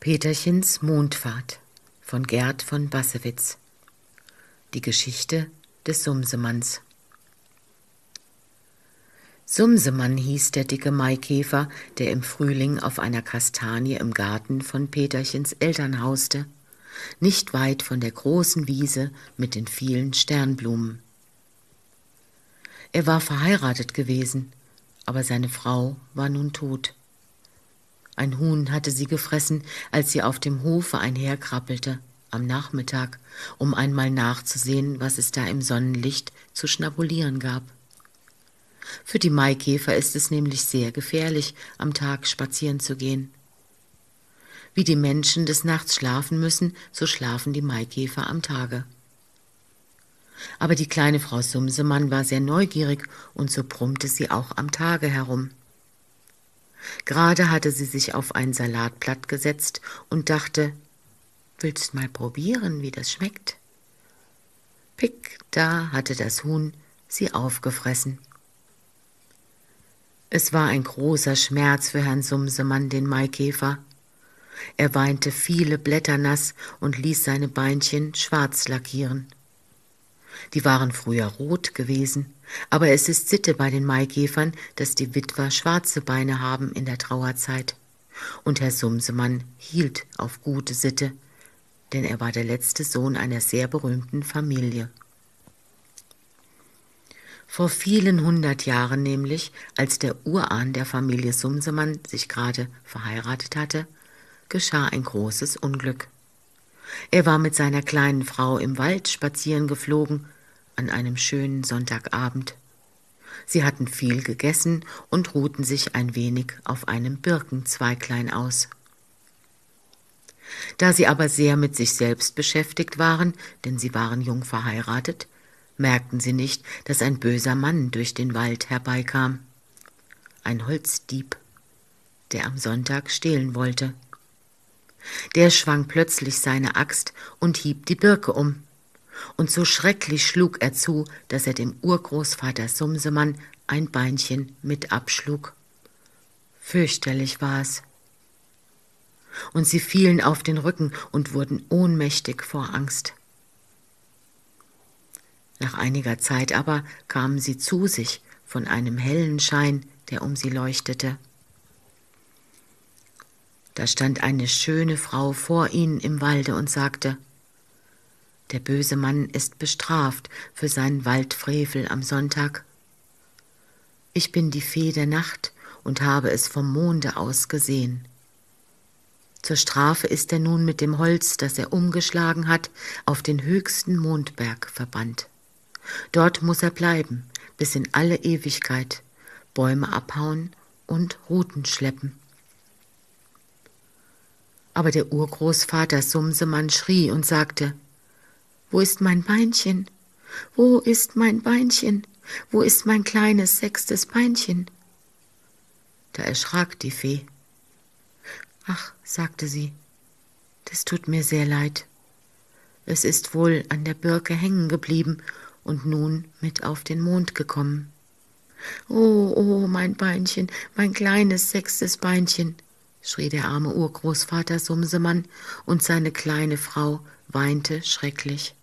Peterchens Mondfahrt von Gerd von Bassewitz Die Geschichte des Sumsemanns Sumsemann hieß der dicke Maikäfer, der im Frühling auf einer Kastanie im Garten von Peterchens Eltern hauste, nicht weit von der großen Wiese mit den vielen Sternblumen. Er war verheiratet gewesen, aber seine Frau war nun tot. Ein Huhn hatte sie gefressen, als sie auf dem Hofe einherkrabbelte, am Nachmittag, um einmal nachzusehen, was es da im Sonnenlicht zu schnabulieren gab. Für die Maikäfer ist es nämlich sehr gefährlich, am Tag spazieren zu gehen. Wie die Menschen des Nachts schlafen müssen, so schlafen die Maikäfer am Tage. Aber die kleine Frau Sumsemann war sehr neugierig und so brummte sie auch am Tage herum. Gerade hatte sie sich auf ein Salatblatt gesetzt und dachte, willst mal probieren, wie das schmeckt? Pick, da hatte das Huhn sie aufgefressen. Es war ein großer Schmerz für Herrn Sumsemann, den Maikäfer. Er weinte viele Blätter nass und ließ seine Beinchen schwarz lackieren. Die waren früher rot gewesen, aber es ist Sitte bei den Maikäfern, dass die Witwer schwarze Beine haben in der Trauerzeit. Und Herr Sumsemann hielt auf gute Sitte, denn er war der letzte Sohn einer sehr berühmten Familie. Vor vielen hundert Jahren nämlich, als der Urahn der Familie Sumsemann sich gerade verheiratet hatte, geschah ein großes Unglück. Er war mit seiner kleinen Frau im Wald spazieren geflogen, an einem schönen Sonntagabend. Sie hatten viel gegessen und ruhten sich ein wenig auf einem Birkenzweiglein aus. Da sie aber sehr mit sich selbst beschäftigt waren, denn sie waren jung verheiratet, merkten sie nicht, dass ein böser Mann durch den Wald herbeikam. Ein Holzdieb, der am Sonntag stehlen wollte. Der schwang plötzlich seine Axt und hieb die Birke um und so schrecklich schlug er zu, dass er dem Urgroßvater Sumsemann ein Beinchen mit abschlug. Fürchterlich war es. Und sie fielen auf den Rücken und wurden ohnmächtig vor Angst. Nach einiger Zeit aber kamen sie zu sich von einem hellen Schein, der um sie leuchtete. Da stand eine schöne Frau vor ihnen im Walde und sagte, der böse Mann ist bestraft für seinen Waldfrevel am Sonntag. Ich bin die Fee der Nacht und habe es vom Monde aus gesehen. Zur Strafe ist er nun mit dem Holz, das er umgeschlagen hat, auf den höchsten Mondberg verbannt. Dort muss er bleiben, bis in alle Ewigkeit, Bäume abhauen und Ruten schleppen. Aber der Urgroßvater Sumsemann schrie und sagte, wo ist mein Beinchen? Wo ist mein Beinchen? Wo ist mein kleines sechstes Beinchen? Da erschrak die Fee. Ach, sagte sie, das tut mir sehr leid. Es ist wohl an der Birke hängen geblieben und nun mit auf den Mond gekommen. Oh, oh, mein Beinchen, mein kleines sechstes Beinchen, schrie der arme Urgroßvater Sumsemann, und seine kleine Frau weinte schrecklich.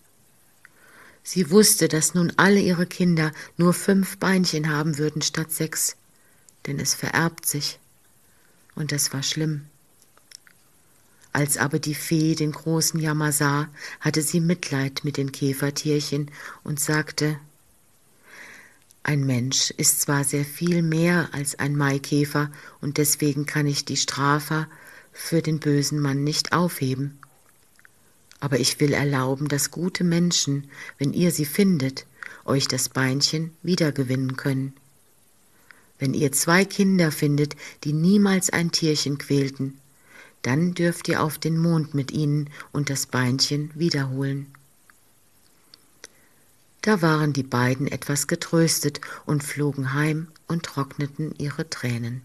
Sie wusste, dass nun alle ihre Kinder nur fünf Beinchen haben würden statt sechs, denn es vererbt sich. Und das war schlimm. Als aber die Fee den großen Jammer sah, hatte sie Mitleid mit den Käfertierchen und sagte Ein Mensch ist zwar sehr viel mehr als ein Maikäfer, und deswegen kann ich die Strafe für den bösen Mann nicht aufheben aber ich will erlauben, dass gute Menschen, wenn ihr sie findet, euch das Beinchen wiedergewinnen können. Wenn ihr zwei Kinder findet, die niemals ein Tierchen quälten, dann dürft ihr auf den Mond mit ihnen und das Beinchen wiederholen. Da waren die beiden etwas getröstet und flogen heim und trockneten ihre Tränen.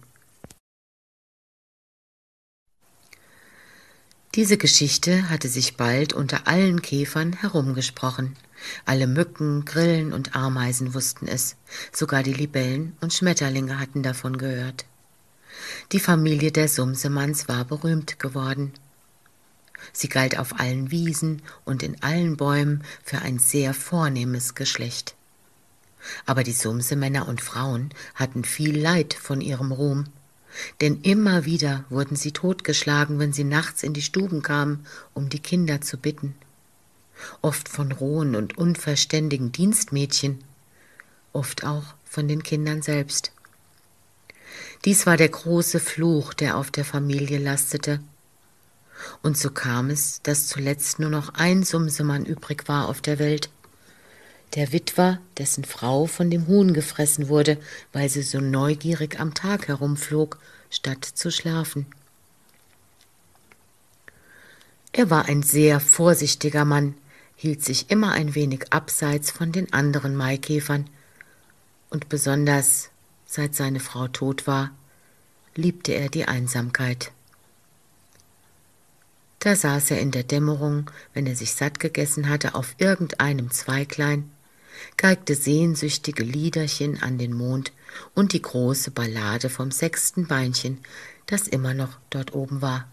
Diese Geschichte hatte sich bald unter allen Käfern herumgesprochen. Alle Mücken, Grillen und Ameisen wussten es, sogar die Libellen und Schmetterlinge hatten davon gehört. Die Familie der Sumsemanns war berühmt geworden. Sie galt auf allen Wiesen und in allen Bäumen für ein sehr vornehmes Geschlecht. Aber die Sumsemänner und Frauen hatten viel Leid von ihrem Ruhm denn immer wieder wurden sie totgeschlagen, wenn sie nachts in die Stuben kamen, um die Kinder zu bitten, oft von rohen und unverständigen Dienstmädchen, oft auch von den Kindern selbst. Dies war der große Fluch, der auf der Familie lastete. Und so kam es, dass zuletzt nur noch ein Sumsemann übrig war auf der Welt – der Witwer, dessen Frau von dem Huhn gefressen wurde, weil sie so neugierig am Tag herumflog, statt zu schlafen. Er war ein sehr vorsichtiger Mann, hielt sich immer ein wenig abseits von den anderen Maikäfern, und besonders seit seine Frau tot war, liebte er die Einsamkeit. Da saß er in der Dämmerung, wenn er sich satt gegessen hatte, auf irgendeinem Zweiglein geigte sehnsüchtige Liederchen an den Mond und die große Ballade vom sechsten Beinchen, das immer noch dort oben war.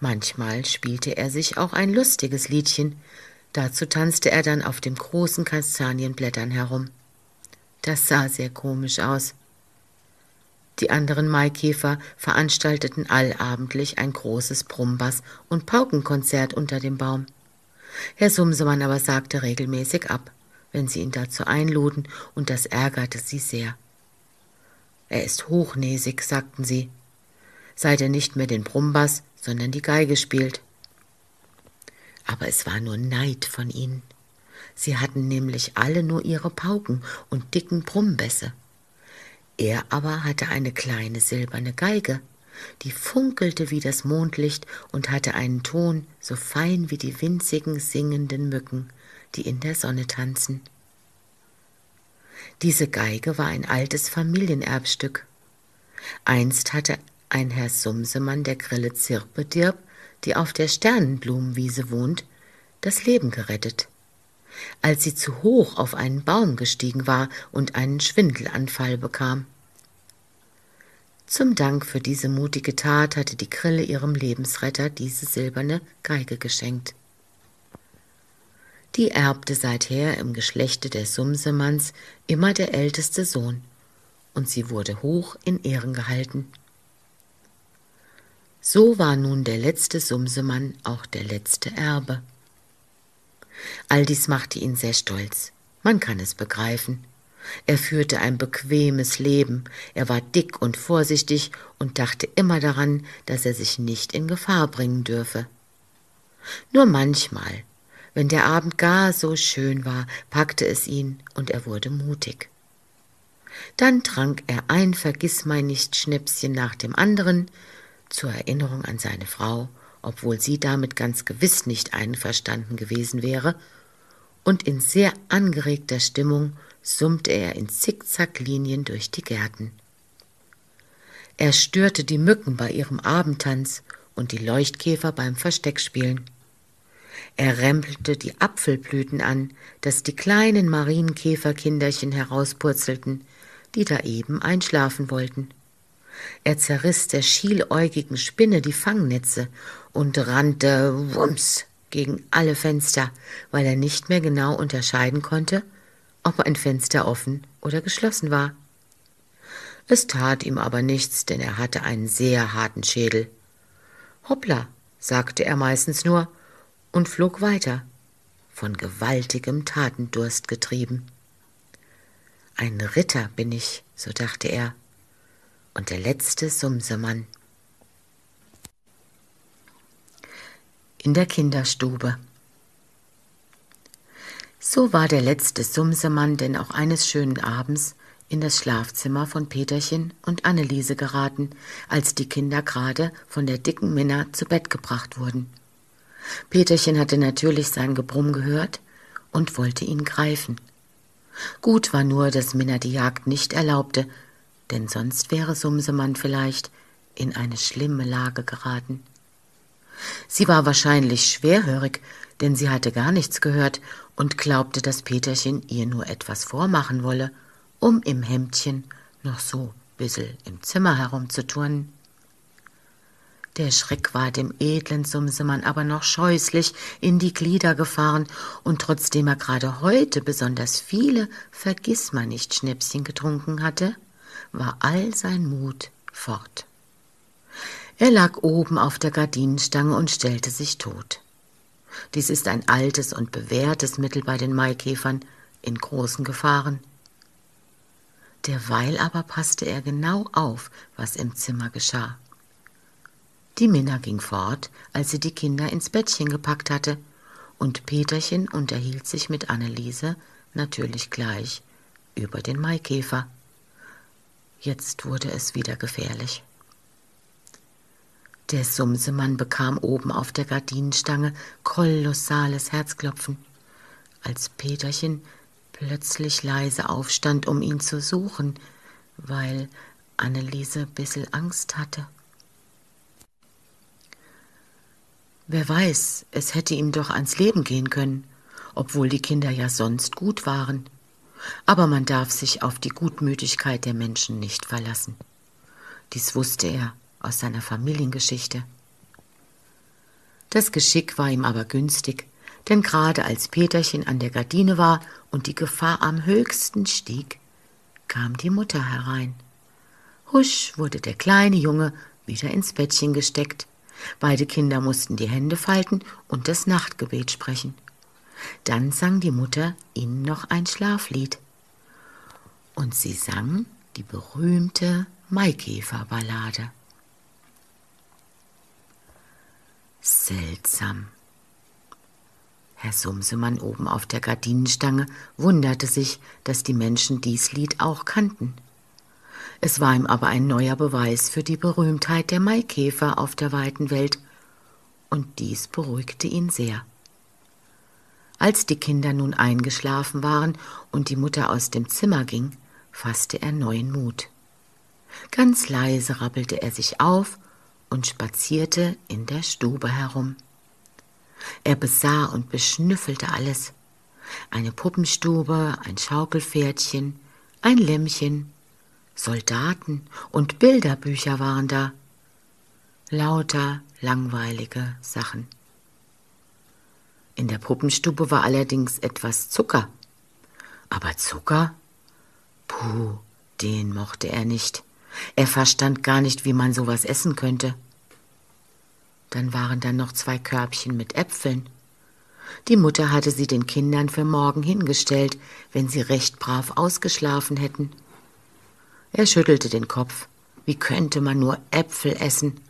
Manchmal spielte er sich auch ein lustiges Liedchen, dazu tanzte er dann auf den großen Kastanienblättern herum. Das sah sehr komisch aus. Die anderen Maikäfer veranstalteten allabendlich ein großes Brummbass- und Paukenkonzert unter dem Baum. Herr Sumsemann aber sagte regelmäßig ab, wenn sie ihn dazu einluden, und das ärgerte sie sehr. Er ist hochnäsig, sagten sie, seit er nicht mehr den Brummbass, sondern die Geige spielt. Aber es war nur Neid von ihnen. Sie hatten nämlich alle nur ihre Pauken und dicken Brummbässe. Er aber hatte eine kleine silberne Geige, die funkelte wie das Mondlicht und hatte einen Ton so fein wie die winzigen singenden Mücken, die in der Sonne tanzen. Diese Geige war ein altes Familienerbstück. Einst hatte ein Herr Sumsemann der Grille Zirpedirb, die auf der Sternenblumenwiese wohnt, das Leben gerettet als sie zu hoch auf einen Baum gestiegen war und einen Schwindelanfall bekam. Zum Dank für diese mutige Tat hatte die Grille ihrem Lebensretter diese silberne Geige geschenkt. Die erbte seither im Geschlechte der Sumsemanns immer der älteste Sohn, und sie wurde hoch in Ehren gehalten. So war nun der letzte Sumsemann auch der letzte Erbe. All dies machte ihn sehr stolz, man kann es begreifen. Er führte ein bequemes Leben, er war dick und vorsichtig und dachte immer daran, dass er sich nicht in Gefahr bringen dürfe. Nur manchmal, wenn der Abend gar so schön war, packte es ihn und er wurde mutig. Dann trank er ein Vergissmeinnicht-Schnäpschen nach dem anderen zur Erinnerung an seine Frau, obwohl sie damit ganz gewiss nicht einverstanden gewesen wäre, und in sehr angeregter Stimmung summte er in Zickzacklinien durch die Gärten. Er störte die Mücken bei ihrem Abendtanz und die Leuchtkäfer beim Versteckspielen. Er rempelte die Apfelblüten an, dass die kleinen Marienkäferkinderchen herauspurzelten, die da eben einschlafen wollten. Er zerriss der schieläugigen Spinne die Fangnetze und rannte wumms gegen alle Fenster, weil er nicht mehr genau unterscheiden konnte, ob ein Fenster offen oder geschlossen war. Es tat ihm aber nichts, denn er hatte einen sehr harten Schädel. Hoppla, sagte er meistens nur und flog weiter, von gewaltigem Tatendurst getrieben. Ein Ritter bin ich, so dachte er, und der letzte Sumsemann. In der Kinderstube. So war der letzte Sumsemann denn auch eines schönen Abends in das Schlafzimmer von Peterchen und Anneliese geraten, als die Kinder gerade von der dicken Minna zu Bett gebracht wurden. Peterchen hatte natürlich sein Gebrumm gehört und wollte ihn greifen. Gut war nur, dass Minna die Jagd nicht erlaubte, denn sonst wäre Sumsemann vielleicht in eine schlimme Lage geraten. Sie war wahrscheinlich schwerhörig, denn sie hatte gar nichts gehört und glaubte, dass Peterchen ihr nur etwas vormachen wolle, um im Hemdchen noch so bissel im Zimmer herumzuturnen. Der Schreck war dem edlen Sumsemann aber noch scheußlich in die Glieder gefahren, und trotzdem er gerade heute besonders viele Vergissmeinnicht-Schnäpschen getrunken hatte, war all sein Mut fort. Er lag oben auf der Gardinenstange und stellte sich tot. Dies ist ein altes und bewährtes Mittel bei den Maikäfern in großen Gefahren. Derweil aber passte er genau auf, was im Zimmer geschah. Die Minna ging fort, als sie die Kinder ins Bettchen gepackt hatte, und Peterchen unterhielt sich mit Anneliese natürlich gleich über den Maikäfer. Jetzt wurde es wieder gefährlich. Der Sumsemann bekam oben auf der Gardinenstange kolossales Herzklopfen. Als Peterchen plötzlich leise aufstand, um ihn zu suchen, weil Anneliese bissel Angst hatte. Wer weiß, es hätte ihm doch ans Leben gehen können, obwohl die Kinder ja sonst gut waren. Aber man darf sich auf die Gutmütigkeit der Menschen nicht verlassen. Dies wusste er aus seiner Familiengeschichte. Das Geschick war ihm aber günstig, denn gerade als Peterchen an der Gardine war und die Gefahr am höchsten stieg, kam die Mutter herein. Husch wurde der kleine Junge wieder ins Bettchen gesteckt. Beide Kinder mussten die Hände falten und das Nachtgebet sprechen. Dann sang die Mutter ihnen noch ein Schlaflied. Und sie sang die berühmte Maikäferballade. Seltsam. Herr Sumsemann oben auf der Gardinenstange wunderte sich, dass die Menschen dies Lied auch kannten. Es war ihm aber ein neuer Beweis für die Berühmtheit der Maikäfer auf der weiten Welt, und dies beruhigte ihn sehr. Als die Kinder nun eingeschlafen waren und die Mutter aus dem Zimmer ging, fasste er neuen Mut. Ganz leise rappelte er sich auf und spazierte in der Stube herum. Er besah und beschnüffelte alles. Eine Puppenstube, ein Schaukelpferdchen, ein Lämmchen, Soldaten und Bilderbücher waren da. Lauter langweilige Sachen. In der Puppenstube war allerdings etwas Zucker. Aber Zucker? Puh, den mochte er nicht. Er verstand gar nicht, wie man sowas essen könnte. Dann waren da noch zwei Körbchen mit Äpfeln. Die Mutter hatte sie den Kindern für morgen hingestellt, wenn sie recht brav ausgeschlafen hätten. Er schüttelte den Kopf. Wie könnte man nur Äpfel essen?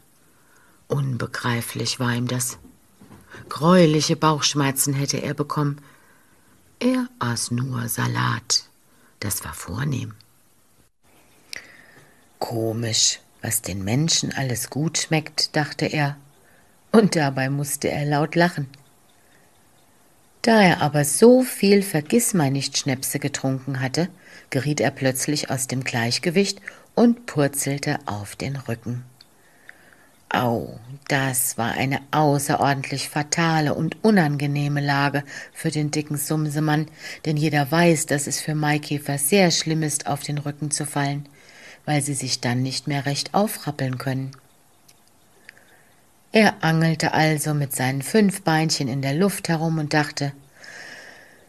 Unbegreiflich war ihm das. Gräuliche Bauchschmerzen hätte er bekommen. Er aß nur Salat. Das war vornehm. Komisch, was den Menschen alles gut schmeckt, dachte er, und dabei musste er laut lachen. Da er aber so viel Vergissmeinnicht-Schnäpse getrunken hatte, geriet er plötzlich aus dem Gleichgewicht und purzelte auf den Rücken. Au, das war eine außerordentlich fatale und unangenehme Lage für den dicken Sumsemann, denn jeder weiß, dass es für Maikäfer sehr schlimm ist, auf den Rücken zu fallen – weil sie sich dann nicht mehr recht aufrappeln können. Er angelte also mit seinen fünf Beinchen in der Luft herum und dachte,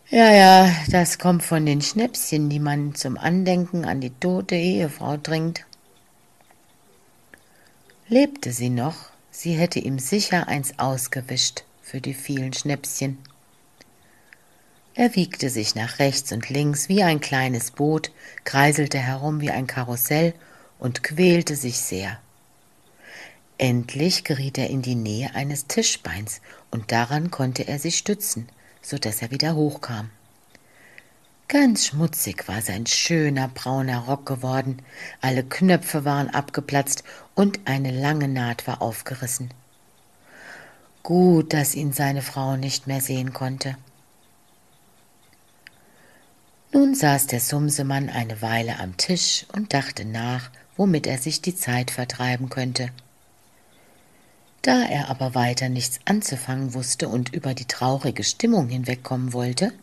ja, ja, das kommt von den Schnäpschen, die man zum Andenken an die tote Ehefrau trinkt. Lebte sie noch, sie hätte ihm sicher eins ausgewischt für die vielen Schnäpschen. Er wiegte sich nach rechts und links wie ein kleines Boot, kreiselte herum wie ein Karussell und quälte sich sehr. Endlich geriet er in die Nähe eines Tischbeins und daran konnte er sich stützen, so dass er wieder hochkam. Ganz schmutzig war sein schöner brauner Rock geworden, alle Knöpfe waren abgeplatzt und eine lange Naht war aufgerissen. Gut, daß ihn seine Frau nicht mehr sehen konnte. Nun saß der Sumsemann eine Weile am Tisch und dachte nach, womit er sich die Zeit vertreiben könnte. Da er aber weiter nichts anzufangen wusste und über die traurige Stimmung hinwegkommen wollte,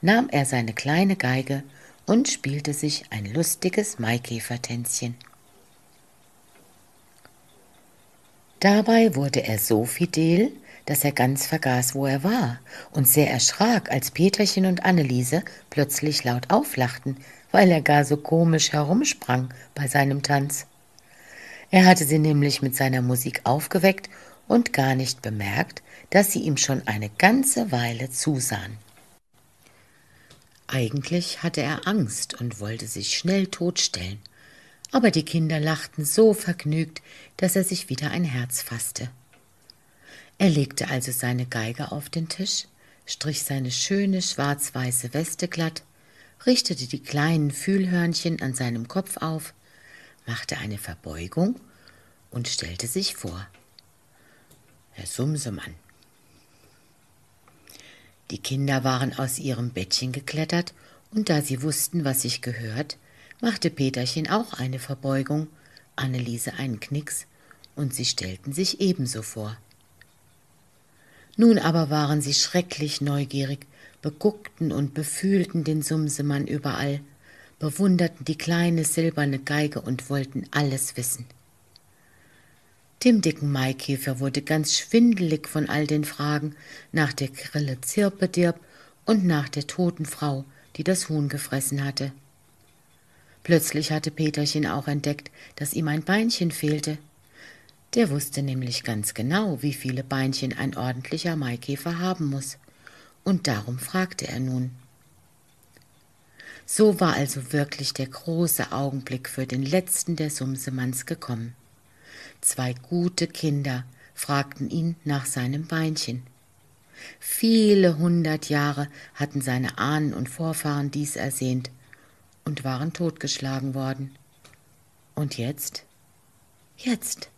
nahm er seine kleine Geige und spielte sich ein lustiges Maikäfertänzchen. Dabei wurde er so fidel, dass er ganz vergaß, wo er war und sehr erschrak, als Peterchen und Anneliese plötzlich laut auflachten, weil er gar so komisch herumsprang bei seinem Tanz. Er hatte sie nämlich mit seiner Musik aufgeweckt und gar nicht bemerkt, dass sie ihm schon eine ganze Weile zusahen. Eigentlich hatte er Angst und wollte sich schnell totstellen, aber die Kinder lachten so vergnügt, dass er sich wieder ein Herz fasste. Er legte also seine Geige auf den Tisch, strich seine schöne schwarz-weiße Weste glatt, richtete die kleinen Fühlhörnchen an seinem Kopf auf, machte eine Verbeugung und stellte sich vor. Herr Sumsemann. Die Kinder waren aus ihrem Bettchen geklettert, und da sie wussten, was sich gehört, machte Peterchen auch eine Verbeugung, Anneliese einen Knicks, und sie stellten sich ebenso vor. Nun aber waren sie schrecklich neugierig, beguckten und befühlten den Sumsemann überall, bewunderten die kleine silberne Geige und wollten alles wissen. Dem dicken Maikäfer wurde ganz schwindelig von all den Fragen nach der Grille Zirpedirb und nach der toten Frau, die das Huhn gefressen hatte. Plötzlich hatte Peterchen auch entdeckt, dass ihm ein Beinchen fehlte – der wusste nämlich ganz genau, wie viele Beinchen ein ordentlicher Maikäfer haben muss. Und darum fragte er nun. So war also wirklich der große Augenblick für den letzten der Sumsemanns gekommen. Zwei gute Kinder fragten ihn nach seinem Beinchen. Viele hundert Jahre hatten seine Ahnen und Vorfahren dies ersehnt und waren totgeschlagen worden. Und jetzt? Jetzt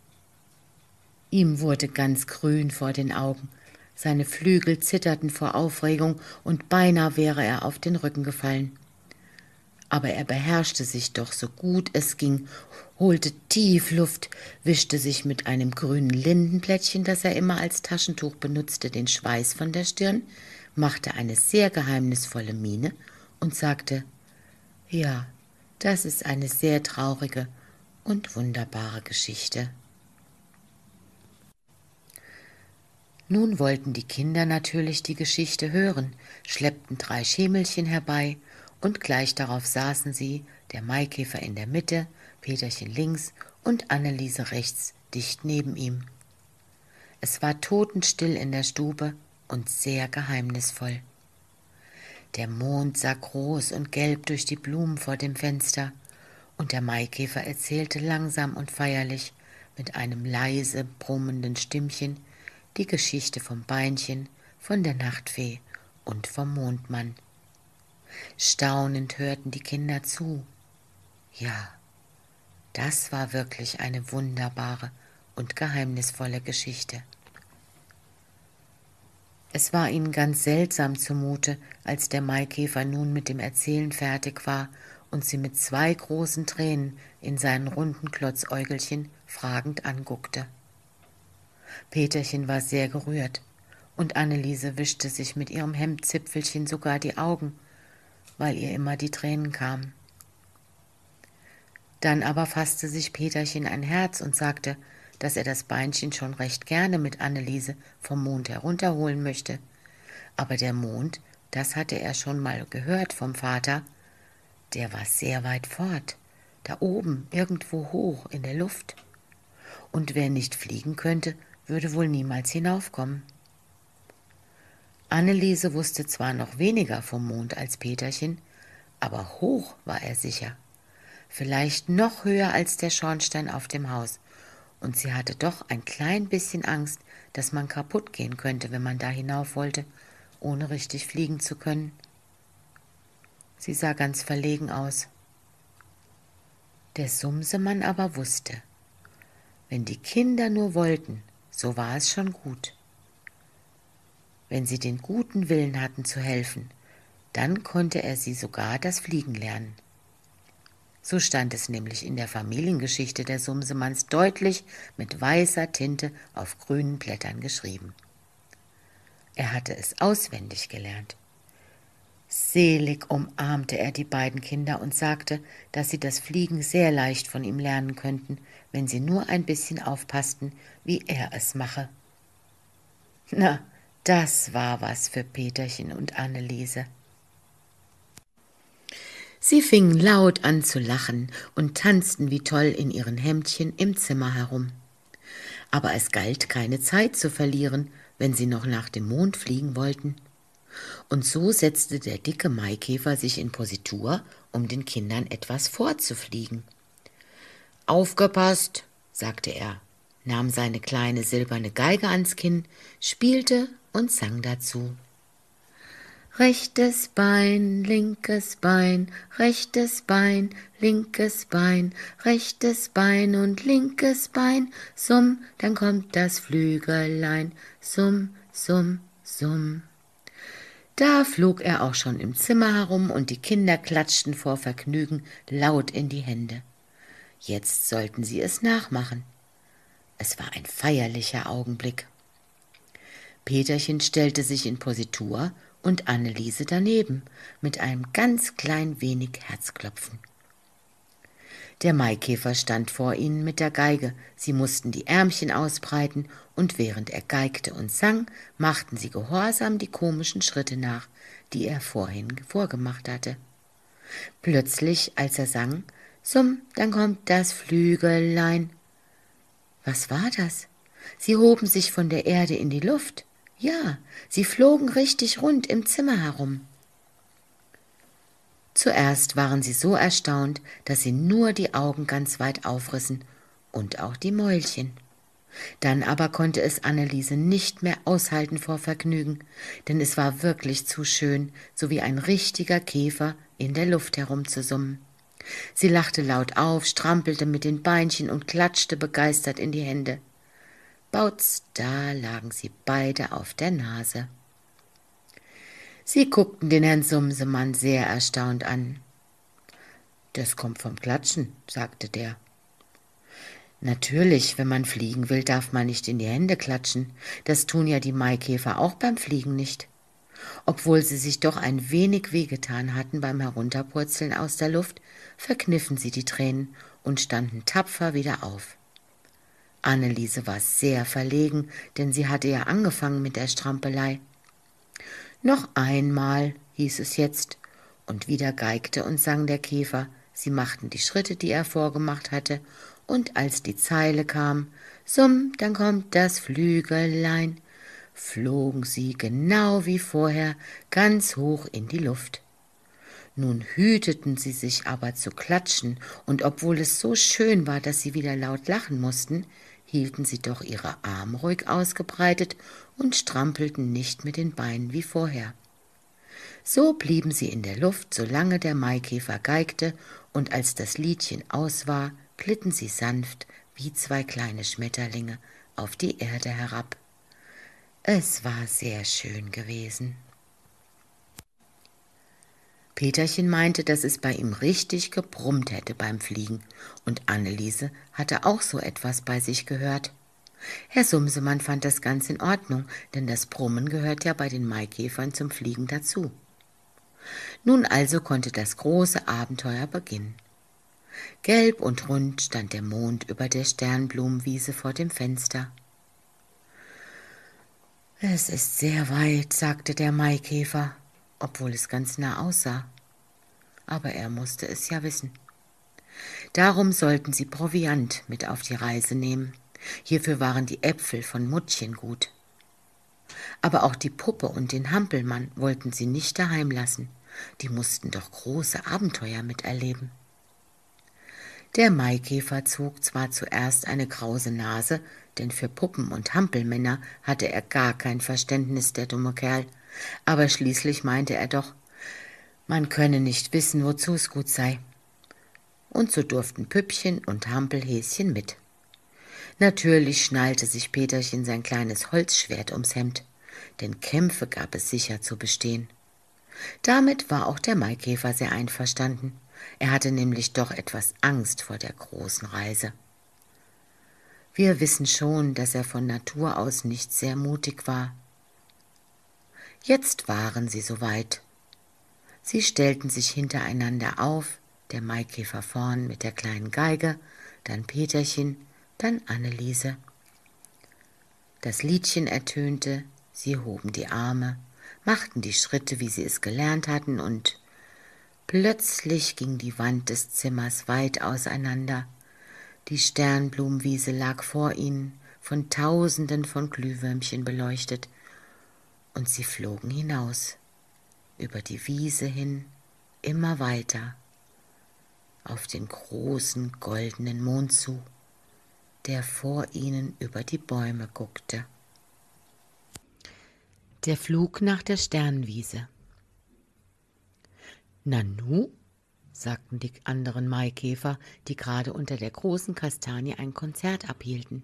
Ihm wurde ganz grün vor den Augen. Seine Flügel zitterten vor Aufregung und beinahe wäre er auf den Rücken gefallen. Aber er beherrschte sich doch so gut es ging, holte tief Luft, wischte sich mit einem grünen Lindenblättchen, das er immer als Taschentuch benutzte, den Schweiß von der Stirn, machte eine sehr geheimnisvolle Miene und sagte Ja, das ist eine sehr traurige und wunderbare Geschichte. Nun wollten die Kinder natürlich die Geschichte hören, schleppten drei Schemelchen herbei, und gleich darauf saßen sie, der Maikäfer in der Mitte, Peterchen links und Anneliese rechts, dicht neben ihm. Es war totenstill in der Stube und sehr geheimnisvoll. Der Mond sah groß und gelb durch die Blumen vor dem Fenster, und der Maikäfer erzählte langsam und feierlich mit einem leise brummenden Stimmchen, die Geschichte vom Beinchen, von der Nachtfee und vom Mondmann. Staunend hörten die Kinder zu. Ja, das war wirklich eine wunderbare und geheimnisvolle Geschichte. Es war ihnen ganz seltsam zumute, als der Maikäfer nun mit dem Erzählen fertig war und sie mit zwei großen Tränen in seinen runden Klotzäugelchen fragend anguckte. Peterchen war sehr gerührt, und Anneliese wischte sich mit ihrem Hemdzipfelchen sogar die Augen, weil ihr immer die Tränen kamen. Dann aber fasste sich Peterchen ein Herz und sagte, dass er das Beinchen schon recht gerne mit Anneliese vom Mond herunterholen möchte. Aber der Mond, das hatte er schon mal gehört vom Vater, der war sehr weit fort, da oben, irgendwo hoch in der Luft. Und wer nicht fliegen könnte, würde wohl niemals hinaufkommen. Anneliese wusste zwar noch weniger vom Mond als Peterchen, aber hoch war er sicher. Vielleicht noch höher als der Schornstein auf dem Haus. Und sie hatte doch ein klein bisschen Angst, dass man kaputt gehen könnte, wenn man da hinauf wollte, ohne richtig fliegen zu können. Sie sah ganz verlegen aus. Der Sumsemann aber wusste, wenn die Kinder nur wollten, so war es schon gut. Wenn sie den guten Willen hatten zu helfen, dann konnte er sie sogar das Fliegen lernen. So stand es nämlich in der Familiengeschichte der Sumsemanns deutlich mit weißer Tinte auf grünen Blättern geschrieben. Er hatte es auswendig gelernt. Selig umarmte er die beiden Kinder und sagte, dass sie das Fliegen sehr leicht von ihm lernen könnten, wenn sie nur ein bisschen aufpassten, wie er es mache. Na, das war was für Peterchen und Anneliese. Sie fingen laut an zu lachen und tanzten wie toll in ihren Hemdchen im Zimmer herum. Aber es galt keine Zeit zu verlieren, wenn sie noch nach dem Mond fliegen wollten. Und so setzte der dicke Maikäfer sich in Positur, um den Kindern etwas vorzufliegen. Aufgepasst, sagte er, nahm seine kleine silberne Geige ans Kinn, spielte und sang dazu. Rechtes Bein, linkes Bein, rechtes Bein, linkes Bein, rechtes Bein und linkes Bein, summ, dann kommt das Flügelein, summ, summ, summ. Da flog er auch schon im Zimmer herum und die Kinder klatschten vor Vergnügen laut in die Hände. Jetzt sollten sie es nachmachen. Es war ein feierlicher Augenblick. Peterchen stellte sich in Positur und Anneliese daneben mit einem ganz klein wenig Herzklopfen. Der Maikäfer stand vor ihnen mit der Geige. Sie mussten die Ärmchen ausbreiten, und während er geigte und sang, machten sie gehorsam die komischen Schritte nach, die er vorhin vorgemacht hatte. Plötzlich, als er sang, Summ, dann kommt das Flügelein. Was war das? Sie hoben sich von der Erde in die Luft. Ja, sie flogen richtig rund im Zimmer herum. Zuerst waren sie so erstaunt, dass sie nur die Augen ganz weit aufrissen und auch die Mäulchen. Dann aber konnte es Anneliese nicht mehr aushalten vor Vergnügen, denn es war wirklich zu schön, so wie ein richtiger Käfer in der Luft herumzusummen. Sie lachte laut auf, strampelte mit den Beinchen und klatschte begeistert in die Hände. Bautz, da lagen sie beide auf der Nase. Sie guckten den Herrn Sumsemann sehr erstaunt an. Das kommt vom Klatschen, sagte der. Natürlich, wenn man fliegen will, darf man nicht in die Hände klatschen. Das tun ja die Maikäfer auch beim Fliegen nicht. Obwohl sie sich doch ein wenig wehgetan hatten beim Herunterpurzeln aus der Luft, verkniffen sie die Tränen und standen tapfer wieder auf. Anneliese war sehr verlegen, denn sie hatte ja angefangen mit der Strampelei. Noch einmal, hieß es jetzt, und wieder geigte und sang der Käfer, sie machten die Schritte, die er vorgemacht hatte, und als die Zeile kam, Summ, dann kommt das Flügelein, flogen sie genau wie vorher ganz hoch in die Luft. Nun hüteten sie sich aber zu klatschen, und obwohl es so schön war, dass sie wieder laut lachen mussten, hielten sie doch ihre Arme ruhig ausgebreitet und strampelten nicht mit den Beinen wie vorher. So blieben sie in der Luft, solange der Maikäfer geigte, und als das Liedchen aus war, glitten sie sanft wie zwei kleine Schmetterlinge auf die Erde herab. Es war sehr schön gewesen. Peterchen meinte, dass es bei ihm richtig gebrummt hätte beim Fliegen, und Anneliese hatte auch so etwas bei sich gehört. Herr Sumsemann fand das ganz in Ordnung, denn das Brummen gehört ja bei den Maikäfern zum Fliegen dazu. Nun also konnte das große Abenteuer beginnen. Gelb und rund stand der Mond über der Sternblumenwiese vor dem Fenster. Es ist sehr weit, sagte der Maikäfer, obwohl es ganz nah aussah. Aber er musste es ja wissen. Darum sollten sie Proviant mit auf die Reise nehmen. Hierfür waren die Äpfel von Muttchen gut. Aber auch die Puppe und den Hampelmann wollten sie nicht daheim lassen. Die mussten doch große Abenteuer miterleben. Der Maikäfer zog zwar zuerst eine krause Nase, denn für Puppen und Hampelmänner hatte er gar kein Verständnis, der dumme Kerl, aber schließlich meinte er doch, man könne nicht wissen, wozu es gut sei. Und so durften Püppchen und Hampelhäschen mit. Natürlich schnallte sich Peterchen sein kleines Holzschwert ums Hemd, denn Kämpfe gab es sicher zu bestehen. Damit war auch der Maikäfer sehr einverstanden. Er hatte nämlich doch etwas Angst vor der großen Reise. Wir wissen schon, dass er von Natur aus nicht sehr mutig war. Jetzt waren sie soweit. Sie stellten sich hintereinander auf, der Maikäfer vorn mit der kleinen Geige, dann Peterchen, dann Anneliese. Das Liedchen ertönte, sie hoben die Arme, machten die Schritte, wie sie es gelernt hatten, und plötzlich ging die Wand des Zimmers weit auseinander. Die Sternblumenwiese lag vor ihnen, von Tausenden von Glühwürmchen beleuchtet, und sie flogen hinaus, über die Wiese hin, immer weiter, auf den großen goldenen Mond zu der vor ihnen über die Bäume guckte. Der Flug nach der Sternwiese. Nanu? sagten die anderen Maikäfer, die gerade unter der großen Kastanie ein Konzert abhielten.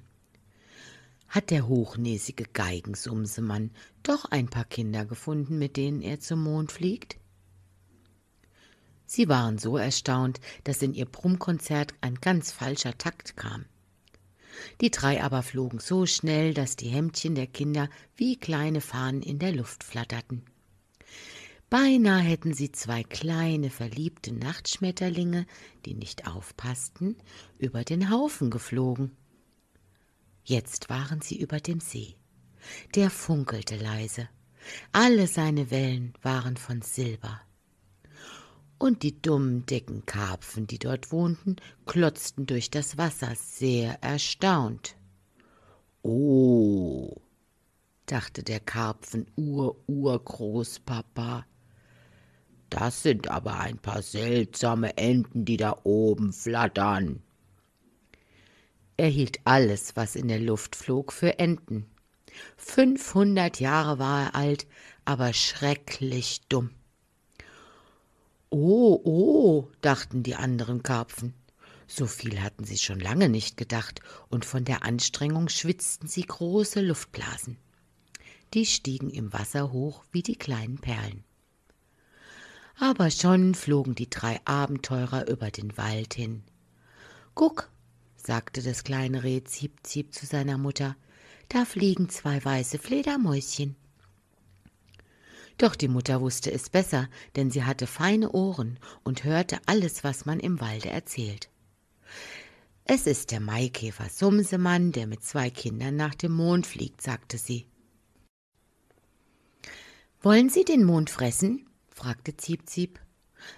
Hat der hochnäsige Geigensumsemann doch ein paar Kinder gefunden, mit denen er zum Mond fliegt? Sie waren so erstaunt, dass in ihr Brummkonzert ein ganz falscher Takt kam. Die drei aber flogen so schnell, dass die Hemdchen der Kinder wie kleine Fahnen in der Luft flatterten. Beinahe hätten sie zwei kleine verliebte Nachtschmetterlinge, die nicht aufpassten, über den Haufen geflogen. Jetzt waren sie über dem See. Der funkelte leise. Alle seine Wellen waren von Silber und die dummen dicken Karpfen, die dort wohnten, klotzten durch das Wasser sehr erstaunt. Oh, dachte der Karpfen ur das sind aber ein paar seltsame Enten, die da oben flattern. Er hielt alles, was in der Luft flog, für Enten. Fünfhundert Jahre war er alt, aber schrecklich dumm. Oh, oh, dachten die anderen Karpfen. So viel hatten sie schon lange nicht gedacht, und von der Anstrengung schwitzten sie große Luftblasen. Die stiegen im Wasser hoch wie die kleinen Perlen. Aber schon flogen die drei Abenteurer über den Wald hin. Guck, sagte das kleine Reh Ziep Ziep zu seiner Mutter, da fliegen zwei weiße Fledermäuschen. Doch die Mutter wusste es besser, denn sie hatte feine Ohren und hörte alles, was man im Walde erzählt. Es ist der Maikäfer Sumsemann, der mit zwei Kindern nach dem Mond fliegt, sagte sie. Wollen Sie den Mond fressen? fragte Ziepziep.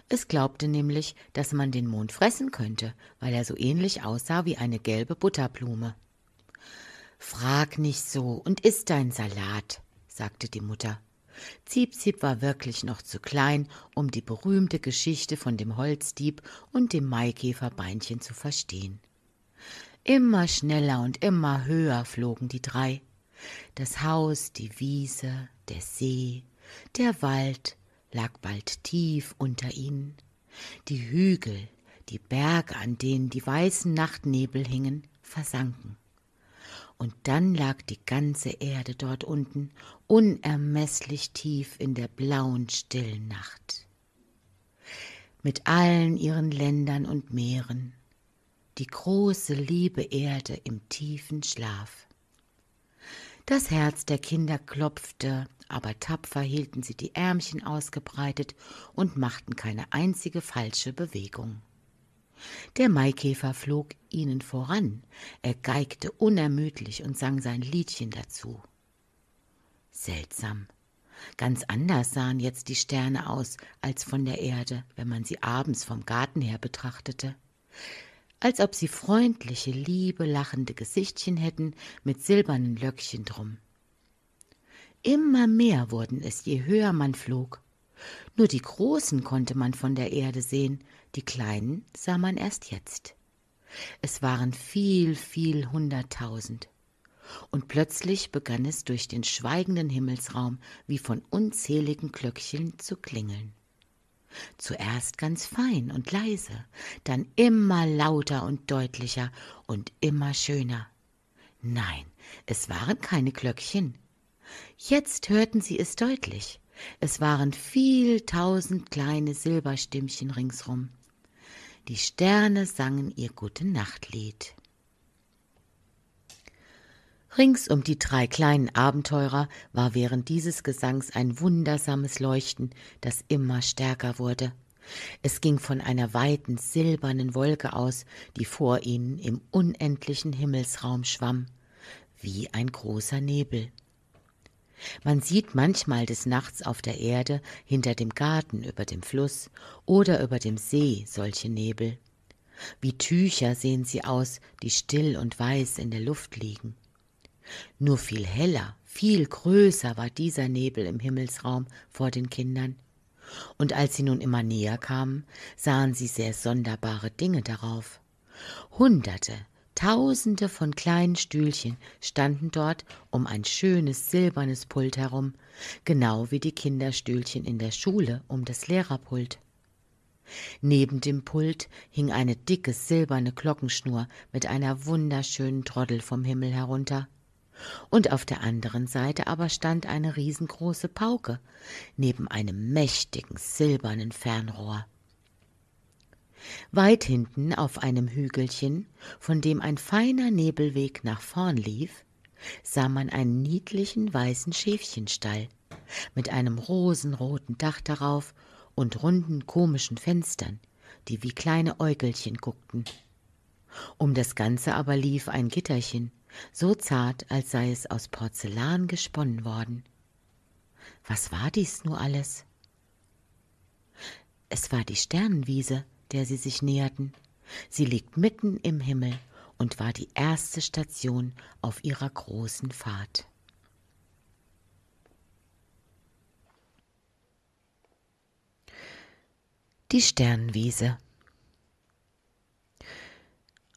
Es glaubte nämlich, dass man den Mond fressen könnte, weil er so ähnlich aussah wie eine gelbe Butterblume. Frag nicht so und iss dein Salat, sagte die Mutter. Ziep Zipzip war wirklich noch zu klein, um die berühmte Geschichte von dem Holzdieb und dem Maikäferbeinchen zu verstehen. Immer schneller und immer höher flogen die drei. Das Haus, die Wiese, der See, der Wald lag bald tief unter ihnen. Die Hügel, die Berge, an denen die weißen Nachtnebel hingen, versanken. Und dann lag die ganze Erde dort unten unermeßlich tief in der blauen, stillen Nacht. Mit allen ihren Ländern und Meeren, die große, liebe Erde im tiefen Schlaf. Das Herz der Kinder klopfte, aber tapfer hielten sie die Ärmchen ausgebreitet und machten keine einzige falsche Bewegung. Der Maikäfer flog ihnen voran, er geigte unermüdlich und sang sein Liedchen dazu. Seltsam. Ganz anders sahen jetzt die Sterne aus als von der Erde, wenn man sie abends vom Garten her betrachtete. Als ob sie freundliche, liebe, lachende Gesichtchen hätten mit silbernen Löckchen drum. Immer mehr wurden es, je höher man flog. Nur die großen konnte man von der Erde sehen, die kleinen sah man erst jetzt. Es waren viel, viel hunderttausend und plötzlich begann es durch den schweigenden Himmelsraum wie von unzähligen Glöckchen zu klingeln. Zuerst ganz fein und leise, dann immer lauter und deutlicher und immer schöner. Nein, es waren keine Glöckchen. Jetzt hörten sie es deutlich. Es waren viel tausend kleine Silberstimmchen ringsrum. Die Sterne sangen ihr Gute nacht lied Rings um die drei kleinen Abenteurer war während dieses Gesangs ein wundersames Leuchten, das immer stärker wurde. Es ging von einer weiten silbernen Wolke aus, die vor ihnen im unendlichen Himmelsraum schwamm, wie ein großer Nebel. Man sieht manchmal des Nachts auf der Erde hinter dem Garten über dem Fluss oder über dem See solche Nebel. Wie Tücher sehen sie aus, die still und weiß in der Luft liegen. Nur viel heller, viel größer war dieser Nebel im Himmelsraum vor den Kindern. Und als sie nun immer näher kamen, sahen sie sehr sonderbare Dinge darauf. Hunderte, Tausende von kleinen Stühlchen standen dort um ein schönes silbernes Pult herum, genau wie die Kinderstühlchen in der Schule um das Lehrerpult. Neben dem Pult hing eine dicke silberne Glockenschnur mit einer wunderschönen Troddel vom Himmel herunter und auf der anderen Seite aber stand eine riesengroße Pauke neben einem mächtigen silbernen Fernrohr. Weit hinten auf einem Hügelchen, von dem ein feiner Nebelweg nach vorn lief, sah man einen niedlichen weißen Schäfchenstall mit einem rosenroten Dach darauf und runden komischen Fenstern, die wie kleine Äugelchen guckten. Um das Ganze aber lief ein Gitterchen, so zart, als sei es aus Porzellan gesponnen worden. Was war dies nur alles? Es war die Sternenwiese, der sie sich näherten. Sie liegt mitten im Himmel und war die erste Station auf ihrer großen Fahrt. Die Sternenwiese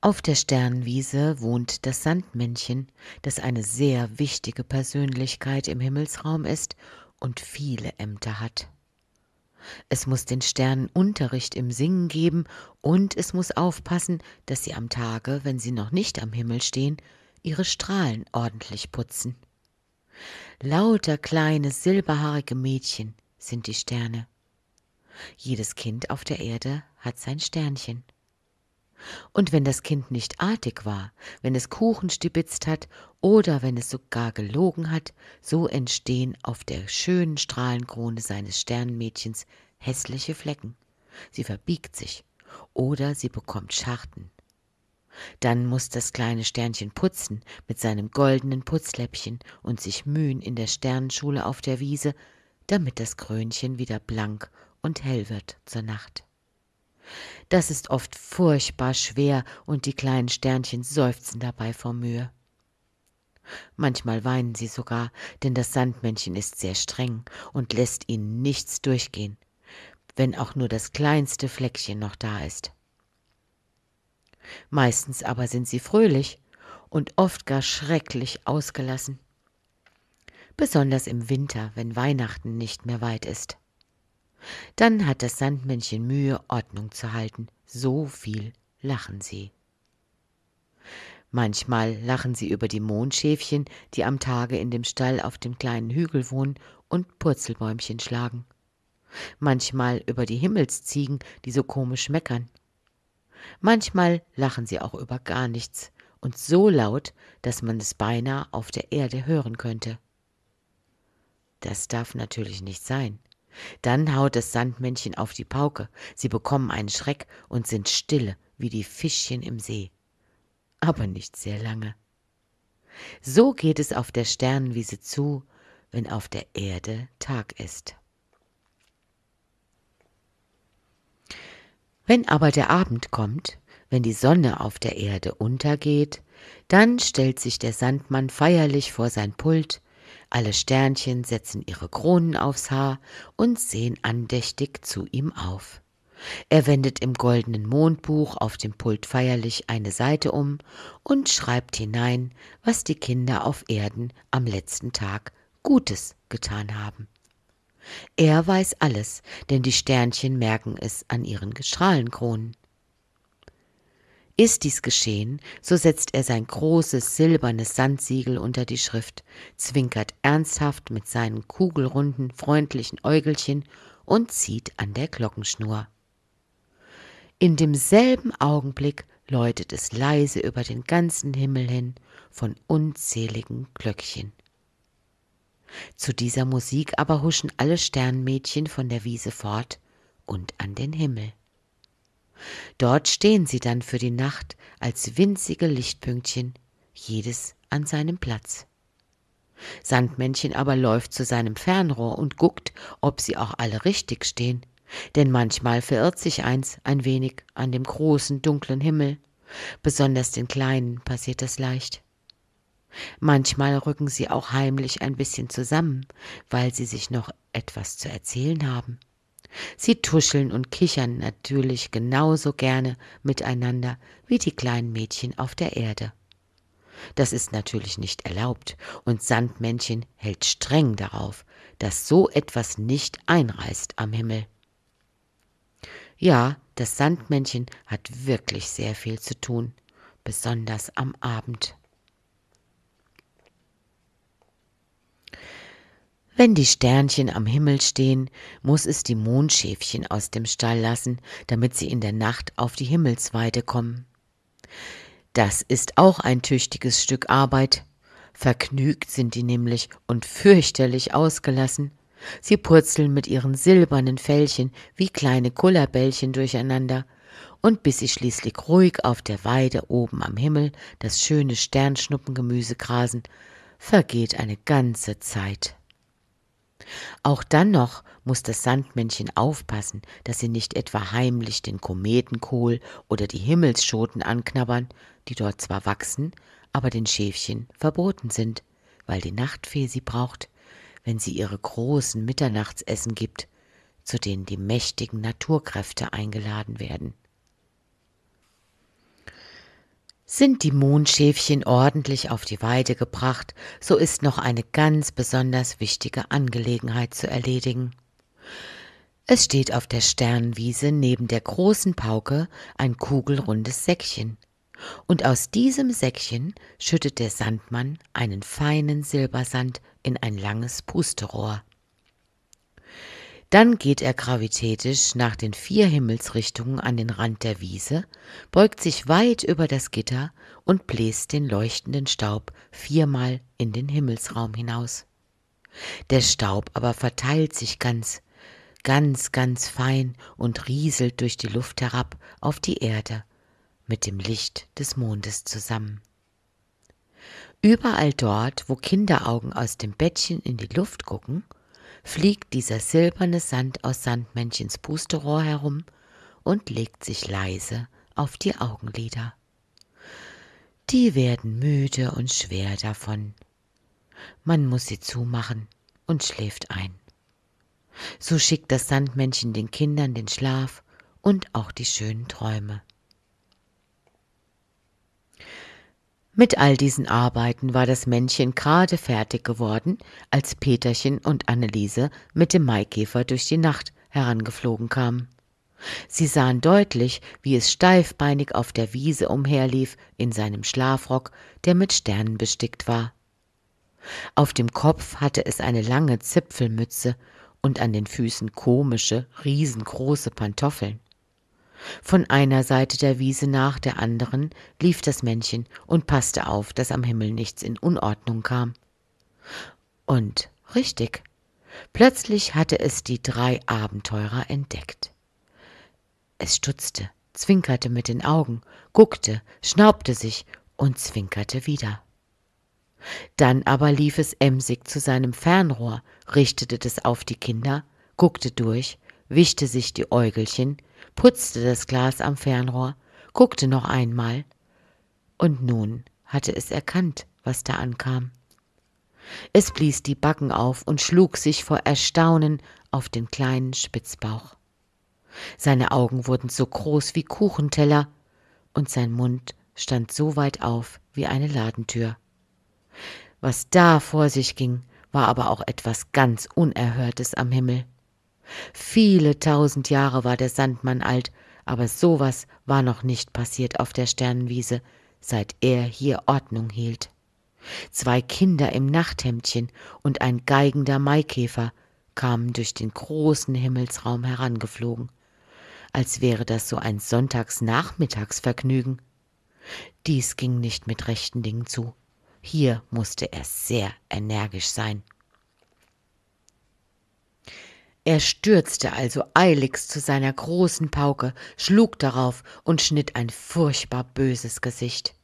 auf der Sternenwiese wohnt das Sandmännchen, das eine sehr wichtige Persönlichkeit im Himmelsraum ist und viele Ämter hat. Es muss den Sternen Unterricht im Singen geben und es muss aufpassen, dass sie am Tage, wenn sie noch nicht am Himmel stehen, ihre Strahlen ordentlich putzen. Lauter kleine silberhaarige Mädchen sind die Sterne. Jedes Kind auf der Erde hat sein Sternchen. Und wenn das Kind nicht artig war, wenn es Kuchen stibitzt hat oder wenn es sogar gelogen hat, so entstehen auf der schönen Strahlenkrone seines Sternmädchens hässliche Flecken. Sie verbiegt sich oder sie bekommt Scharten. Dann muß das kleine Sternchen putzen mit seinem goldenen Putzläppchen und sich mühen in der Sternenschule auf der Wiese, damit das Krönchen wieder blank und hell wird zur Nacht. Das ist oft furchtbar schwer und die kleinen Sternchen seufzen dabei vor Mühe. Manchmal weinen sie sogar, denn das Sandmännchen ist sehr streng und lässt ihnen nichts durchgehen, wenn auch nur das kleinste Fleckchen noch da ist. Meistens aber sind sie fröhlich und oft gar schrecklich ausgelassen. Besonders im Winter, wenn Weihnachten nicht mehr weit ist. Dann hat das Sandmännchen Mühe, Ordnung zu halten. So viel lachen sie. Manchmal lachen sie über die Mondschäfchen, die am Tage in dem Stall auf dem kleinen Hügel wohnen und Purzelbäumchen schlagen. Manchmal über die Himmelsziegen, die so komisch meckern. Manchmal lachen sie auch über gar nichts und so laut, dass man es beinahe auf der Erde hören könnte. Das darf natürlich nicht sein. Dann haut das Sandmännchen auf die Pauke, sie bekommen einen Schreck und sind stille wie die Fischchen im See. Aber nicht sehr lange. So geht es auf der Sternenwiese zu, wenn auf der Erde Tag ist. Wenn aber der Abend kommt, wenn die Sonne auf der Erde untergeht, dann stellt sich der Sandmann feierlich vor sein Pult, alle Sternchen setzen ihre Kronen aufs Haar und sehen andächtig zu ihm auf. Er wendet im goldenen Mondbuch auf dem Pult feierlich eine Seite um und schreibt hinein, was die Kinder auf Erden am letzten Tag Gutes getan haben. Er weiß alles, denn die Sternchen merken es an ihren Strahlenkronen. Ist dies geschehen, so setzt er sein großes silbernes Sandsiegel unter die Schrift, zwinkert ernsthaft mit seinen kugelrunden, freundlichen Äugelchen und zieht an der Glockenschnur. In demselben Augenblick läutet es leise über den ganzen Himmel hin von unzähligen Glöckchen. Zu dieser Musik aber huschen alle Sternmädchen von der Wiese fort und an den Himmel. Dort stehen sie dann für die Nacht als winzige Lichtpünktchen, jedes an seinem Platz. Sandmännchen aber läuft zu seinem Fernrohr und guckt, ob sie auch alle richtig stehen. Denn manchmal verirrt sich eins ein wenig an dem großen, dunklen Himmel. Besonders den Kleinen passiert das leicht. Manchmal rücken sie auch heimlich ein bisschen zusammen, weil sie sich noch etwas zu erzählen haben. Sie tuscheln und kichern natürlich genauso gerne miteinander wie die kleinen Mädchen auf der Erde. Das ist natürlich nicht erlaubt und Sandmännchen hält streng darauf, dass so etwas nicht einreißt am Himmel. Ja, das Sandmännchen hat wirklich sehr viel zu tun, besonders am Abend. Wenn die Sternchen am Himmel stehen, muss es die Mondschäfchen aus dem Stall lassen, damit sie in der Nacht auf die Himmelsweide kommen. Das ist auch ein tüchtiges Stück Arbeit. Vergnügt sind die nämlich und fürchterlich ausgelassen. Sie purzeln mit ihren silbernen Fällchen wie kleine Kullerbällchen durcheinander, und bis sie schließlich ruhig auf der Weide oben am Himmel das schöne Sternschnuppengemüse grasen, vergeht eine ganze Zeit. Auch dann noch muss das Sandmännchen aufpassen, dass sie nicht etwa heimlich den Kometenkohl oder die Himmelsschoten anknabbern, die dort zwar wachsen, aber den Schäfchen verboten sind, weil die Nachtfee sie braucht, wenn sie ihre großen Mitternachtsessen gibt, zu denen die mächtigen Naturkräfte eingeladen werden. Sind die Mondschäfchen ordentlich auf die Weide gebracht, so ist noch eine ganz besonders wichtige Angelegenheit zu erledigen. Es steht auf der Sternwiese neben der großen Pauke ein kugelrundes Säckchen. Und aus diesem Säckchen schüttet der Sandmann einen feinen Silbersand in ein langes Pusterohr. Dann geht er gravitätisch nach den vier Himmelsrichtungen an den Rand der Wiese, beugt sich weit über das Gitter und bläst den leuchtenden Staub viermal in den Himmelsraum hinaus. Der Staub aber verteilt sich ganz, ganz, ganz fein und rieselt durch die Luft herab auf die Erde mit dem Licht des Mondes zusammen. Überall dort, wo Kinderaugen aus dem Bettchen in die Luft gucken, fliegt dieser silberne Sand aus Sandmännchens Pusterohr herum und legt sich leise auf die Augenlider. Die werden müde und schwer davon. Man muss sie zumachen und schläft ein. So schickt das Sandmännchen den Kindern den Schlaf und auch die schönen Träume. Mit all diesen Arbeiten war das Männchen gerade fertig geworden, als Peterchen und Anneliese mit dem Maikäfer durch die Nacht herangeflogen kamen. Sie sahen deutlich, wie es steifbeinig auf der Wiese umherlief, in seinem Schlafrock, der mit Sternen bestickt war. Auf dem Kopf hatte es eine lange Zipfelmütze und an den Füßen komische, riesengroße Pantoffeln. Von einer Seite der Wiese nach der anderen lief das Männchen und passte auf, dass am Himmel nichts in Unordnung kam. Und richtig, plötzlich hatte es die drei Abenteurer entdeckt. Es stutzte, zwinkerte mit den Augen, guckte, schnaubte sich und zwinkerte wieder. Dann aber lief es emsig zu seinem Fernrohr, richtete das auf die Kinder, guckte durch, wischte sich die Äugelchen, putzte das Glas am Fernrohr, guckte noch einmal. Und nun hatte es erkannt, was da ankam. Es blies die Backen auf und schlug sich vor Erstaunen auf den kleinen Spitzbauch. Seine Augen wurden so groß wie Kuchenteller und sein Mund stand so weit auf wie eine Ladentür. Was da vor sich ging, war aber auch etwas ganz Unerhörtes am Himmel. Viele tausend Jahre war der Sandmann alt, aber sowas war noch nicht passiert auf der Sternenwiese, seit er hier Ordnung hielt. Zwei Kinder im Nachthemdchen und ein geigender Maikäfer kamen durch den großen Himmelsraum herangeflogen, als wäre das so ein Sonntagsnachmittagsvergnügen. Dies ging nicht mit rechten Dingen zu. Hier musste er sehr energisch sein. Er stürzte also eiligst zu seiner großen Pauke, schlug darauf und schnitt ein furchtbar böses Gesicht.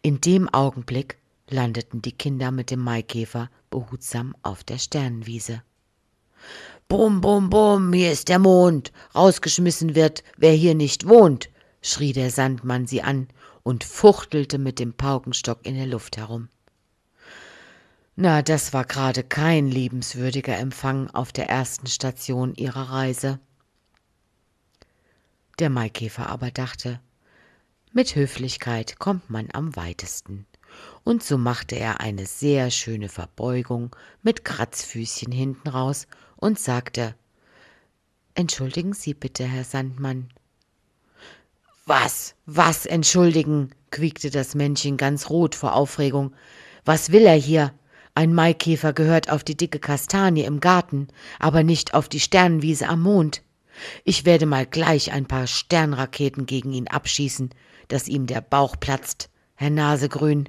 In dem Augenblick landeten die Kinder mit dem Maikäfer behutsam auf der Sternenwiese. Bum, bum, bum, hier ist der Mond. Rausgeschmissen wird, wer hier nicht wohnt, schrie der Sandmann sie an und fuchtelte mit dem Paukenstock in der Luft herum. Na, das war gerade kein liebenswürdiger Empfang auf der ersten Station ihrer Reise. Der Maikäfer aber dachte, mit Höflichkeit kommt man am weitesten. Und so machte er eine sehr schöne Verbeugung mit Kratzfüßchen hinten raus und sagte Entschuldigen Sie bitte, Herr Sandmann. Was, was entschuldigen? quiekte das Männchen ganz rot vor Aufregung. Was will er hier? Ein Maikäfer gehört auf die dicke Kastanie im Garten, aber nicht auf die Sternenwiese am Mond. Ich werde mal gleich ein paar Sternraketen gegen ihn abschießen, dass ihm der Bauch platzt, Herr Nasegrün.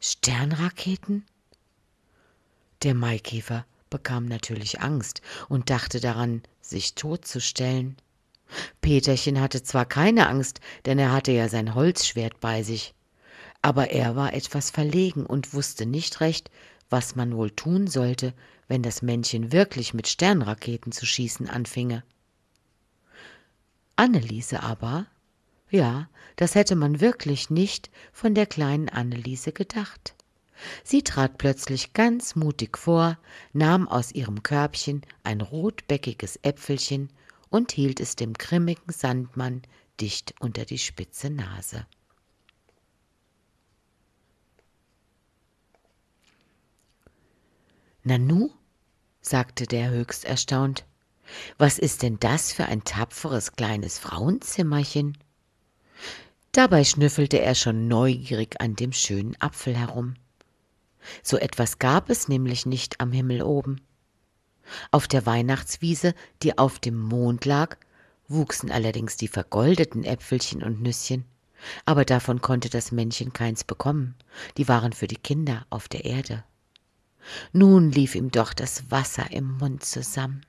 Sternraketen? Der Maikäfer bekam natürlich Angst und dachte daran, sich totzustellen. Peterchen hatte zwar keine Angst, denn er hatte ja sein Holzschwert bei sich aber er war etwas verlegen und wusste nicht recht, was man wohl tun sollte, wenn das Männchen wirklich mit Sternraketen zu schießen anfinge. Anneliese aber, ja, das hätte man wirklich nicht von der kleinen Anneliese gedacht. Sie trat plötzlich ganz mutig vor, nahm aus ihrem Körbchen ein rotbäckiges Äpfelchen und hielt es dem grimmigen Sandmann dicht unter die spitze Nase. Nanu? sagte der höchst erstaunt. Was ist denn das für ein tapferes kleines Frauenzimmerchen? Dabei schnüffelte er schon neugierig an dem schönen Apfel herum. So etwas gab es nämlich nicht am Himmel oben. Auf der Weihnachtswiese, die auf dem Mond lag, wuchsen allerdings die vergoldeten Äpfelchen und Nüsschen, aber davon konnte das Männchen keins bekommen, die waren für die Kinder auf der Erde. Nun lief ihm doch das Wasser im Mund zusammen.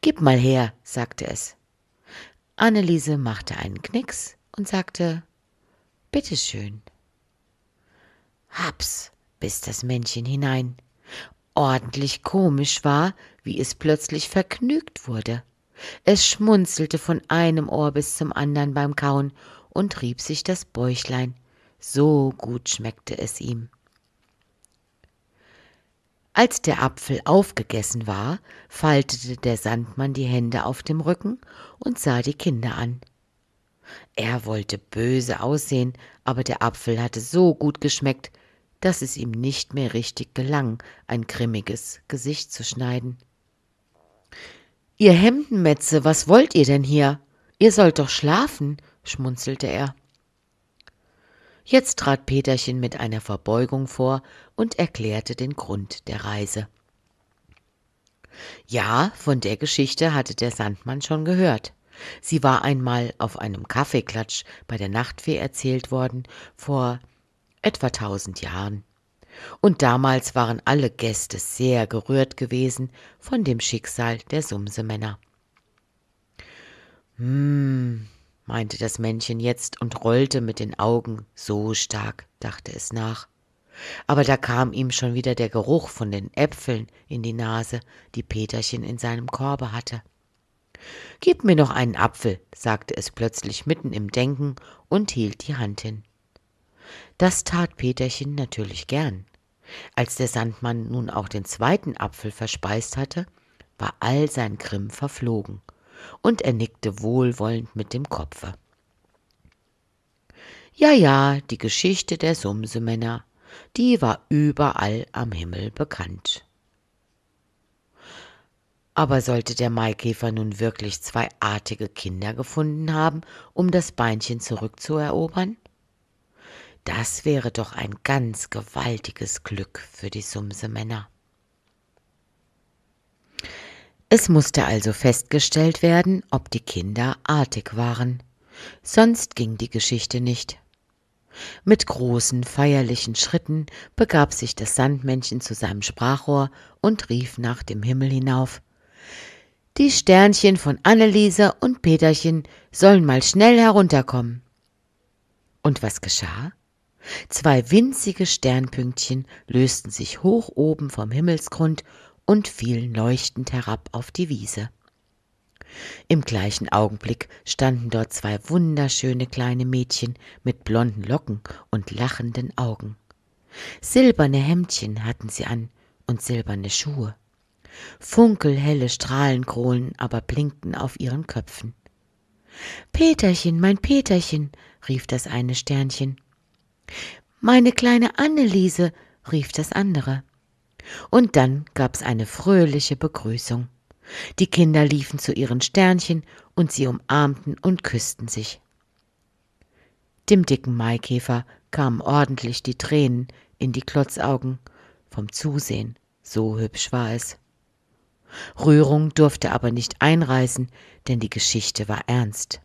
Gib mal her, sagte es. Anneliese machte einen Knicks und sagte Bitteschön. Haps, biss das Männchen hinein. Ordentlich komisch war, wie es plötzlich vergnügt wurde. Es schmunzelte von einem Ohr bis zum anderen beim Kauen und rieb sich das Bäuchlein. So gut schmeckte es ihm. Als der Apfel aufgegessen war, faltete der Sandmann die Hände auf dem Rücken und sah die Kinder an. Er wollte böse aussehen, aber der Apfel hatte so gut geschmeckt, dass es ihm nicht mehr richtig gelang, ein grimmiges Gesicht zu schneiden. Ihr Hemdenmetze, was wollt ihr denn hier? Ihr sollt doch schlafen, schmunzelte er. Jetzt trat Peterchen mit einer Verbeugung vor und erklärte den Grund der Reise. Ja, von der Geschichte hatte der Sandmann schon gehört. Sie war einmal auf einem Kaffeeklatsch bei der Nachtfee erzählt worden, vor etwa tausend Jahren. Und damals waren alle Gäste sehr gerührt gewesen von dem Schicksal der Sumsemänner. Hm, meinte das Männchen jetzt und rollte mit den Augen, so stark dachte es nach. Aber da kam ihm schon wieder der Geruch von den Äpfeln in die Nase, die Peterchen in seinem Korbe hatte. Gib mir noch einen Apfel, sagte es plötzlich mitten im Denken und hielt die Hand hin. Das tat Peterchen natürlich gern. Als der Sandmann nun auch den zweiten Apfel verspeist hatte, war all sein Grimm verflogen und er nickte wohlwollend mit dem Kopfe. Ja, ja, die Geschichte der Sumsemänner, die war überall am Himmel bekannt. Aber sollte der Maikäfer nun wirklich zwei artige Kinder gefunden haben, um das Beinchen zurückzuerobern? Das wäre doch ein ganz gewaltiges Glück für die Sumsemänner. Es musste also festgestellt werden, ob die Kinder artig waren. Sonst ging die Geschichte nicht. Mit großen, feierlichen Schritten begab sich das Sandmännchen zu seinem Sprachrohr und rief nach dem Himmel hinauf. Die Sternchen von Anneliese und Peterchen sollen mal schnell herunterkommen. Und was geschah? Zwei winzige Sternpünktchen lösten sich hoch oben vom Himmelsgrund und fielen leuchtend herab auf die Wiese. Im gleichen Augenblick standen dort zwei wunderschöne kleine Mädchen mit blonden Locken und lachenden Augen. Silberne Hemdchen hatten sie an und silberne Schuhe. Funkelhelle Strahlenkronen aber blinkten auf ihren Köpfen. Peterchen, mein Peterchen, rief das eine Sternchen. Meine kleine Anneliese, rief das andere. Und dann gab's eine fröhliche Begrüßung. Die Kinder liefen zu ihren Sternchen und sie umarmten und küssten sich. Dem dicken Maikäfer kamen ordentlich die Tränen in die Klotzaugen vom Zusehen, so hübsch war es. Rührung durfte aber nicht einreißen, denn die Geschichte war ernst.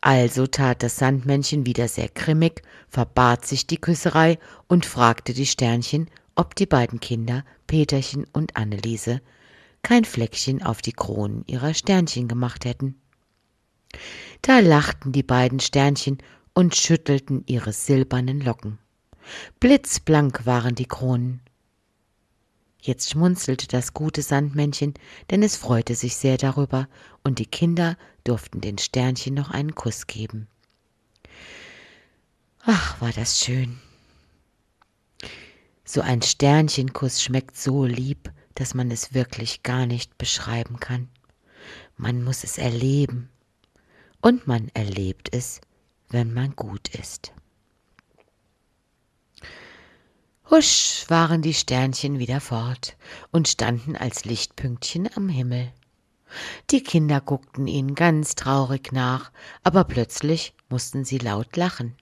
Also tat das Sandmännchen wieder sehr grimmig, verbat sich die Küsserei und fragte die Sternchen, ob die beiden Kinder, Peterchen und Anneliese, kein Fleckchen auf die Kronen ihrer Sternchen gemacht hätten. Da lachten die beiden Sternchen und schüttelten ihre silbernen Locken. Blitzblank waren die Kronen. Jetzt schmunzelte das gute Sandmännchen, denn es freute sich sehr darüber, und die Kinder durften den Sternchen noch einen Kuss geben. Ach, war das schön. So ein Sternchenkuss schmeckt so lieb, dass man es wirklich gar nicht beschreiben kann. Man muss es erleben. Und man erlebt es, wenn man gut ist. Husch waren die Sternchen wieder fort und standen als Lichtpünktchen am Himmel. Die Kinder guckten ihnen ganz traurig nach, aber plötzlich mussten sie laut lachen.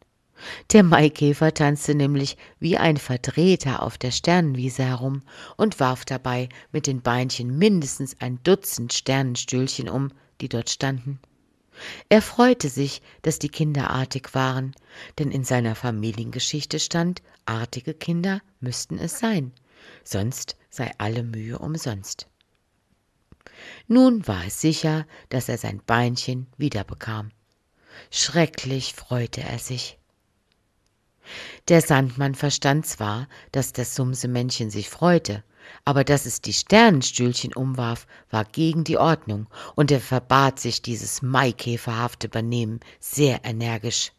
Der Maikäfer tanzte nämlich wie ein Verdrehter auf der Sternenwiese herum und warf dabei mit den Beinchen mindestens ein Dutzend Sternenstühlchen um, die dort standen. Er freute sich, dass die Kinder artig waren, denn in seiner Familiengeschichte stand, artige Kinder müssten es sein, sonst sei alle Mühe umsonst. Nun war es sicher, dass er sein Beinchen wiederbekam. Schrecklich freute er sich. Der Sandmann verstand zwar, dass das Sumsemännchen sich freute, aber dass es die Sternenstühlchen umwarf, war gegen die Ordnung, und er verbat sich dieses maikäferhafte Benehmen sehr energisch.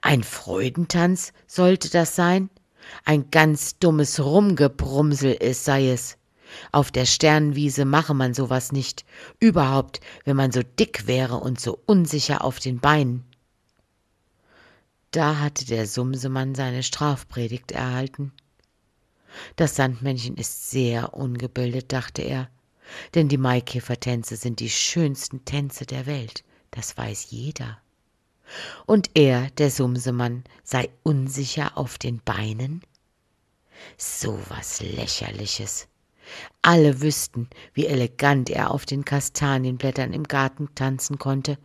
Ein Freudentanz sollte das sein? Ein ganz dummes Rumgebrumsel es sei es. Auf der Sternenwiese mache man sowas nicht, überhaupt, wenn man so dick wäre und so unsicher auf den Beinen. Da hatte der Sumsemann seine Strafpredigt erhalten. Das Sandmännchen ist sehr ungebildet, dachte er, denn die Maikäfertänze sind die schönsten Tänze der Welt, das weiß jeder. Und er, der Sumsemann, sei unsicher auf den Beinen? So was Lächerliches. Alle wüssten, wie elegant er auf den Kastanienblättern im Garten tanzen konnte,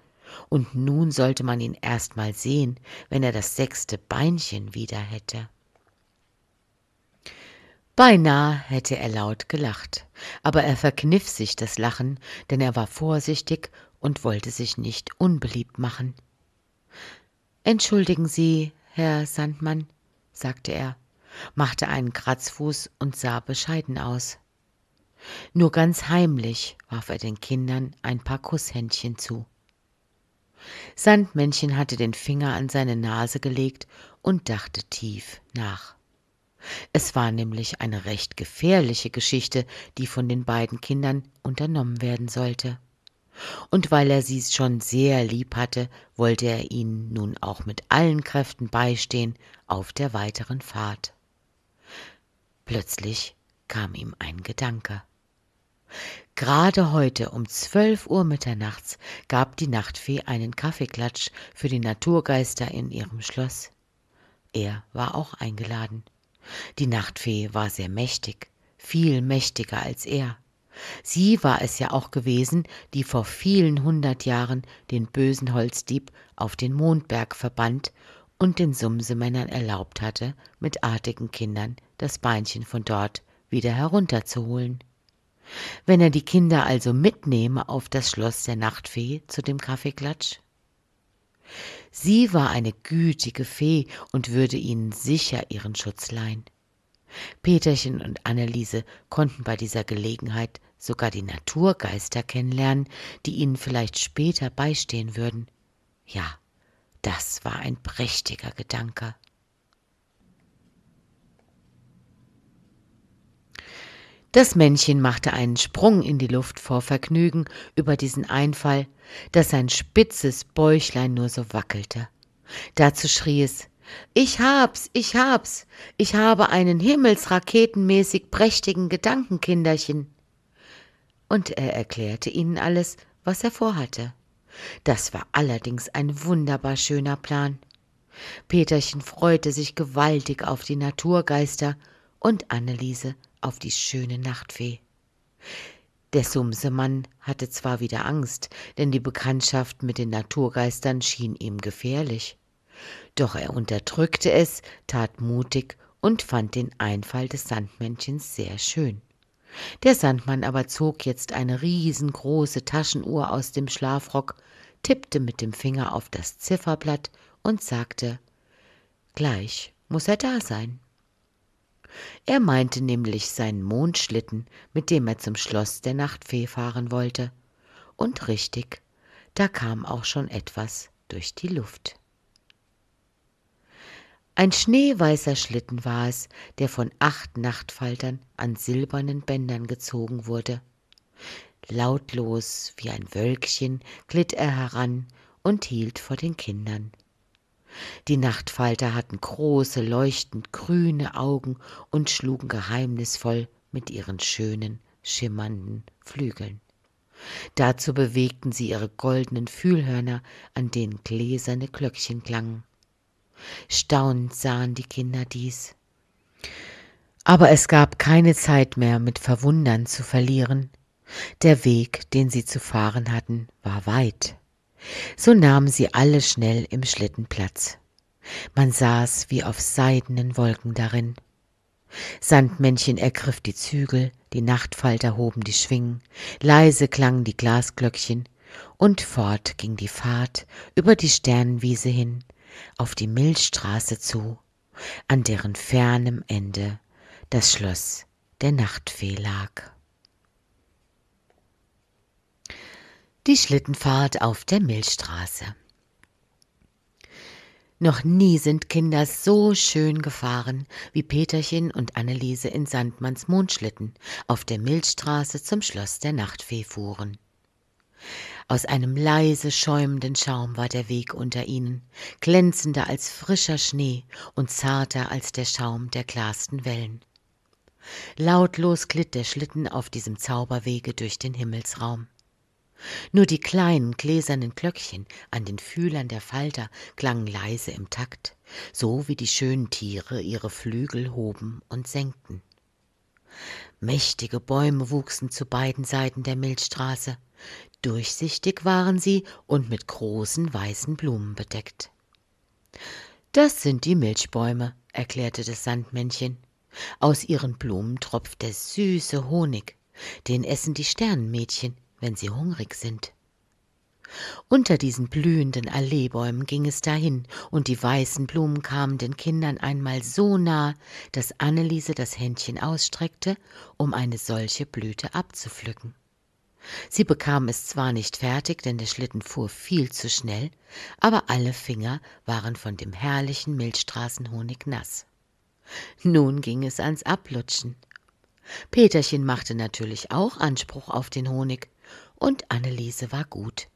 und nun sollte man ihn erst mal sehen, wenn er das sechste Beinchen wieder hätte. Beinahe hätte er laut gelacht, aber er verkniff sich das Lachen, denn er war vorsichtig und wollte sich nicht unbeliebt machen. Entschuldigen Sie, Herr Sandmann, sagte er, machte einen Kratzfuß und sah bescheiden aus. Nur ganz heimlich warf er den Kindern ein paar Kusshändchen zu. Sandmännchen hatte den Finger an seine Nase gelegt und dachte tief nach. Es war nämlich eine recht gefährliche Geschichte, die von den beiden Kindern unternommen werden sollte. Und weil er sie schon sehr lieb hatte, wollte er ihnen nun auch mit allen Kräften beistehen auf der weiteren Fahrt. Plötzlich kam ihm ein Gedanke. Gerade heute um 12 Uhr mitternachts gab die Nachtfee einen Kaffeeklatsch für die Naturgeister in ihrem Schloss. Er war auch eingeladen. Die Nachtfee war sehr mächtig, viel mächtiger als er. Sie war es ja auch gewesen, die vor vielen hundert Jahren den bösen Holzdieb auf den Mondberg verbannt und den Sumsemännern erlaubt hatte, mit artigen Kindern das Beinchen von dort wieder herunterzuholen. Wenn er die Kinder also mitnehme auf das Schloss der Nachtfee zu dem Kaffeeklatsch? Sie war eine gütige Fee und würde ihnen sicher ihren Schutz leihen. Peterchen und Anneliese konnten bei dieser Gelegenheit sogar die Naturgeister kennenlernen, die ihnen vielleicht später beistehen würden. Ja, das war ein prächtiger Gedanke. Das Männchen machte einen Sprung in die Luft vor Vergnügen über diesen Einfall, dass sein spitzes Bäuchlein nur so wackelte. Dazu schrie es Ich hab's, ich hab's, ich habe einen himmelsraketenmäßig prächtigen Gedankenkinderchen. Und er erklärte ihnen alles, was er vorhatte. Das war allerdings ein wunderbar schöner Plan. Peterchen freute sich gewaltig auf die Naturgeister und Anneliese auf die schöne Nachtfee. Der Sumsemann hatte zwar wieder Angst, denn die Bekanntschaft mit den Naturgeistern schien ihm gefährlich. Doch er unterdrückte es, tat mutig und fand den Einfall des Sandmännchens sehr schön. Der Sandmann aber zog jetzt eine riesengroße Taschenuhr aus dem Schlafrock, tippte mit dem Finger auf das Zifferblatt und sagte Gleich muß er da sein er meinte nämlich seinen mondschlitten mit dem er zum schloß der nachtfee fahren wollte und richtig da kam auch schon etwas durch die luft ein schneeweißer schlitten war es der von acht nachtfaltern an silbernen bändern gezogen wurde lautlos wie ein wölkchen glitt er heran und hielt vor den kindern die Nachtfalter hatten große, leuchtend grüne Augen und schlugen geheimnisvoll mit ihren schönen, schimmernden Flügeln. Dazu bewegten sie ihre goldenen Fühlhörner, an denen gläserne Glöckchen klangen. Staunend sahen die Kinder dies. Aber es gab keine Zeit mehr, mit Verwundern zu verlieren. Der Weg, den sie zu fahren hatten, war weit. So nahmen sie alle schnell im Schlitten Platz. Man saß wie auf seidenen Wolken darin. Sandmännchen ergriff die Zügel, die Nachtfalter hoben die Schwingen, leise klangen die Glasglöckchen, und fort ging die Fahrt über die Sternenwiese hin, auf die Milchstraße zu, an deren fernem Ende das Schloss der Nachtfee lag. Die Schlittenfahrt auf der Milchstraße. Noch nie sind Kinder so schön gefahren wie Peterchen und Anneliese in Sandmanns Mondschlitten auf der Milchstraße zum Schloss der Nachtfee fuhren. Aus einem leise schäumenden Schaum war der Weg unter ihnen, glänzender als frischer Schnee und zarter als der Schaum der klarsten Wellen. Lautlos glitt der Schlitten auf diesem Zauberwege durch den Himmelsraum nur die kleinen gläsernen glöckchen an den fühlern der falter klangen leise im takt so wie die schönen tiere ihre flügel hoben und senkten mächtige bäume wuchsen zu beiden seiten der milchstraße durchsichtig waren sie und mit großen weißen blumen bedeckt das sind die milchbäume erklärte das sandmännchen aus ihren blumen tropft der süße honig den essen die Sternenmädchen, wenn sie hungrig sind. Unter diesen blühenden Alleebäumen ging es dahin, und die weißen Blumen kamen den Kindern einmal so nah, dass Anneliese das Händchen ausstreckte, um eine solche Blüte abzupflücken. Sie bekam es zwar nicht fertig, denn der Schlitten fuhr viel zu schnell, aber alle Finger waren von dem herrlichen Milchstraßenhonig nass. Nun ging es ans Ablutschen. Peterchen machte natürlich auch Anspruch auf den Honig, und Anneliese war gut.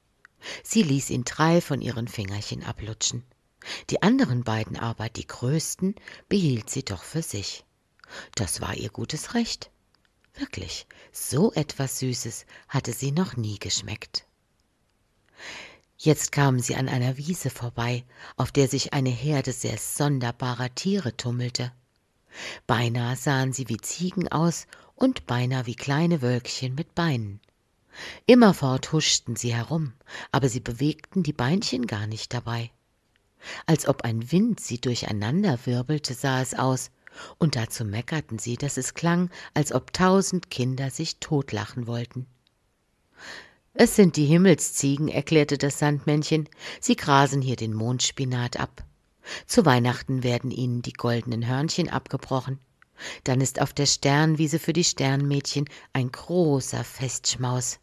Sie ließ ihn drei von ihren Fingerchen ablutschen. Die anderen beiden aber, die größten, behielt sie doch für sich. Das war ihr gutes Recht. Wirklich, so etwas Süßes hatte sie noch nie geschmeckt. Jetzt kamen sie an einer Wiese vorbei, auf der sich eine Herde sehr sonderbarer Tiere tummelte. Beinahe sahen sie wie Ziegen aus und beinahe wie kleine Wölkchen mit Beinen. Immerfort huschten sie herum, aber sie bewegten die Beinchen gar nicht dabei. Als ob ein Wind sie durcheinanderwirbelte, sah es aus, und dazu meckerten sie, dass es klang, als ob tausend Kinder sich totlachen wollten. Es sind die Himmelsziegen, erklärte das Sandmännchen, sie grasen hier den Mondspinat ab. Zu Weihnachten werden ihnen die goldenen Hörnchen abgebrochen. Dann ist auf der Sternwiese für die Sternmädchen ein großer Festschmaus.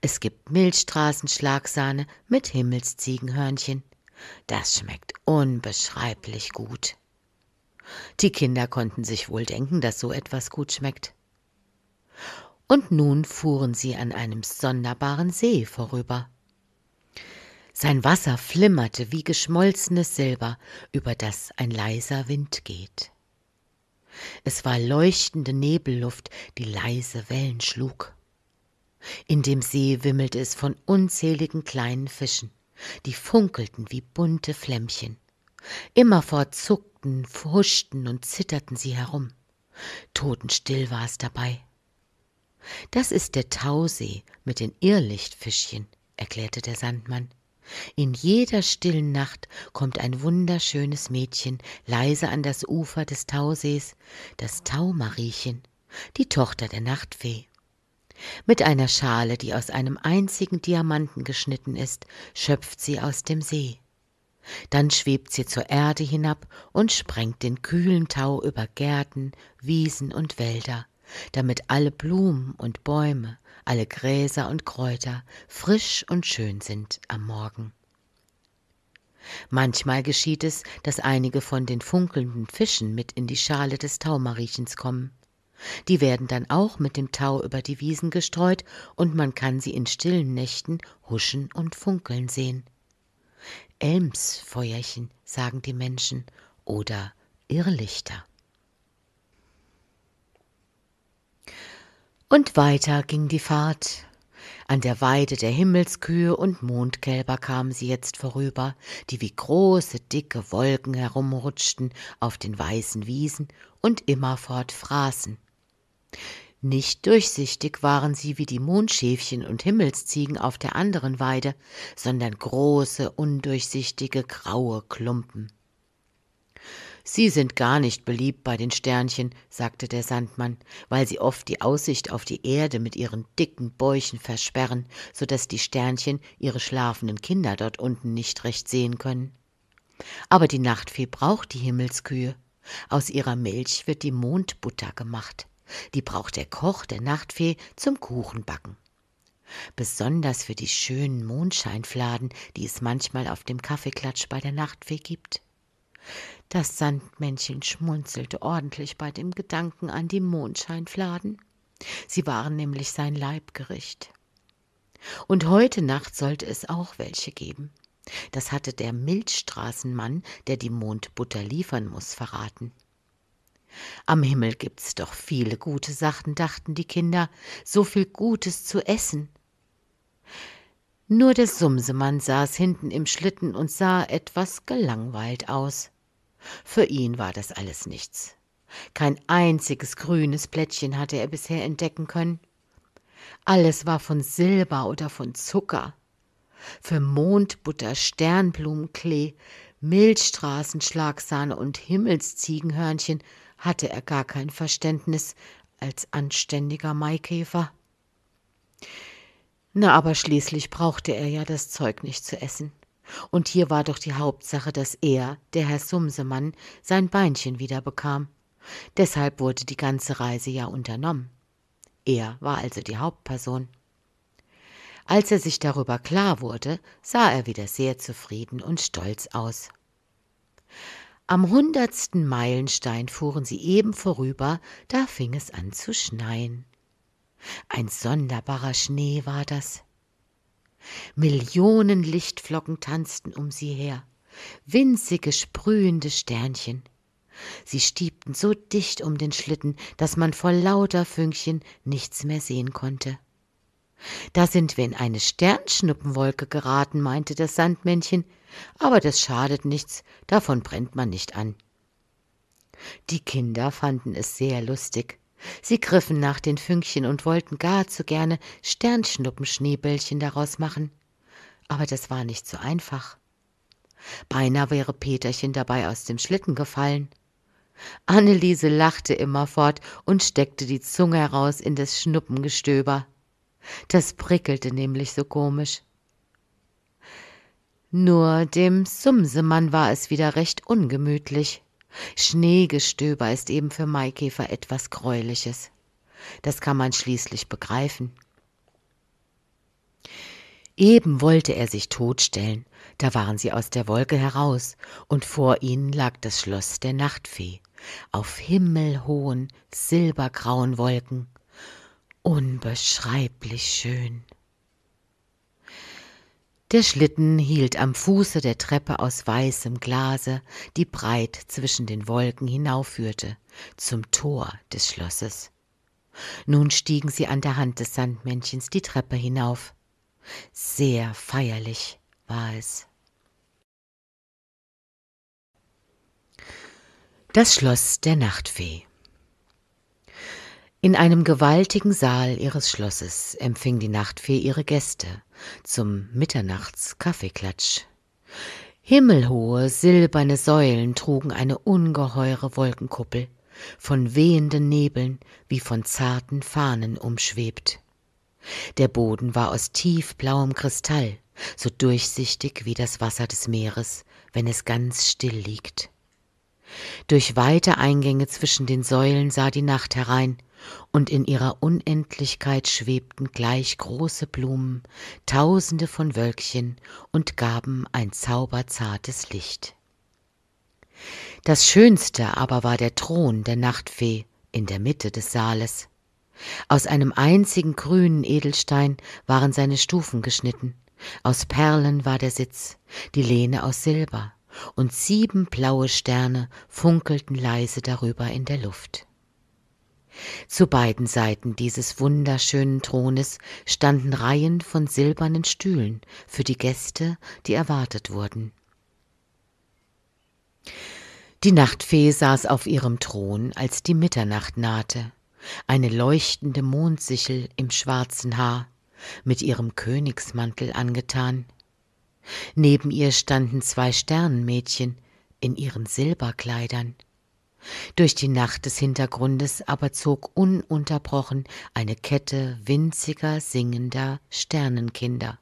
Es gibt Milchstraßenschlagsahne mit Himmelsziegenhörnchen. Das schmeckt unbeschreiblich gut. Die Kinder konnten sich wohl denken, dass so etwas gut schmeckt. Und nun fuhren sie an einem sonderbaren See vorüber. Sein Wasser flimmerte wie geschmolzenes Silber, über das ein leiser Wind geht. Es war leuchtende Nebelluft, die leise Wellen schlug. In dem See wimmelte es von unzähligen kleinen Fischen, die funkelten wie bunte Flämmchen. Immerfort zuckten, huschten und zitterten sie herum. Totenstill war es dabei. Das ist der Tausee mit den Irrlichtfischchen, erklärte der Sandmann. In jeder stillen Nacht kommt ein wunderschönes Mädchen leise an das Ufer des Tausees, das Taumariechen, die Tochter der Nachtfee. Mit einer Schale, die aus einem einzigen Diamanten geschnitten ist, schöpft sie aus dem See. Dann schwebt sie zur Erde hinab und sprengt den kühlen Tau über Gärten, Wiesen und Wälder, damit alle Blumen und Bäume, alle Gräser und Kräuter frisch und schön sind am Morgen. Manchmal geschieht es, dass einige von den funkelnden Fischen mit in die Schale des Taumariechens kommen. Die werden dann auch mit dem Tau über die Wiesen gestreut und man kann sie in stillen Nächten huschen und funkeln sehen. Elmsfeuerchen, sagen die Menschen, oder Irrlichter. Und weiter ging die Fahrt. An der Weide der Himmelskühe und Mondkälber kamen sie jetzt vorüber, die wie große, dicke Wolken herumrutschten auf den weißen Wiesen und immerfort fraßen nicht durchsichtig waren sie wie die mondschäfchen und himmelsziegen auf der anderen weide sondern große undurchsichtige graue klumpen sie sind gar nicht beliebt bei den sternchen sagte der sandmann weil sie oft die aussicht auf die erde mit ihren dicken bäuchen versperren so daß die sternchen ihre schlafenden kinder dort unten nicht recht sehen können aber die nachtfee braucht die himmelskühe aus ihrer milch wird die mondbutter gemacht die braucht der Koch der Nachtfee zum Kuchenbacken. Besonders für die schönen Mondscheinfladen, die es manchmal auf dem Kaffeeklatsch bei der Nachtfee gibt. Das Sandmännchen schmunzelte ordentlich bei dem Gedanken an die Mondscheinfladen. Sie waren nämlich sein Leibgericht. Und heute Nacht sollte es auch welche geben. Das hatte der Milchstraßenmann, der die Mondbutter liefern muß, verraten am Himmel gibt's doch viele gute Sachen, dachten die Kinder, so viel Gutes zu essen. Nur der Sumsemann saß hinten im Schlitten und sah etwas gelangweilt aus. Für ihn war das alles nichts. Kein einziges grünes Blättchen hatte er bisher entdecken können. Alles war von Silber oder von Zucker. Für Mondbutter, Sternblumenklee, Milchstraßenschlagsahne und Himmelsziegenhörnchen hatte er gar kein Verständnis als anständiger Maikäfer. Na, aber schließlich brauchte er ja das Zeug nicht zu essen. Und hier war doch die Hauptsache, dass er, der Herr Sumsemann, sein Beinchen wieder bekam. Deshalb wurde die ganze Reise ja unternommen. Er war also die Hauptperson. Als er sich darüber klar wurde, sah er wieder sehr zufrieden und stolz aus. Am hundertsten Meilenstein fuhren sie eben vorüber, da fing es an zu schneien. Ein sonderbarer Schnee war das. Millionen Lichtflocken tanzten um sie her, winzige sprühende Sternchen. Sie stiebten so dicht um den Schlitten, dass man vor lauter Fünkchen nichts mehr sehen konnte. Da sind wir in eine Sternschnuppenwolke geraten, meinte das Sandmännchen, aber das schadet nichts, davon brennt man nicht an. Die Kinder fanden es sehr lustig. Sie griffen nach den Fünkchen und wollten gar zu gerne Sternschnuppenschneebällchen daraus machen. Aber das war nicht so einfach. Beinahe wäre Peterchen dabei aus dem Schlitten gefallen. Anneliese lachte immerfort und steckte die Zunge heraus in das Schnuppengestöber. Das prickelte nämlich so komisch. Nur dem Sumsemann war es wieder recht ungemütlich. Schneegestöber ist eben für Maikäfer etwas Gräuliches. Das kann man schließlich begreifen. Eben wollte er sich totstellen, da waren sie aus der Wolke heraus, und vor ihnen lag das Schloss der Nachtfee, auf himmelhohen, silbergrauen Wolken unbeschreiblich schön. Der Schlitten hielt am Fuße der Treppe aus weißem Glase, die breit zwischen den Wolken hinaufführte, zum Tor des Schlosses. Nun stiegen sie an der Hand des Sandmännchens die Treppe hinauf. Sehr feierlich war es. Das Schloss der Nachtfee. In einem gewaltigen Saal ihres Schlosses empfing die Nachtfee ihre Gäste zum Mitternachts-Kaffeeklatsch. Himmelhohe silberne Säulen trugen eine ungeheure Wolkenkuppel, von wehenden Nebeln wie von zarten Fahnen umschwebt. Der Boden war aus tiefblauem Kristall, so durchsichtig wie das Wasser des Meeres, wenn es ganz still liegt. Durch weite Eingänge zwischen den Säulen sah die Nacht herein, und in ihrer Unendlichkeit schwebten gleich große Blumen, tausende von Wölkchen und gaben ein zauberzartes Licht. Das Schönste aber war der Thron der Nachtfee in der Mitte des Saales. Aus einem einzigen grünen Edelstein waren seine Stufen geschnitten, aus Perlen war der Sitz, die Lehne aus Silber, und sieben blaue Sterne funkelten leise darüber in der Luft. Zu beiden Seiten dieses wunderschönen Thrones standen Reihen von silbernen Stühlen für die Gäste, die erwartet wurden. Die Nachtfee saß auf ihrem Thron, als die Mitternacht nahte, eine leuchtende Mondsichel im schwarzen Haar, mit ihrem Königsmantel angetan. Neben ihr standen zwei Sternenmädchen in ihren Silberkleidern. Durch die Nacht des Hintergrundes aber zog ununterbrochen eine Kette winziger, singender Sternenkinder.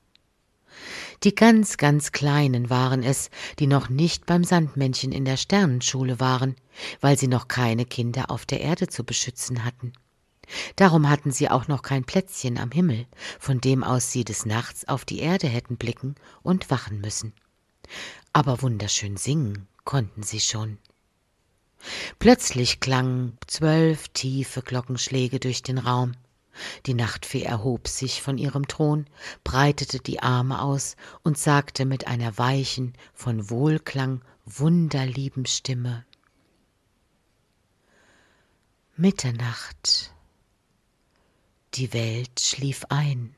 Die ganz, ganz Kleinen waren es, die noch nicht beim Sandmännchen in der Sternenschule waren, weil sie noch keine Kinder auf der Erde zu beschützen hatten. Darum hatten sie auch noch kein Plätzchen am Himmel, von dem aus sie des Nachts auf die Erde hätten blicken und wachen müssen. Aber wunderschön singen konnten sie schon. Plötzlich klangen zwölf tiefe Glockenschläge durch den Raum. Die Nachtfee erhob sich von ihrem Thron, breitete die Arme aus und sagte mit einer weichen, von Wohlklang wunderlieben Stimme Mitternacht. Die Welt schlief ein.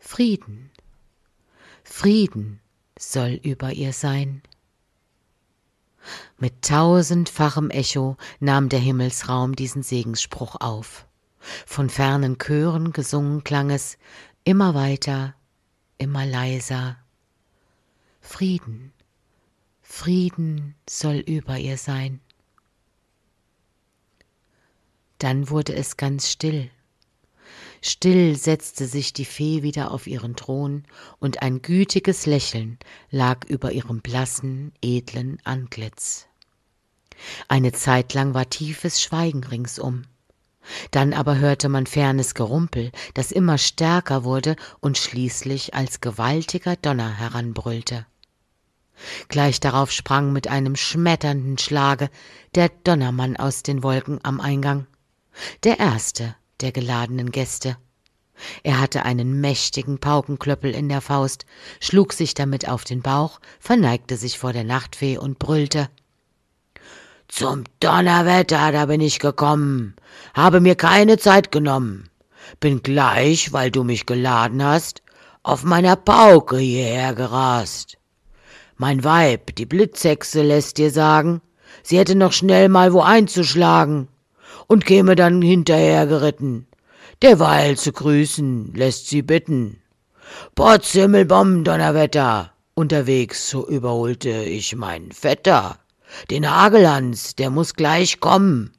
Frieden, Frieden soll über ihr sein. Mit tausendfachem Echo nahm der Himmelsraum diesen Segensspruch auf. Von fernen Chören gesungen klang es immer weiter, immer leiser. Frieden, Frieden soll über ihr sein. Dann wurde es ganz still. Still setzte sich die Fee wieder auf ihren Thron, und ein gütiges Lächeln lag über ihrem blassen, edlen Antlitz. Eine Zeit lang war tiefes Schweigen ringsum. Dann aber hörte man fernes Gerumpel, das immer stärker wurde und schließlich als gewaltiger Donner heranbrüllte. Gleich darauf sprang mit einem schmetternden Schlage der Donnermann aus den Wolken am Eingang. Der erste der geladenen Gäste. Er hatte einen mächtigen Paukenklöppel in der Faust, schlug sich damit auf den Bauch, verneigte sich vor der Nachtfee und brüllte Zum Donnerwetter, da bin ich gekommen, habe mir keine Zeit genommen, bin gleich, weil du mich geladen hast, auf meiner Pauke hierher gerast. Mein Weib, die Blitzhexe, lässt dir sagen, sie hätte noch schnell mal wo einzuschlagen und käme dann hinterher geritten. Derweil zu grüßen lässt sie bitten. Potzhimmelbom, Donnerwetter! Unterwegs so überholte ich meinen Vetter. Den Hagelhans, der muss gleich kommen.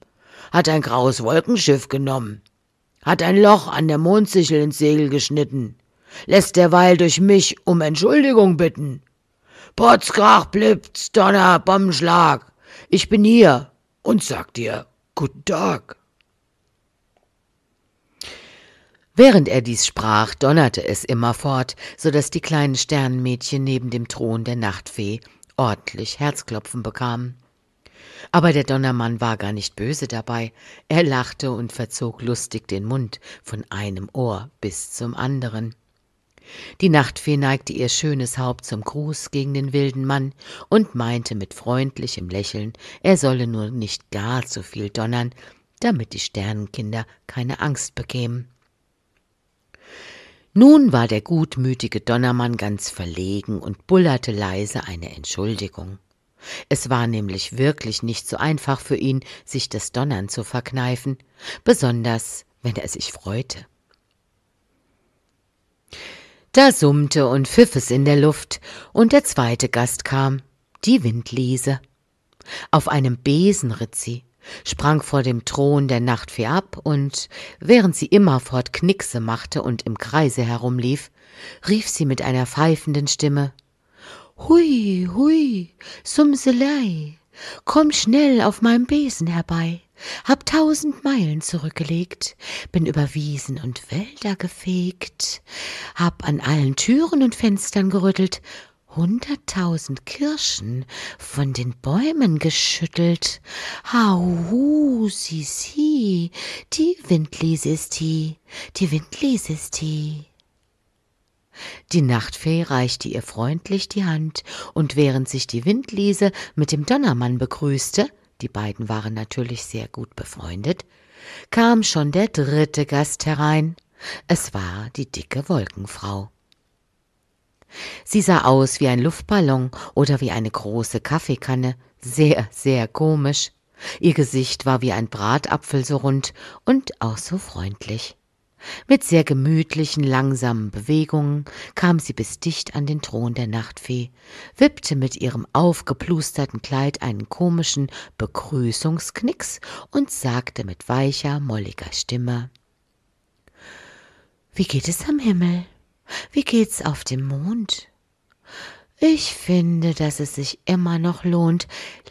Hat ein graues Wolkenschiff genommen. Hat ein Loch an der Mondsichel ins Segel geschnitten. Lässt derweil durch mich um Entschuldigung bitten. Potzkrach, Blitz, Donner, Bombenschlag. Ich bin hier und sag dir, Guten Tag. Während er dies sprach, donnerte es immerfort, so dass die kleinen Sternenmädchen neben dem Thron der Nachtfee ordentlich Herzklopfen bekamen. Aber der Donnermann war gar nicht böse dabei, er lachte und verzog lustig den Mund von einem Ohr bis zum anderen die nachtfee neigte ihr schönes haupt zum gruß gegen den wilden mann und meinte mit freundlichem lächeln er solle nur nicht gar zu viel donnern damit die sternenkinder keine angst bekämen nun war der gutmütige donnermann ganz verlegen und bullerte leise eine entschuldigung es war nämlich wirklich nicht so einfach für ihn sich das donnern zu verkneifen besonders wenn er sich freute da summte und pfiff es in der Luft, und der zweite Gast kam, die Windliese. Auf einem Besen ritt sie, sprang vor dem Thron der Nachtfee ab und, während sie immerfort Knickse machte und im Kreise herumlief, rief sie mit einer pfeifenden Stimme Hui, hui, sumselei, komm schnell auf meinem besen herbei hab tausend meilen zurückgelegt bin über wiesen und wälder gefegt hab an allen türen und fenstern gerüttelt hunderttausend kirschen von den bäumen geschüttelt hauhu sie, die Windliese ist hie die Windliese ist hie die Nachtfee reichte ihr freundlich die Hand, und während sich die Windliese mit dem Donnermann begrüßte, die beiden waren natürlich sehr gut befreundet, kam schon der dritte Gast herein. Es war die dicke Wolkenfrau. Sie sah aus wie ein Luftballon oder wie eine große Kaffeekanne, sehr, sehr komisch. Ihr Gesicht war wie ein Bratapfel so rund und auch so freundlich. Mit sehr gemütlichen, langsamen Bewegungen kam sie bis dicht an den Thron der Nachtfee, wippte mit ihrem aufgeplusterten Kleid einen komischen Begrüßungsknicks und sagte mit weicher, molliger Stimme Wie geht es am Himmel? Wie geht's auf dem Mond? Ich finde, dass es sich immer noch lohnt,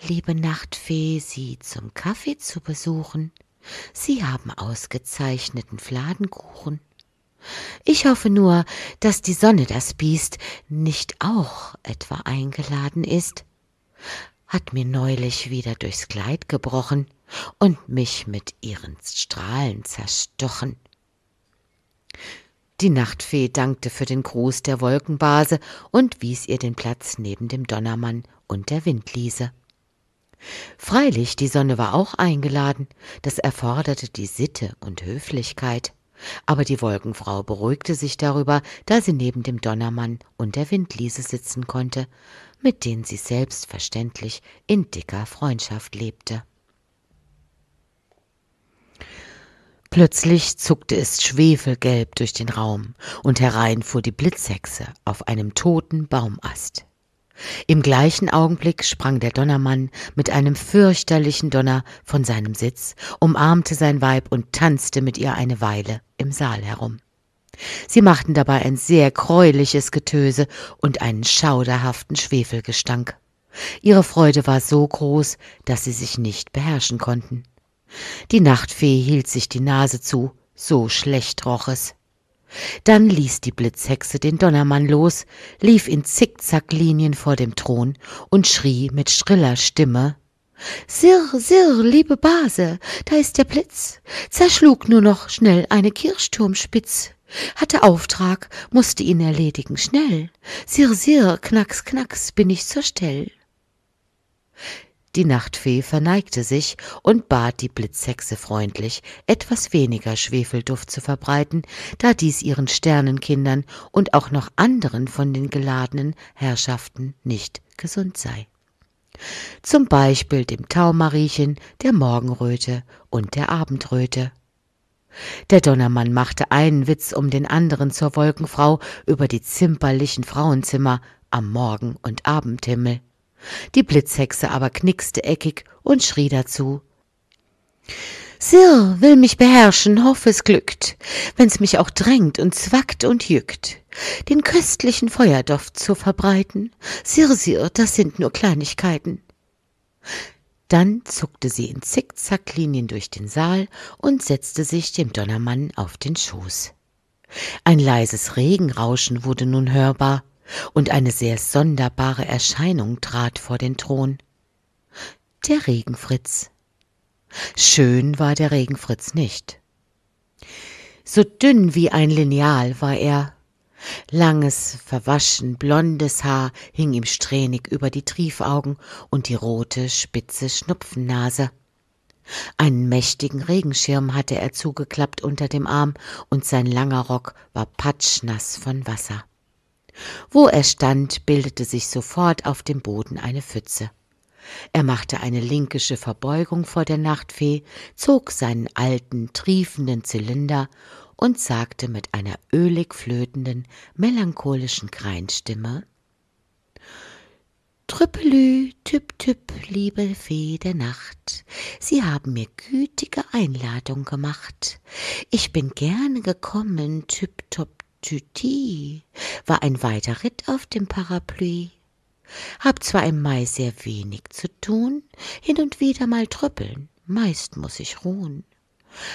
liebe Nachtfee, Sie zum Kaffee zu besuchen. Sie haben ausgezeichneten Fladenkuchen. Ich hoffe nur, dass die Sonne das Biest nicht auch etwa eingeladen ist. Hat mir neulich wieder durchs Kleid gebrochen und mich mit ihren Strahlen zerstochen. Die Nachtfee dankte für den Gruß der Wolkenbase und wies ihr den Platz neben dem Donnermann und der Windliese. Freilich, die Sonne war auch eingeladen, das erforderte die Sitte und Höflichkeit. Aber die Wolkenfrau beruhigte sich darüber, da sie neben dem Donnermann und der Windliese sitzen konnte, mit denen sie selbstverständlich in dicker Freundschaft lebte. Plötzlich zuckte es schwefelgelb durch den Raum und herein fuhr die Blitzhexe auf einem toten Baumast. Im gleichen Augenblick sprang der Donnermann mit einem fürchterlichen Donner von seinem Sitz, umarmte sein Weib und tanzte mit ihr eine Weile im Saal herum. Sie machten dabei ein sehr gräuliches Getöse und einen schauderhaften Schwefelgestank. Ihre Freude war so groß, dass sie sich nicht beherrschen konnten. Die Nachtfee hielt sich die Nase zu, so schlecht roch es. Dann ließ die Blitzhexe den Donnermann los, lief in Zickzacklinien vor dem Thron und schrie mit schriller Stimme Sirr, sirr, liebe Base, da ist der Blitz, zerschlug nur noch schnell eine Kirchturmspitz, hatte Auftrag, musste ihn erledigen schnell, sirr, sirr, knacks, knacks, bin ich zur Stell. Die Nachtfee verneigte sich und bat die Blitzhexe freundlich, etwas weniger Schwefelduft zu verbreiten, da dies ihren Sternenkindern und auch noch anderen von den geladenen Herrschaften nicht gesund sei. Zum Beispiel dem Taumariechen, der Morgenröte und der Abendröte. Der Donnermann machte einen Witz um den anderen zur Wolkenfrau über die zimperlichen Frauenzimmer am Morgen- und Abendhimmel. Die Blitzhexe aber knickste eckig und schrie dazu. Sir will mich beherrschen, hoff es glückt, wenn's mich auch drängt und zwackt und jückt. Den köstlichen Feuerduft zu verbreiten, Sir, Sir, das sind nur Kleinigkeiten. Dann zuckte sie in Zickzacklinien durch den Saal und setzte sich dem Donnermann auf den Schoß. Ein leises Regenrauschen wurde nun hörbar, und eine sehr sonderbare Erscheinung trat vor den Thron. Der Regenfritz. Schön war der Regenfritz nicht. So dünn wie ein Lineal war er. Langes, verwaschen, blondes Haar hing ihm strähnig über die Triefaugen und die rote, spitze Schnupfennase. Einen mächtigen Regenschirm hatte er zugeklappt unter dem Arm und sein langer Rock war patschnass von Wasser. Wo er stand, bildete sich sofort auf dem Boden eine Pfütze. Er machte eine linkische Verbeugung vor der Nachtfee, zog seinen alten, triefenden Zylinder und sagte mit einer ölig flötenden, melancholischen Kreinstimme Trüppelü, tüpp, tüpp, liebe Fee der Nacht, Sie haben mir gütige Einladung gemacht. Ich bin gerne gekommen, tüpp, top, Tüti war ein weiter Ritt auf dem Parapluie. Hab zwar im Mai sehr wenig zu tun, hin und wieder mal tröppeln, meist muss ich ruhen.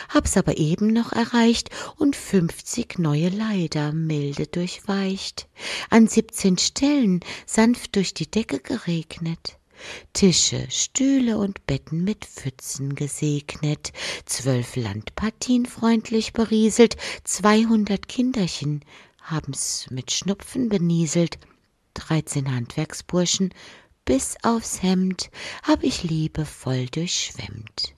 Hab's aber eben noch erreicht und fünfzig neue Leider milde durchweicht, an siebzehn Stellen sanft durch die Decke geregnet, Tische, Stühle und Betten mit Pfützen gesegnet, zwölf Landpartien freundlich berieselt, zweihundert Kinderchen haben's mit Schnupfen benieselt, dreizehn Handwerksburschen, bis aufs Hemd hab ich liebevoll durchschwemmt.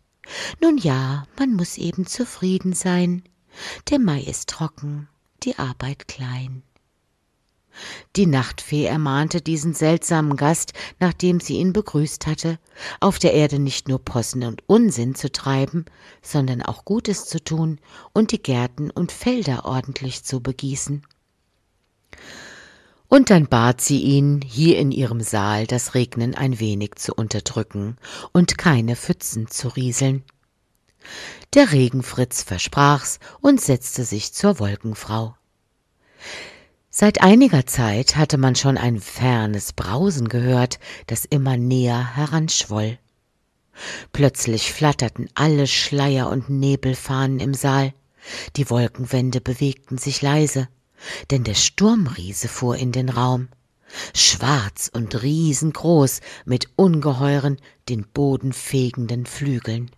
Nun ja, man muß eben zufrieden sein, der Mai ist trocken, die Arbeit klein. Die Nachtfee ermahnte diesen seltsamen Gast, nachdem sie ihn begrüßt hatte, auf der Erde nicht nur Possen und Unsinn zu treiben, sondern auch Gutes zu tun und die Gärten und Felder ordentlich zu begießen. Und dann bat sie ihn, hier in ihrem Saal das Regnen ein wenig zu unterdrücken und keine Pfützen zu rieseln. Der Regenfritz versprach's und setzte sich zur Wolkenfrau. Seit einiger Zeit hatte man schon ein fernes Brausen gehört, das immer näher heranschwoll. Plötzlich flatterten alle Schleier und Nebelfahnen im Saal, die Wolkenwände bewegten sich leise, denn der Sturmriese fuhr in den Raum, schwarz und riesengroß mit ungeheuren, den Boden fegenden Flügeln.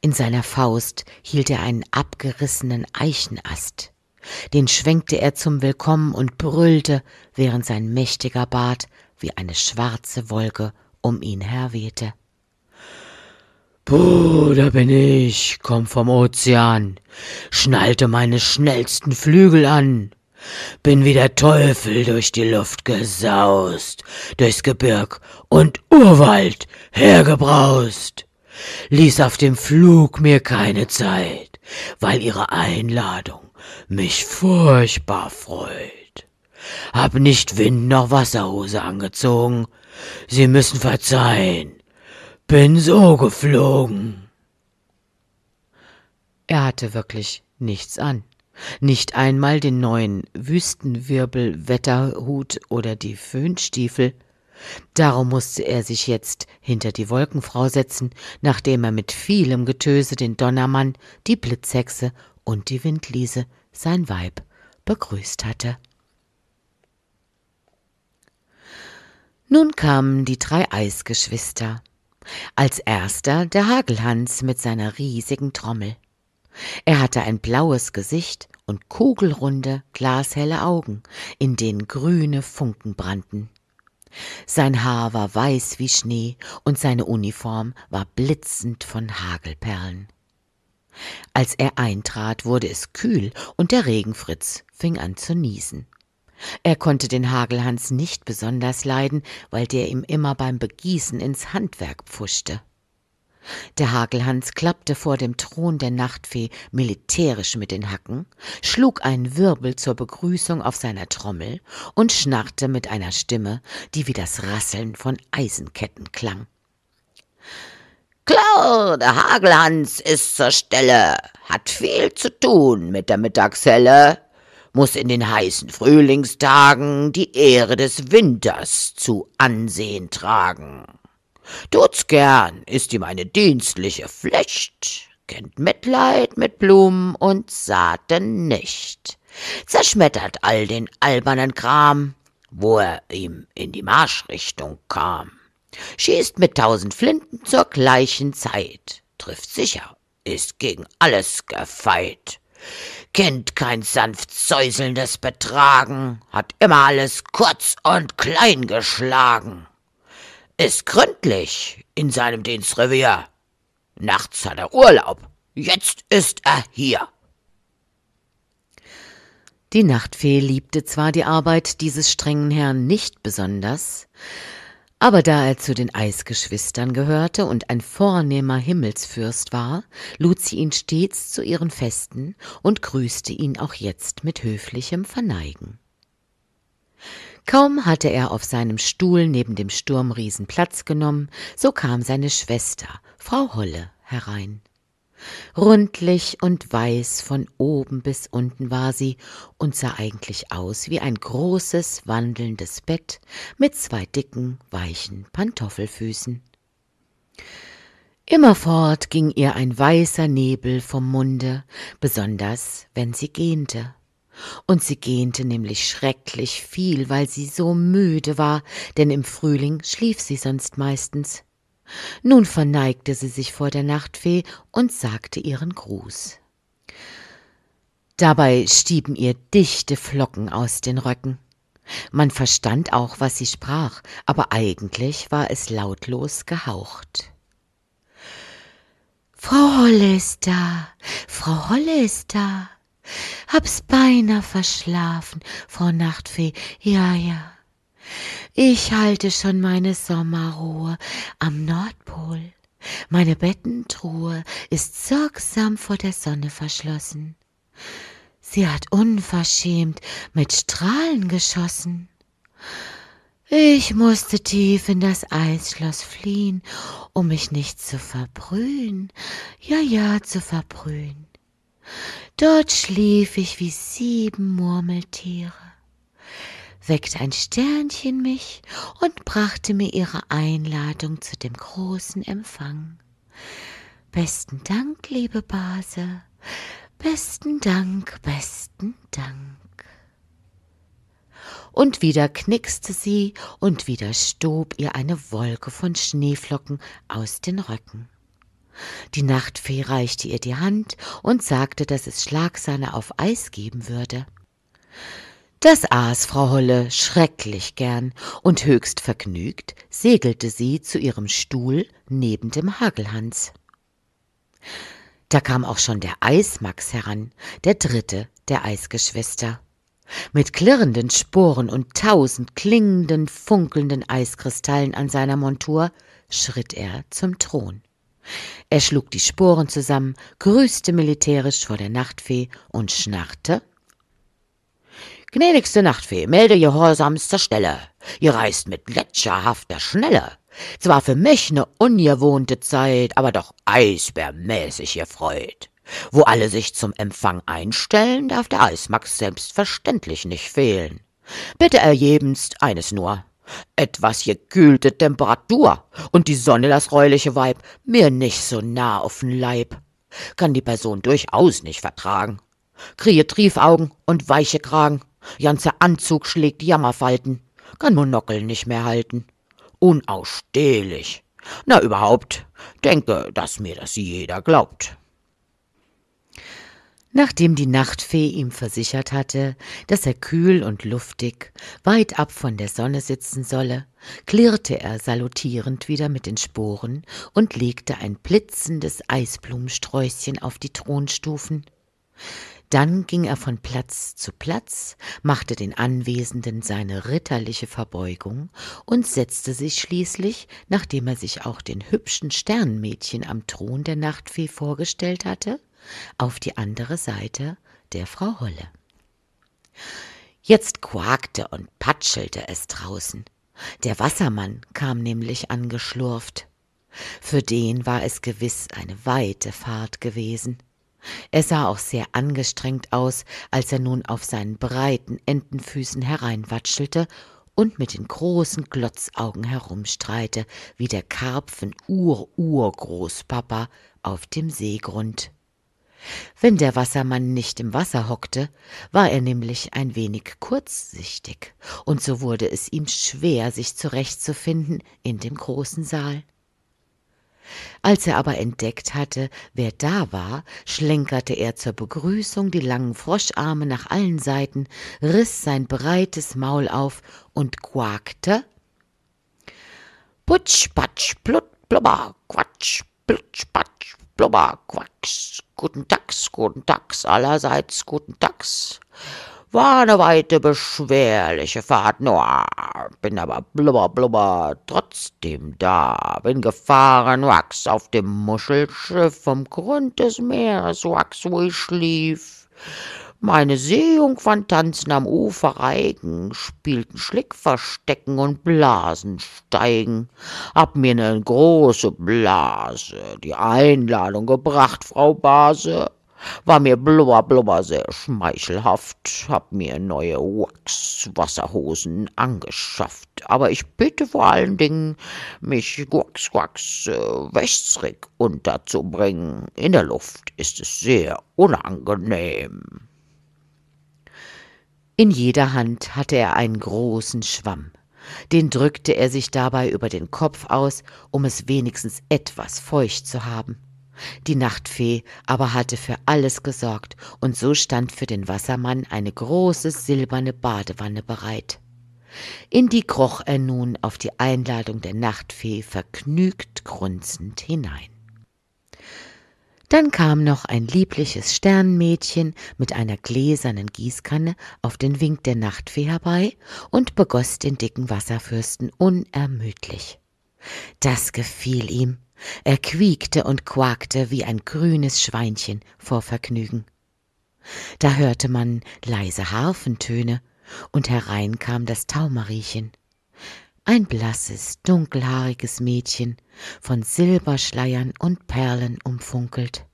In seiner Faust hielt er einen abgerissenen Eichenast, den schwenkte er zum Willkommen und brüllte, während sein mächtiger Bart wie eine schwarze Wolke um ihn herwehte. Bruder bin ich, komm vom Ozean, schnallte meine schnellsten Flügel an, bin wie der Teufel durch die Luft gesaust, durchs Gebirg und Urwald hergebraust, ließ auf dem Flug mir keine Zeit, weil ihre Einladung mich furchtbar freut. Hab nicht Wind noch Wasserhose angezogen. Sie müssen verzeihen. Bin so geflogen. Er hatte wirklich nichts an. Nicht einmal den neuen Wüstenwirbel, Wetterhut oder die Föhnstiefel. Darum musste er sich jetzt hinter die Wolkenfrau setzen, nachdem er mit vielem Getöse den Donnermann, die Blitzhexe und die Windliese sein Weib begrüßt hatte. Nun kamen die drei Eisgeschwister. Als erster der Hagelhans mit seiner riesigen Trommel. Er hatte ein blaues Gesicht und kugelrunde, glashelle Augen, in denen grüne Funken brannten. Sein Haar war weiß wie Schnee und seine Uniform war blitzend von Hagelperlen. Als er eintrat, wurde es kühl und der Regenfritz fing an zu niesen. Er konnte den Hagelhans nicht besonders leiden, weil der ihm immer beim Begießen ins Handwerk pfuschte. Der Hagelhans klappte vor dem Thron der Nachtfee militärisch mit den Hacken, schlug einen Wirbel zur Begrüßung auf seiner Trommel und schnarrte mit einer Stimme, die wie das Rasseln von Eisenketten klang. Klar, der Hagelhans ist zur Stelle, hat viel zu tun mit der Mittagshelle, muss in den heißen Frühlingstagen die Ehre des Winters zu Ansehen tragen. Tut's gern, ist ihm eine dienstliche Pflicht, kennt Mitleid mit Blumen und Saaten nicht, zerschmettert all den albernen Kram, wo er ihm in die Marschrichtung kam. Schießt mit tausend Flinten zur gleichen Zeit, trifft sicher, ist gegen alles gefeit. Kennt kein sanft säuselndes Betragen, hat immer alles kurz und klein geschlagen. Ist gründlich in seinem Dienstrevier. Nachts hat er Urlaub, jetzt ist er hier. Die Nachtfee liebte zwar die Arbeit dieses strengen Herrn nicht besonders, aber da er zu den Eisgeschwistern gehörte und ein vornehmer Himmelsfürst war, lud sie ihn stets zu ihren Festen und grüßte ihn auch jetzt mit höflichem Verneigen. Kaum hatte er auf seinem Stuhl neben dem Sturmriesen Platz genommen, so kam seine Schwester, Frau Holle, herein. Rundlich und weiß von oben bis unten war sie und sah eigentlich aus wie ein großes, wandelndes Bett mit zwei dicken, weichen Pantoffelfüßen. Immerfort ging ihr ein weißer Nebel vom Munde, besonders wenn sie gähnte. Und sie gähnte nämlich schrecklich viel, weil sie so müde war, denn im Frühling schlief sie sonst meistens. Nun verneigte sie sich vor der Nachtfee und sagte ihren Gruß. Dabei stieben ihr dichte Flocken aus den Röcken. Man verstand auch, was sie sprach, aber eigentlich war es lautlos gehaucht. Frau ist da, Frau ist da. hab's beinahe verschlafen, Frau Nachtfee, ja, ja, ich halte schon meine Sommerruhe am Nordpol. Meine Bettentruhe ist sorgsam vor der Sonne verschlossen. Sie hat unverschämt mit Strahlen geschossen. Ich musste tief in das Eisschloss fliehen, um mich nicht zu verbrühen, ja, ja, zu verbrühen. Dort schlief ich wie sieben Murmeltiere weckte ein Sternchen mich und brachte mir ihre Einladung zu dem großen Empfang. Besten Dank, liebe Base. Besten Dank, besten Dank. Und wieder knickste sie und wieder stob ihr eine Wolke von Schneeflocken aus den Röcken. Die Nachtfee reichte ihr die Hand und sagte, dass es Schlagsahne auf Eis geben würde. Das aß Frau Holle schrecklich gern, und höchst vergnügt segelte sie zu ihrem Stuhl neben dem Hagelhans. Da kam auch schon der Eismax heran, der dritte der Eisgeschwister. Mit klirrenden Sporen und tausend klingenden, funkelnden Eiskristallen an seiner Montur schritt er zum Thron. Er schlug die Sporen zusammen, grüßte militärisch vor der Nachtfee und schnarrte Gnädigste Nachtfee, melde gehorsamst zur Stelle. Ihr reist mit gletscherhafter Schnelle. Zwar für mich ne ungewohnte Zeit, aber doch eisbärmäßig gefreut. Wo alle sich zum Empfang einstellen, darf der Eismax selbstverständlich nicht fehlen. Bitte erjebenst eines nur, etwas gekühlte Temperatur und die Sonne, das reuliche Weib, mir nicht so nah auf'n Leib. Kann die Person durchaus nicht vertragen. Kriehe Triefaugen und weiche Kragen, Janzer Anzug schlägt Jammerfalten, kann Monokel nicht mehr halten. Unausstehlich. Na überhaupt, denke, dass mir das jeder glaubt. Nachdem die Nachtfee ihm versichert hatte, dass er kühl und luftig, weit ab von der Sonne sitzen solle, klirrte er salutierend wieder mit den Sporen und legte ein blitzendes Eisblumensträußchen auf die Thronstufen. Dann ging er von Platz zu Platz, machte den Anwesenden seine ritterliche Verbeugung und setzte sich schließlich, nachdem er sich auch den hübschen Sternmädchen am Thron der Nachtfee vorgestellt hatte, auf die andere Seite der Frau Holle. Jetzt quakte und patschelte es draußen. Der Wassermann kam nämlich angeschlurft. Für den war es gewiss eine weite Fahrt gewesen. Er sah auch sehr angestrengt aus, als er nun auf seinen breiten Entenfüßen hereinwatschelte und mit den großen Glotzaugen herumstreite, wie der Karpfen Ur-Urgroßpapa auf dem Seegrund. Wenn der Wassermann nicht im Wasser hockte, war er nämlich ein wenig kurzsichtig, und so wurde es ihm schwer, sich zurechtzufinden in dem großen Saal. Als er aber entdeckt hatte, wer da war, schlenkerte er zur Begrüßung die langen Froscharme nach allen Seiten, riß sein breites Maul auf und quakte Putsch, patsch, plut, blubber, quatsch, plutsch, patsch, blubber, quatsch, guten Tags, guten Tags allerseits, guten Tags. War eine weite, beschwerliche Fahrt, nur bin aber blubber, blubber, trotzdem da. Bin gefahren, Wachs auf dem Muschelschiff vom Grund des Meeres, Wachs, wo ich schlief. Meine Seejungfern tanzen am Ufer Reigen, spielten Schlickverstecken und Blasensteigen. Hab mir ne große Blase die Einladung gebracht, Frau Base war mir Blubber Blubber sehr schmeichelhaft, hab mir neue Wachswasserhosen angeschafft. Aber ich bitte vor allen Dingen, mich Guax Guax äh, Westrig unterzubringen. In der Luft ist es sehr unangenehm. In jeder Hand hatte er einen großen Schwamm. Den drückte er sich dabei über den Kopf aus, um es wenigstens etwas feucht zu haben. Die Nachtfee aber hatte für alles gesorgt, und so stand für den Wassermann eine große silberne Badewanne bereit. In die kroch er nun auf die Einladung der Nachtfee vergnügt grunzend hinein. Dann kam noch ein liebliches Sternmädchen mit einer gläsernen Gießkanne auf den Wink der Nachtfee herbei und begoss den dicken Wasserfürsten unermüdlich. Das gefiel ihm, er quiekte und quakte wie ein grünes Schweinchen vor Vergnügen. Da hörte man leise Harfentöne, und herein kam das Taumariechen. Ein blasses, dunkelhaariges Mädchen, von Silberschleiern und Perlen umfunkelt.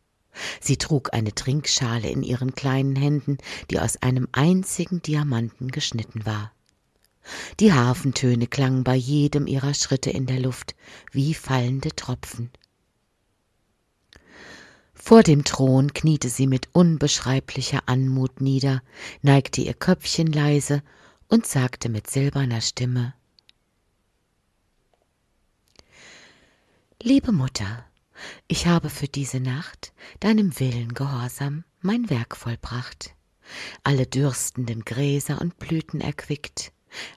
Sie trug eine Trinkschale in ihren kleinen Händen, die aus einem einzigen Diamanten geschnitten war. Die Harfentöne klangen bei jedem ihrer Schritte in der Luft wie fallende Tropfen. Vor dem Thron kniete sie mit unbeschreiblicher Anmut nieder, neigte ihr Köpfchen leise und sagte mit silberner Stimme Liebe Mutter, ich habe für diese Nacht deinem Willen gehorsam mein Werk vollbracht, alle dürstenden Gräser und Blüten erquickt,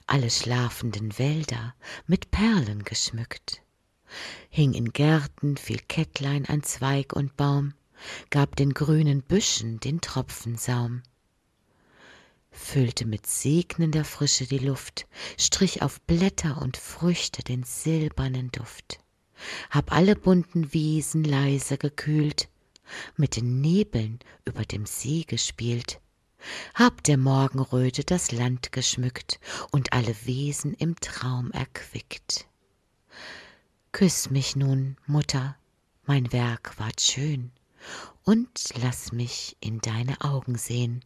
alle schlafenden Wälder mit Perlen geschmückt, hing in Gärten viel Kettlein an Zweig und Baum, gab den grünen Büschen den Tropfensaum, füllte mit segnender Frische die Luft, strich auf Blätter und Früchte den silbernen Duft, hab alle bunten Wiesen leise gekühlt, mit den Nebeln über dem See gespielt, hab der Morgenröte das Land geschmückt und alle Wesen im Traum erquickt. Küss mich nun, Mutter, mein Werk ward schön, und lass mich in deine Augen sehen.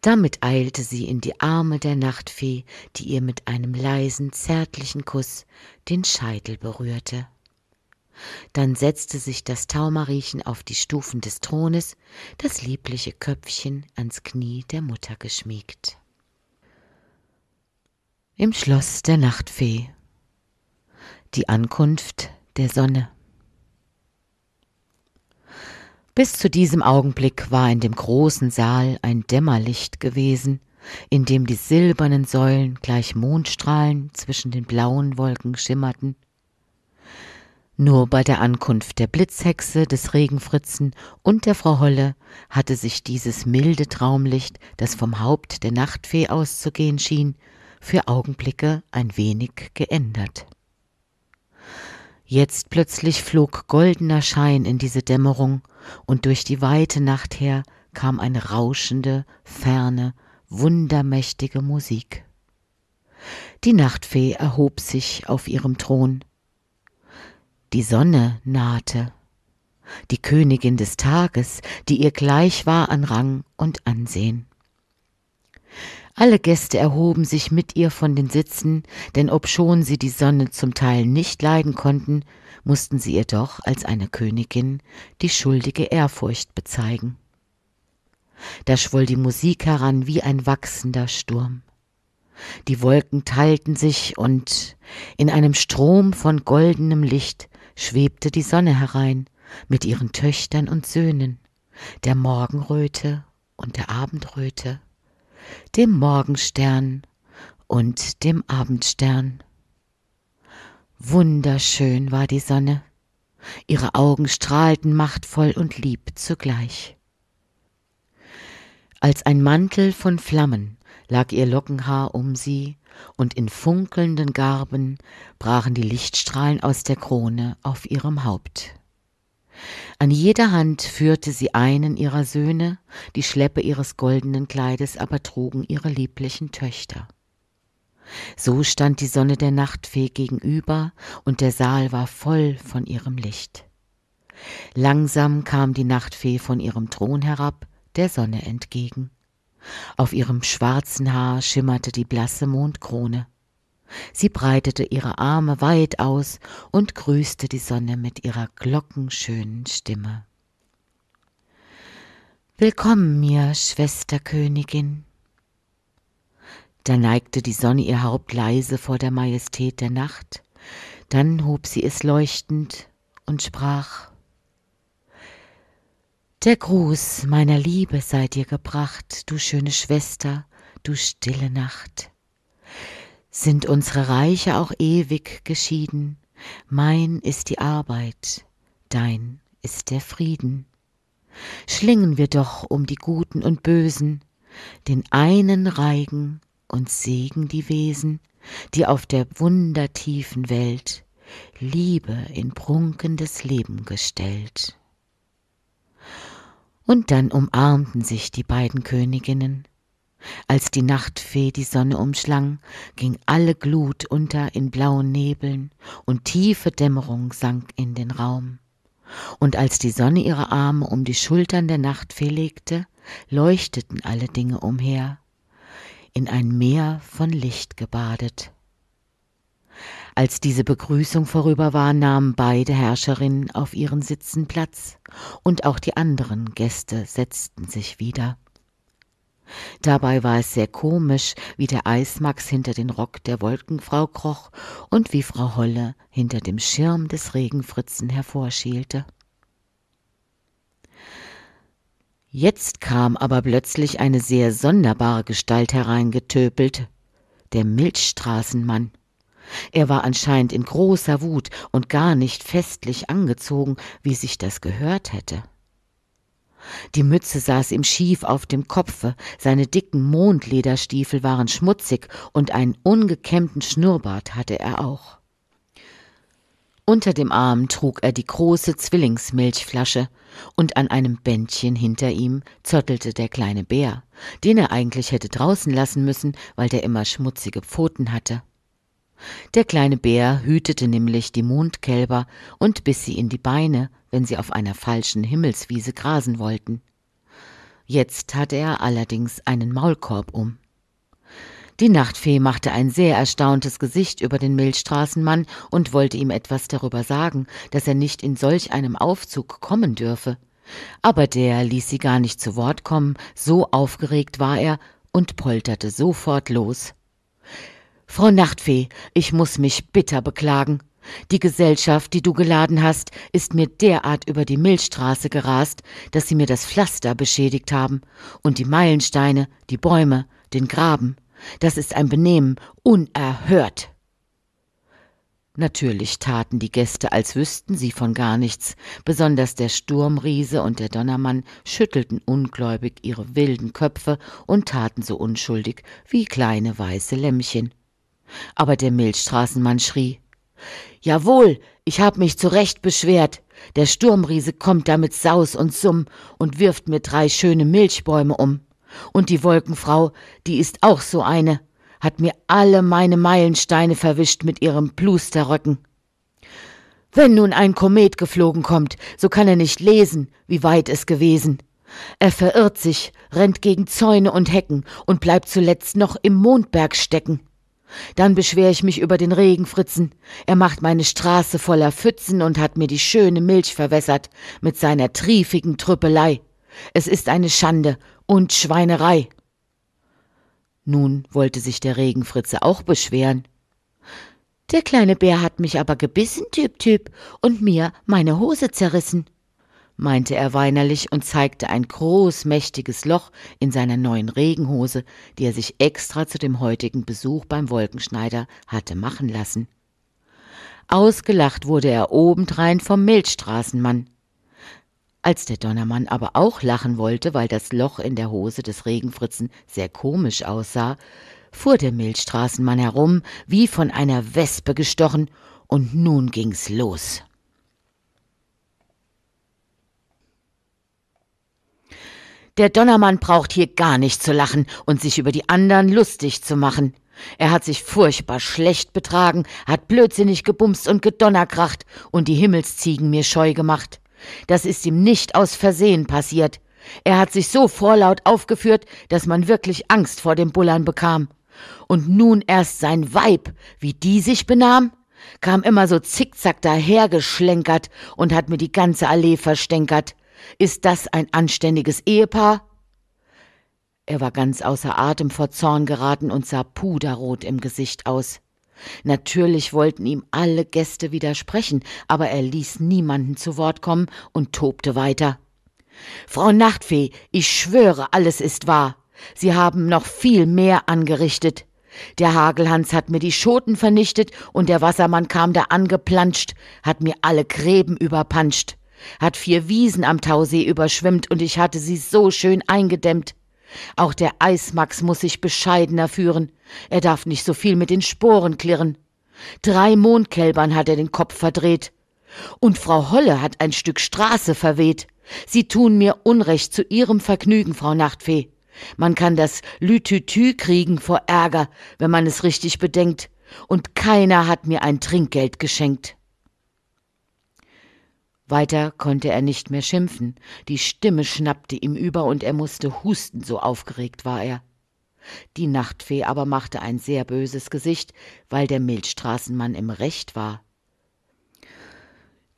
Damit eilte sie in die Arme der Nachtfee, die ihr mit einem leisen, zärtlichen Kuss den Scheitel berührte dann setzte sich das Taumariechen auf die Stufen des Thrones, das liebliche Köpfchen ans Knie der Mutter geschmiegt. Im Schloss der Nachtfee. Die Ankunft der Sonne. Bis zu diesem Augenblick war in dem großen Saal ein Dämmerlicht gewesen, in dem die silbernen Säulen gleich Mondstrahlen zwischen den blauen Wolken schimmerten nur bei der Ankunft der Blitzhexe, des Regenfritzen und der Frau Holle hatte sich dieses milde Traumlicht, das vom Haupt der Nachtfee auszugehen schien, für Augenblicke ein wenig geändert. Jetzt plötzlich flog goldener Schein in diese Dämmerung, und durch die weite Nacht her kam eine rauschende, ferne, wundermächtige Musik. Die Nachtfee erhob sich auf ihrem Thron, die Sonne nahte. Die Königin des Tages, die ihr gleich war an Rang und Ansehen. Alle Gäste erhoben sich mit ihr von den Sitzen, denn obschon sie die Sonne zum Teil nicht leiden konnten, mussten sie ihr doch als eine Königin die schuldige Ehrfurcht bezeigen. Da schwoll die Musik heran wie ein wachsender Sturm. Die Wolken teilten sich und in einem Strom von goldenem Licht schwebte die Sonne herein mit ihren Töchtern und Söhnen, der Morgenröte und der Abendröte, dem Morgenstern und dem Abendstern. Wunderschön war die Sonne, ihre Augen strahlten machtvoll und lieb zugleich. Als ein Mantel von Flammen lag ihr Lockenhaar um sie und in funkelnden Garben brachen die Lichtstrahlen aus der Krone auf ihrem Haupt. An jeder Hand führte sie einen ihrer Söhne, die Schleppe ihres goldenen Kleides aber trugen ihre lieblichen Töchter. So stand die Sonne der Nachtfee gegenüber, und der Saal war voll von ihrem Licht. Langsam kam die Nachtfee von ihrem Thron herab, der Sonne entgegen. Auf ihrem schwarzen Haar schimmerte die blasse Mondkrone. Sie breitete ihre Arme weit aus und grüßte die Sonne mit ihrer glockenschönen Stimme. Willkommen mir, Schwesterkönigin. Da neigte die Sonne ihr Haupt leise vor der Majestät der Nacht, dann hob sie es leuchtend und sprach der Gruß meiner Liebe sei dir gebracht, du schöne Schwester, du stille Nacht. Sind unsere Reiche auch ewig geschieden? Mein ist die Arbeit, dein ist der Frieden. Schlingen wir doch um die Guten und Bösen, den einen Reigen und Segen die Wesen, die auf der wundertiefen Welt Liebe in prunkendes Leben gestellt. Und dann umarmten sich die beiden Königinnen. Als die Nachtfee die Sonne umschlang, ging alle Glut unter in blauen Nebeln und tiefe Dämmerung sank in den Raum. Und als die Sonne ihre Arme um die Schultern der Nachtfee legte, leuchteten alle Dinge umher, in ein Meer von Licht gebadet. Als diese Begrüßung vorüber war, nahmen beide Herrscherinnen auf ihren Sitzen Platz, und auch die anderen Gäste setzten sich wieder. Dabei war es sehr komisch, wie der Eismax hinter den Rock der Wolkenfrau kroch und wie Frau Holle hinter dem Schirm des Regenfritzen hervorschielte. Jetzt kam aber plötzlich eine sehr sonderbare Gestalt hereingetöpelt, der Milchstraßenmann. Er war anscheinend in großer Wut und gar nicht festlich angezogen, wie sich das gehört hätte. Die Mütze saß ihm schief auf dem Kopfe, seine dicken Mondlederstiefel waren schmutzig und einen ungekämmten Schnurrbart hatte er auch. Unter dem Arm trug er die große Zwillingsmilchflasche, und an einem Bändchen hinter ihm zottelte der kleine Bär, den er eigentlich hätte draußen lassen müssen, weil der immer schmutzige Pfoten hatte. Der kleine Bär hütete nämlich die Mondkälber und biss sie in die Beine, wenn sie auf einer falschen Himmelswiese grasen wollten. Jetzt hatte er allerdings einen Maulkorb um. Die Nachtfee machte ein sehr erstauntes Gesicht über den Milchstraßenmann und wollte ihm etwas darüber sagen, dass er nicht in solch einem Aufzug kommen dürfe. Aber der ließ sie gar nicht zu Wort kommen, so aufgeregt war er und polterte sofort los. Frau Nachtfee, ich muss mich bitter beklagen. Die Gesellschaft, die du geladen hast, ist mir derart über die Milchstraße gerast, dass sie mir das Pflaster beschädigt haben und die Meilensteine, die Bäume, den Graben. Das ist ein Benehmen unerhört. Natürlich taten die Gäste, als wüssten sie von gar nichts. Besonders der Sturmriese und der Donnermann schüttelten ungläubig ihre wilden Köpfe und taten so unschuldig wie kleine weiße Lämmchen aber der Milchstraßenmann schrie Jawohl, ich hab mich zu Recht beschwert. Der Sturmriese kommt da mit Saus und Summ und wirft mir drei schöne Milchbäume um. Und die Wolkenfrau, die ist auch so eine, hat mir alle meine Meilensteine verwischt mit ihrem Blusterröcken. Wenn nun ein Komet geflogen kommt, so kann er nicht lesen, wie weit es gewesen. Er verirrt sich, rennt gegen Zäune und Hecken und bleibt zuletzt noch im Mondberg stecken. Dann beschwer ich mich über den Regenfritzen. Er macht meine Straße voller Pfützen und hat mir die schöne Milch verwässert mit seiner triefigen Trüppelei. Es ist eine Schande und Schweinerei. Nun wollte sich der Regenfritze auch beschweren. Der kleine Bär hat mich aber gebissen, Typ Typ, und mir meine Hose zerrissen meinte er weinerlich und zeigte ein großmächtiges Loch in seiner neuen Regenhose, die er sich extra zu dem heutigen Besuch beim Wolkenschneider hatte machen lassen. Ausgelacht wurde er obendrein vom Milchstraßenmann. Als der Donnermann aber auch lachen wollte, weil das Loch in der Hose des Regenfritzen sehr komisch aussah, fuhr der Milchstraßenmann herum, wie von einer Wespe gestochen, und nun ging's los. Der Donnermann braucht hier gar nicht zu lachen und sich über die anderen lustig zu machen. Er hat sich furchtbar schlecht betragen, hat blödsinnig gebumst und gedonnerkracht und die Himmelsziegen mir scheu gemacht. Das ist ihm nicht aus Versehen passiert. Er hat sich so vorlaut aufgeführt, dass man wirklich Angst vor dem Bullern bekam. Und nun erst sein Weib, wie die sich benahm, kam immer so zickzack dahergeschlenkert und hat mir die ganze Allee verstänkert. Ist das ein anständiges Ehepaar? Er war ganz außer Atem vor Zorn geraten und sah puderrot im Gesicht aus. Natürlich wollten ihm alle Gäste widersprechen, aber er ließ niemanden zu Wort kommen und tobte weiter. Frau Nachtfee, ich schwöre, alles ist wahr. Sie haben noch viel mehr angerichtet. Der Hagelhans hat mir die Schoten vernichtet und der Wassermann kam da angeplanscht, hat mir alle Gräben überpanscht hat vier Wiesen am Tausee überschwemmt und ich hatte sie so schön eingedämmt. Auch der Eismax muss sich bescheidener führen. Er darf nicht so viel mit den Sporen klirren. Drei Mondkälbern hat er den Kopf verdreht. Und Frau Holle hat ein Stück Straße verweht. Sie tun mir Unrecht zu ihrem Vergnügen, Frau Nachtfee. Man kann das Lütütü kriegen vor Ärger, wenn man es richtig bedenkt. Und keiner hat mir ein Trinkgeld geschenkt. Weiter konnte er nicht mehr schimpfen, die Stimme schnappte ihm über und er musste husten, so aufgeregt war er. Die Nachtfee aber machte ein sehr böses Gesicht, weil der Milchstraßenmann im Recht war.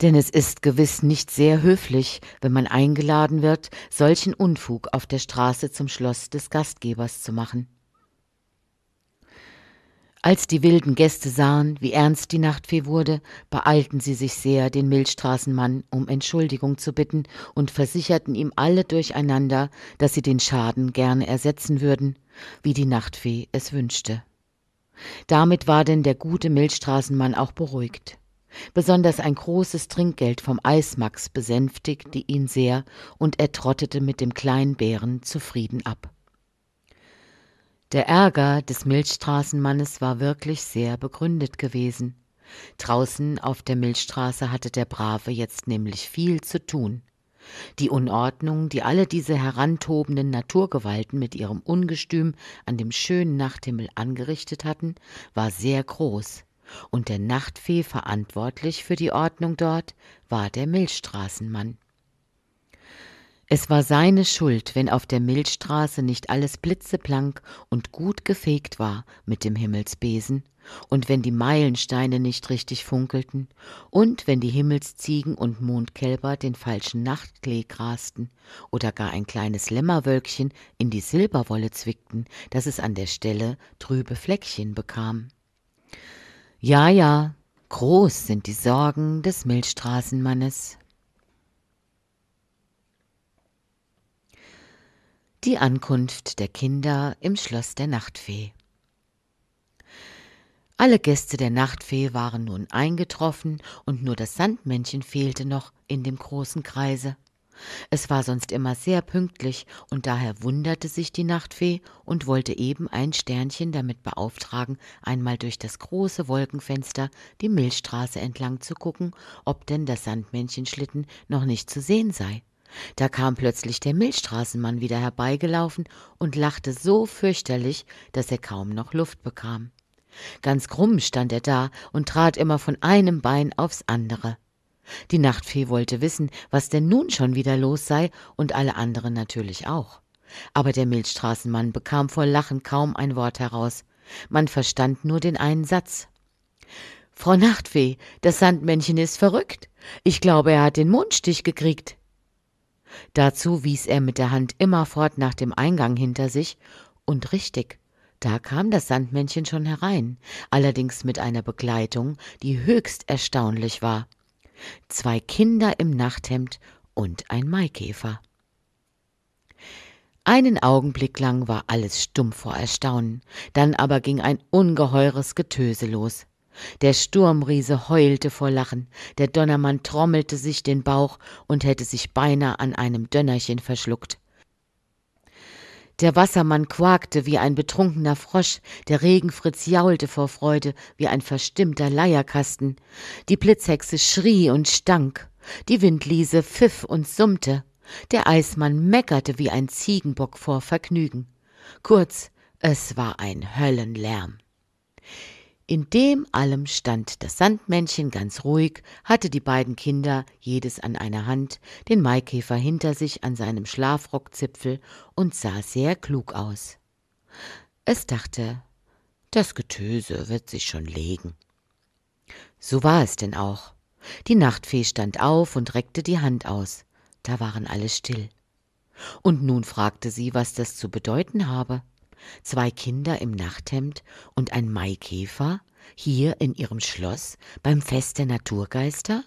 Denn es ist gewiss nicht sehr höflich, wenn man eingeladen wird, solchen Unfug auf der Straße zum Schloss des Gastgebers zu machen. Als die wilden Gäste sahen, wie ernst die Nachtfee wurde, beeilten sie sich sehr, den Milchstraßenmann um Entschuldigung zu bitten und versicherten ihm alle durcheinander, dass sie den Schaden gerne ersetzen würden, wie die Nachtfee es wünschte. Damit war denn der gute Milchstraßenmann auch beruhigt. Besonders ein großes Trinkgeld vom Eismax besänftigte ihn sehr, und er trottete mit dem kleinen Bären zufrieden ab. Der Ärger des Milchstraßenmannes war wirklich sehr begründet gewesen. Draußen auf der Milchstraße hatte der Brave jetzt nämlich viel zu tun. Die Unordnung, die alle diese herantobenden Naturgewalten mit ihrem Ungestüm an dem schönen Nachthimmel angerichtet hatten, war sehr groß, und der Nachtfee verantwortlich für die Ordnung dort war der Milchstraßenmann. Es war seine Schuld, wenn auf der Milchstraße nicht alles blitzeblank und gut gefegt war mit dem Himmelsbesen, und wenn die Meilensteine nicht richtig funkelten, und wenn die Himmelsziegen und Mondkälber den falschen Nachtklee grasten, oder gar ein kleines Lämmerwölkchen in die Silberwolle zwickten, dass es an der Stelle trübe Fleckchen bekam. Ja, ja, groß sind die Sorgen des Milchstraßenmannes. Die Ankunft der Kinder im Schloss der Nachtfee. Alle Gäste der Nachtfee waren nun eingetroffen und nur das Sandmännchen fehlte noch in dem großen Kreise. Es war sonst immer sehr pünktlich und daher wunderte sich die Nachtfee und wollte eben ein Sternchen damit beauftragen, einmal durch das große Wolkenfenster die Milchstraße entlang zu gucken, ob denn das Sandmännchenschlitten noch nicht zu sehen sei. Da kam plötzlich der Milchstraßenmann wieder herbeigelaufen und lachte so fürchterlich, dass er kaum noch Luft bekam. Ganz krumm stand er da und trat immer von einem Bein aufs andere. Die Nachtfee wollte wissen, was denn nun schon wieder los sei und alle anderen natürlich auch. Aber der Milchstraßenmann bekam vor Lachen kaum ein Wort heraus. Man verstand nur den einen Satz. Frau Nachtfee, das Sandmännchen ist verrückt. Ich glaube, er hat den Mondstich gekriegt. Dazu wies er mit der Hand immerfort nach dem Eingang hinter sich, und richtig, da kam das Sandmännchen schon herein, allerdings mit einer Begleitung, die höchst erstaunlich war. Zwei Kinder im Nachthemd und ein Maikäfer. Einen Augenblick lang war alles stumm vor Erstaunen, dann aber ging ein ungeheures Getöse los. Der Sturmriese heulte vor Lachen, der Donnermann trommelte sich den Bauch und hätte sich beinahe an einem Dönnerchen verschluckt. Der Wassermann quakte wie ein betrunkener Frosch, der Regenfritz jaulte vor Freude wie ein verstimmter Leierkasten, die Blitzhexe schrie und stank, die Windliese pfiff und summte, der Eismann meckerte wie ein Ziegenbock vor Vergnügen. Kurz, es war ein Höllenlärm. In dem allem stand das Sandmännchen ganz ruhig, hatte die beiden Kinder, jedes an einer Hand, den Maikäfer hinter sich an seinem Schlafrockzipfel und sah sehr klug aus. Es dachte, das Getöse wird sich schon legen. So war es denn auch. Die Nachtfee stand auf und reckte die Hand aus. Da waren alle still. Und nun fragte sie, was das zu bedeuten habe zwei Kinder im Nachthemd und ein Maikäfer hier in ihrem Schloss beim Fest der Naturgeister?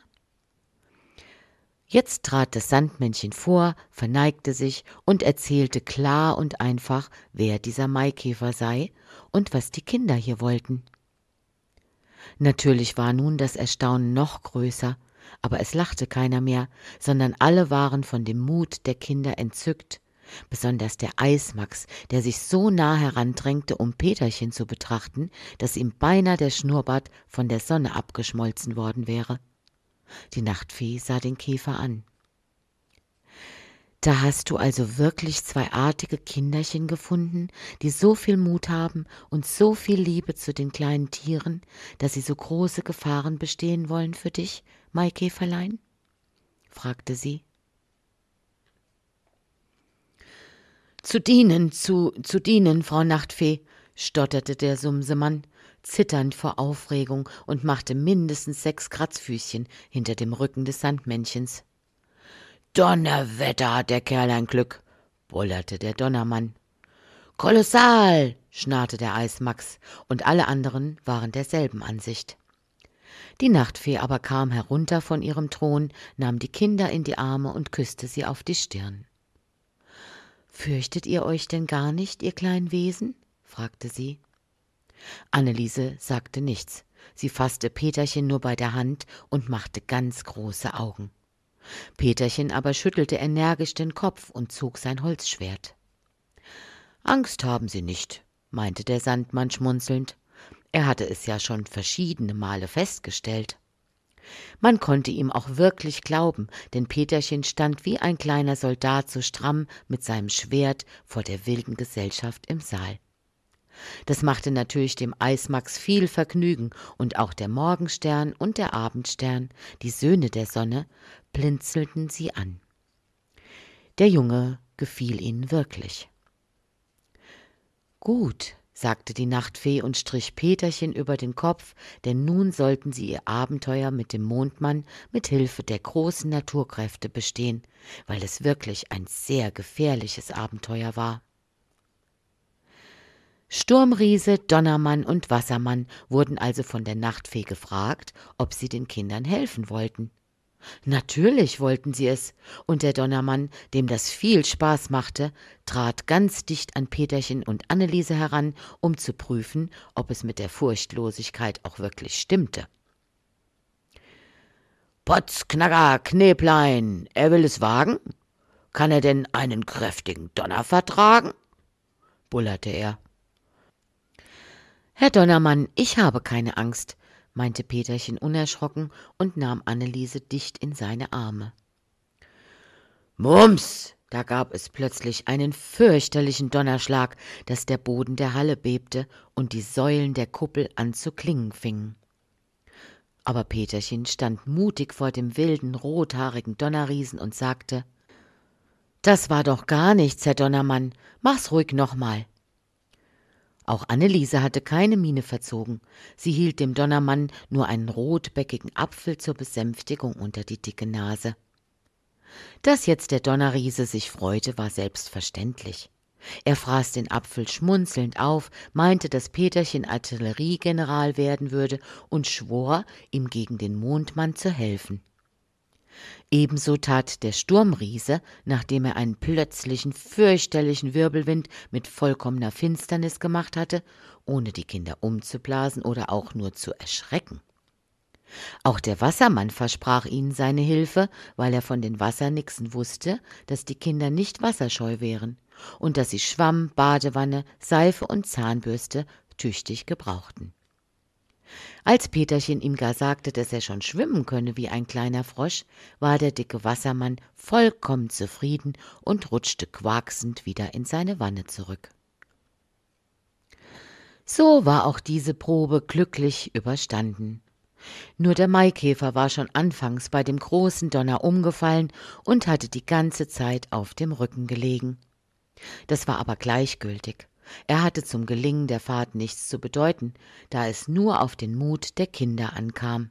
Jetzt trat das Sandmännchen vor, verneigte sich und erzählte klar und einfach, wer dieser Maikäfer sei und was die Kinder hier wollten. Natürlich war nun das Erstaunen noch größer, aber es lachte keiner mehr, sondern alle waren von dem Mut der Kinder entzückt, Besonders der Eismax, der sich so nah herandrängte, um Peterchen zu betrachten, dass ihm beinahe der Schnurrbart von der Sonne abgeschmolzen worden wäre. Die Nachtfee sah den Käfer an. Da hast du also wirklich zwei artige Kinderchen gefunden, die so viel Mut haben und so viel Liebe zu den kleinen Tieren, dass sie so große Gefahren bestehen wollen für dich, Maikäferlein? fragte sie. Zu dienen, zu, zu dienen, Frau Nachtfee, stotterte der Sumsemann, zitternd vor Aufregung und machte mindestens sechs Kratzfüßchen hinter dem Rücken des Sandmännchens. Donnerwetter hat der Kerl ein Glück, bullerte der Donnermann. Kolossal, schnarrte der Eismax, und alle anderen waren derselben Ansicht. Die Nachtfee aber kam herunter von ihrem Thron, nahm die Kinder in die Arme und küßte sie auf die Stirn. Fürchtet ihr euch denn gar nicht, ihr kleinen Wesen? fragte sie. Anneliese sagte nichts. Sie fasste Peterchen nur bei der Hand und machte ganz große Augen. Peterchen aber schüttelte energisch den Kopf und zog sein Holzschwert. Angst haben Sie nicht, meinte der Sandmann schmunzelnd. Er hatte es ja schon verschiedene Male festgestellt man konnte ihm auch wirklich glauben denn peterchen stand wie ein kleiner soldat so stramm mit seinem schwert vor der wilden gesellschaft im saal das machte natürlich dem eismax viel vergnügen und auch der morgenstern und der abendstern die söhne der sonne blinzelten sie an der junge gefiel ihnen wirklich gut sagte die Nachtfee und strich Peterchen über den Kopf, denn nun sollten sie ihr Abenteuer mit dem Mondmann mit Hilfe der großen Naturkräfte bestehen, weil es wirklich ein sehr gefährliches Abenteuer war. Sturmriese, Donnermann und Wassermann wurden also von der Nachtfee gefragt, ob sie den Kindern helfen wollten. Natürlich wollten sie es, und der Donnermann, dem das viel Spaß machte, trat ganz dicht an Peterchen und Anneliese heran, um zu prüfen, ob es mit der Furchtlosigkeit auch wirklich stimmte. Potzknacker, Kneblein, er will es wagen? Kann er denn einen kräftigen Donner vertragen? bullerte er. Herr Donnermann, ich habe keine Angst, meinte Peterchen unerschrocken und nahm Anneliese dicht in seine Arme. Mums! Da gab es plötzlich einen fürchterlichen Donnerschlag, dass der Boden der Halle bebte und die Säulen der Kuppel an zu klingen fingen. Aber Peterchen stand mutig vor dem wilden, rothaarigen Donnerriesen und sagte Das war doch gar nichts, Herr Donnermann, mach's ruhig nochmal. Auch Anneliese hatte keine Miene verzogen. Sie hielt dem Donnermann nur einen rotbäckigen Apfel zur Besänftigung unter die dicke Nase. Dass jetzt der Donnerriese sich freute, war selbstverständlich. Er fraß den Apfel schmunzelnd auf, meinte, dass Peterchen Artilleriegeneral werden würde und schwor, ihm gegen den Mondmann zu helfen. Ebenso tat der Sturmriese, nachdem er einen plötzlichen, fürchterlichen Wirbelwind mit vollkommener Finsternis gemacht hatte, ohne die Kinder umzublasen oder auch nur zu erschrecken. Auch der Wassermann versprach ihnen seine Hilfe, weil er von den Wassernixen wusste, dass die Kinder nicht wasserscheu wären und dass sie Schwamm, Badewanne, Seife und Zahnbürste tüchtig gebrauchten. Als Peterchen ihm gar sagte, dass er schon schwimmen könne wie ein kleiner Frosch, war der dicke Wassermann vollkommen zufrieden und rutschte quaksend wieder in seine Wanne zurück. So war auch diese Probe glücklich überstanden. Nur der Maikäfer war schon anfangs bei dem großen Donner umgefallen und hatte die ganze Zeit auf dem Rücken gelegen. Das war aber gleichgültig. Er hatte zum Gelingen der Fahrt nichts zu bedeuten, da es nur auf den Mut der Kinder ankam.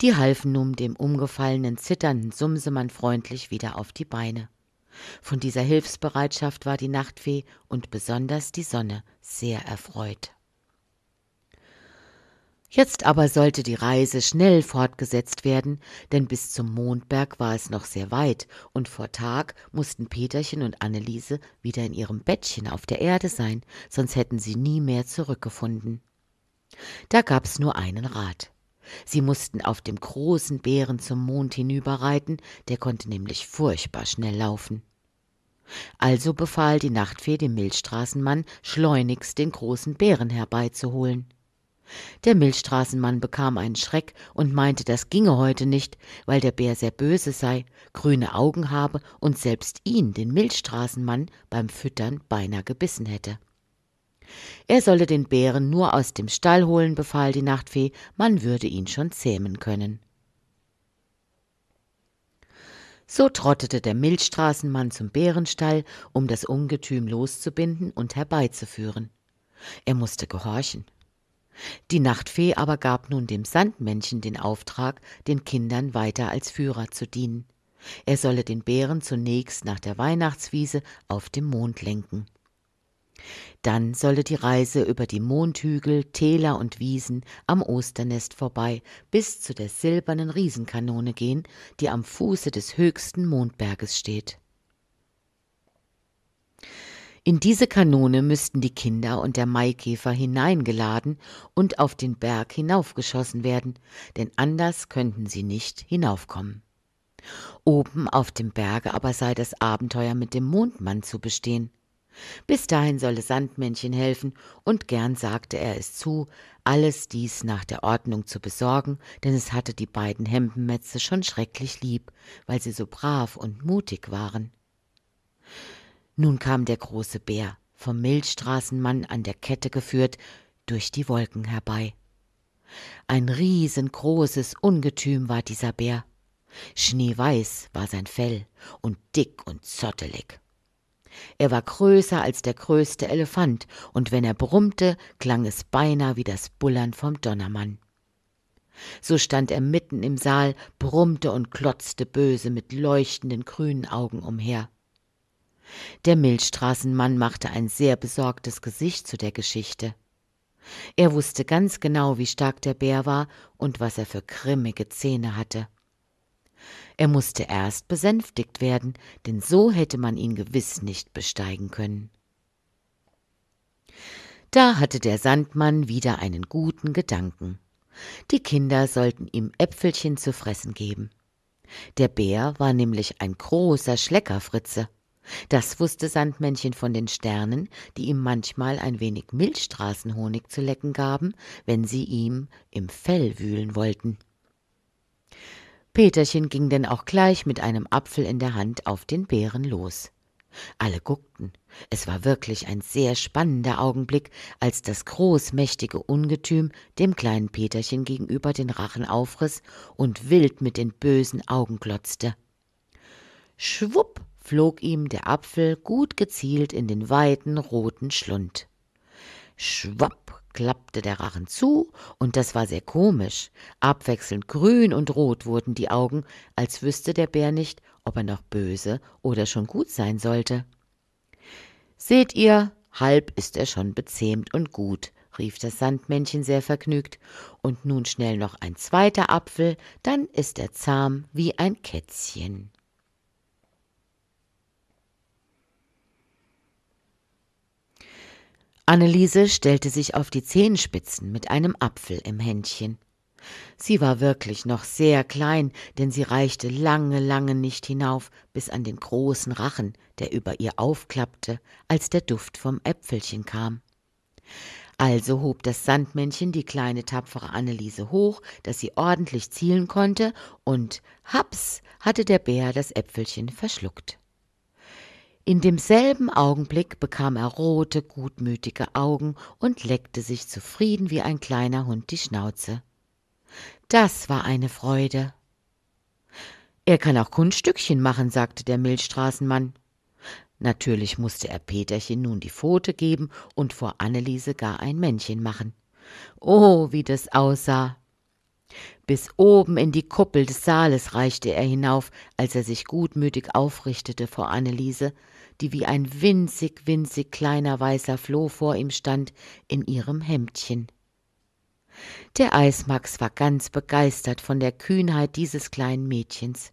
Die halfen nun dem umgefallenen, zitternden Sumsemann freundlich wieder auf die Beine. Von dieser Hilfsbereitschaft war die Nachtfee und besonders die Sonne sehr erfreut. Jetzt aber sollte die Reise schnell fortgesetzt werden, denn bis zum Mondberg war es noch sehr weit, und vor Tag mussten Peterchen und Anneliese wieder in ihrem Bettchen auf der Erde sein, sonst hätten sie nie mehr zurückgefunden. Da gab's nur einen Rat. Sie mussten auf dem großen Bären zum Mond hinüberreiten, der konnte nämlich furchtbar schnell laufen. Also befahl die Nachtfee dem Milchstraßenmann, schleunigst den großen Bären herbeizuholen der milchstraßenmann bekam einen schreck und meinte das ginge heute nicht weil der bär sehr böse sei grüne augen habe und selbst ihn den milchstraßenmann beim füttern beinahe gebissen hätte er solle den bären nur aus dem stall holen befahl die nachtfee man würde ihn schon zähmen können so trottete der milchstraßenmann zum bärenstall um das ungetüm loszubinden und herbeizuführen er mußte gehorchen die Nachtfee aber gab nun dem Sandmännchen den Auftrag, den Kindern weiter als Führer zu dienen. Er solle den Bären zunächst nach der Weihnachtswiese auf dem Mond lenken. Dann solle die Reise über die Mondhügel, Täler und Wiesen am Osternest vorbei bis zu der silbernen Riesenkanone gehen, die am Fuße des höchsten Mondberges steht. In diese Kanone müssten die Kinder und der Maikäfer hineingeladen und auf den Berg hinaufgeschossen werden, denn anders könnten sie nicht hinaufkommen. Oben auf dem Berge aber sei das Abenteuer mit dem Mondmann zu bestehen. Bis dahin solle Sandmännchen helfen, und gern sagte er es zu, alles dies nach der Ordnung zu besorgen, denn es hatte die beiden Hempenmätze schon schrecklich lieb, weil sie so brav und mutig waren. Nun kam der große Bär, vom Milchstraßenmann an der Kette geführt, durch die Wolken herbei. Ein riesengroßes Ungetüm war dieser Bär. Schneeweiß war sein Fell und dick und zottelig. Er war größer als der größte Elefant, und wenn er brummte, klang es beinahe wie das Bullern vom Donnermann. So stand er mitten im Saal, brummte und klotzte böse mit leuchtenden grünen Augen umher. Der Milchstraßenmann machte ein sehr besorgtes Gesicht zu der Geschichte. Er wusste ganz genau, wie stark der Bär war und was er für grimmige Zähne hatte. Er musste erst besänftigt werden, denn so hätte man ihn gewiss nicht besteigen können. Da hatte der Sandmann wieder einen guten Gedanken. Die Kinder sollten ihm Äpfelchen zu fressen geben. Der Bär war nämlich ein großer Schleckerfritze. Das wusste Sandmännchen von den Sternen, die ihm manchmal ein wenig Milchstraßenhonig zu lecken gaben, wenn sie ihm im Fell wühlen wollten. Peterchen ging denn auch gleich mit einem Apfel in der Hand auf den Bären los. Alle guckten. Es war wirklich ein sehr spannender Augenblick, als das großmächtige Ungetüm dem kleinen Peterchen gegenüber den Rachen aufriß und wild mit den bösen Augen glotzte. Schwupp flog ihm der Apfel gut gezielt in den weiten roten Schlund. Schwapp klappte der Rachen zu, und das war sehr komisch. Abwechselnd grün und rot wurden die Augen, als wüsste der Bär nicht, ob er noch böse oder schon gut sein sollte. Seht ihr, halb ist er schon bezähmt und gut, rief das Sandmännchen sehr vergnügt, und nun schnell noch ein zweiter Apfel, dann ist er zahm wie ein Kätzchen. Anneliese stellte sich auf die Zehenspitzen mit einem Apfel im Händchen. Sie war wirklich noch sehr klein, denn sie reichte lange, lange nicht hinauf bis an den großen Rachen, der über ihr aufklappte, als der Duft vom Äpfelchen kam. Also hob das Sandmännchen die kleine tapfere Anneliese hoch, dass sie ordentlich zielen konnte, und haps hatte der Bär das Äpfelchen verschluckt. In demselben Augenblick bekam er rote, gutmütige Augen und leckte sich zufrieden wie ein kleiner Hund die Schnauze. Das war eine Freude. Er kann auch Kunststückchen machen, sagte der Milchstraßenmann. Natürlich musste er Peterchen nun die Pfote geben und vor Anneliese gar ein Männchen machen. Oh, wie das aussah! Bis oben in die Kuppel des Saales reichte er hinauf, als er sich gutmütig aufrichtete vor Anneliese, die wie ein winzig, winzig kleiner weißer Floh vor ihm stand, in ihrem Hemdchen. Der Eismax war ganz begeistert von der Kühnheit dieses kleinen Mädchens.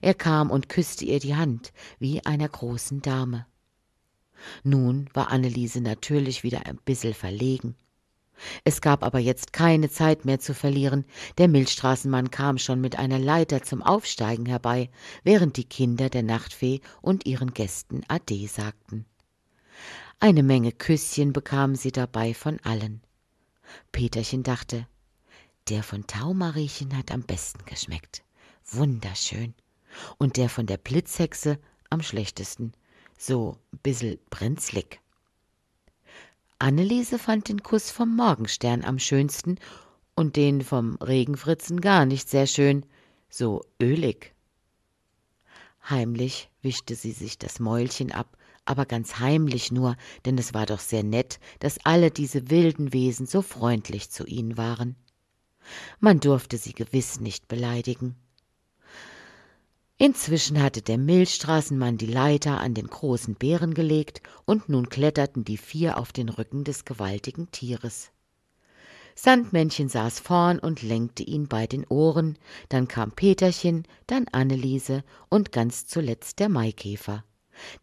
Er kam und küßte ihr die Hand, wie einer großen Dame. Nun war Anneliese natürlich wieder ein bissel verlegen. Es gab aber jetzt keine Zeit mehr zu verlieren, der Milchstraßenmann kam schon mit einer Leiter zum Aufsteigen herbei, während die Kinder der Nachtfee und ihren Gästen Ade sagten. Eine Menge Küsschen bekamen sie dabei von allen. Peterchen dachte, der von Taumariechen hat am besten geschmeckt. Wunderschön. Und der von der Blitzhexe am schlechtesten. So bissel brenzlig. Anneliese fand den Kuss vom Morgenstern am schönsten und den vom Regenfritzen gar nicht sehr schön, so ölig. Heimlich wischte sie sich das Mäulchen ab, aber ganz heimlich nur, denn es war doch sehr nett, dass alle diese wilden Wesen so freundlich zu ihnen waren. Man durfte sie gewiss nicht beleidigen. Inzwischen hatte der Milchstraßenmann die Leiter an den großen Bären gelegt, und nun kletterten die vier auf den Rücken des gewaltigen Tieres. Sandmännchen saß vorn und lenkte ihn bei den Ohren, dann kam Peterchen, dann Anneliese und ganz zuletzt der Maikäfer,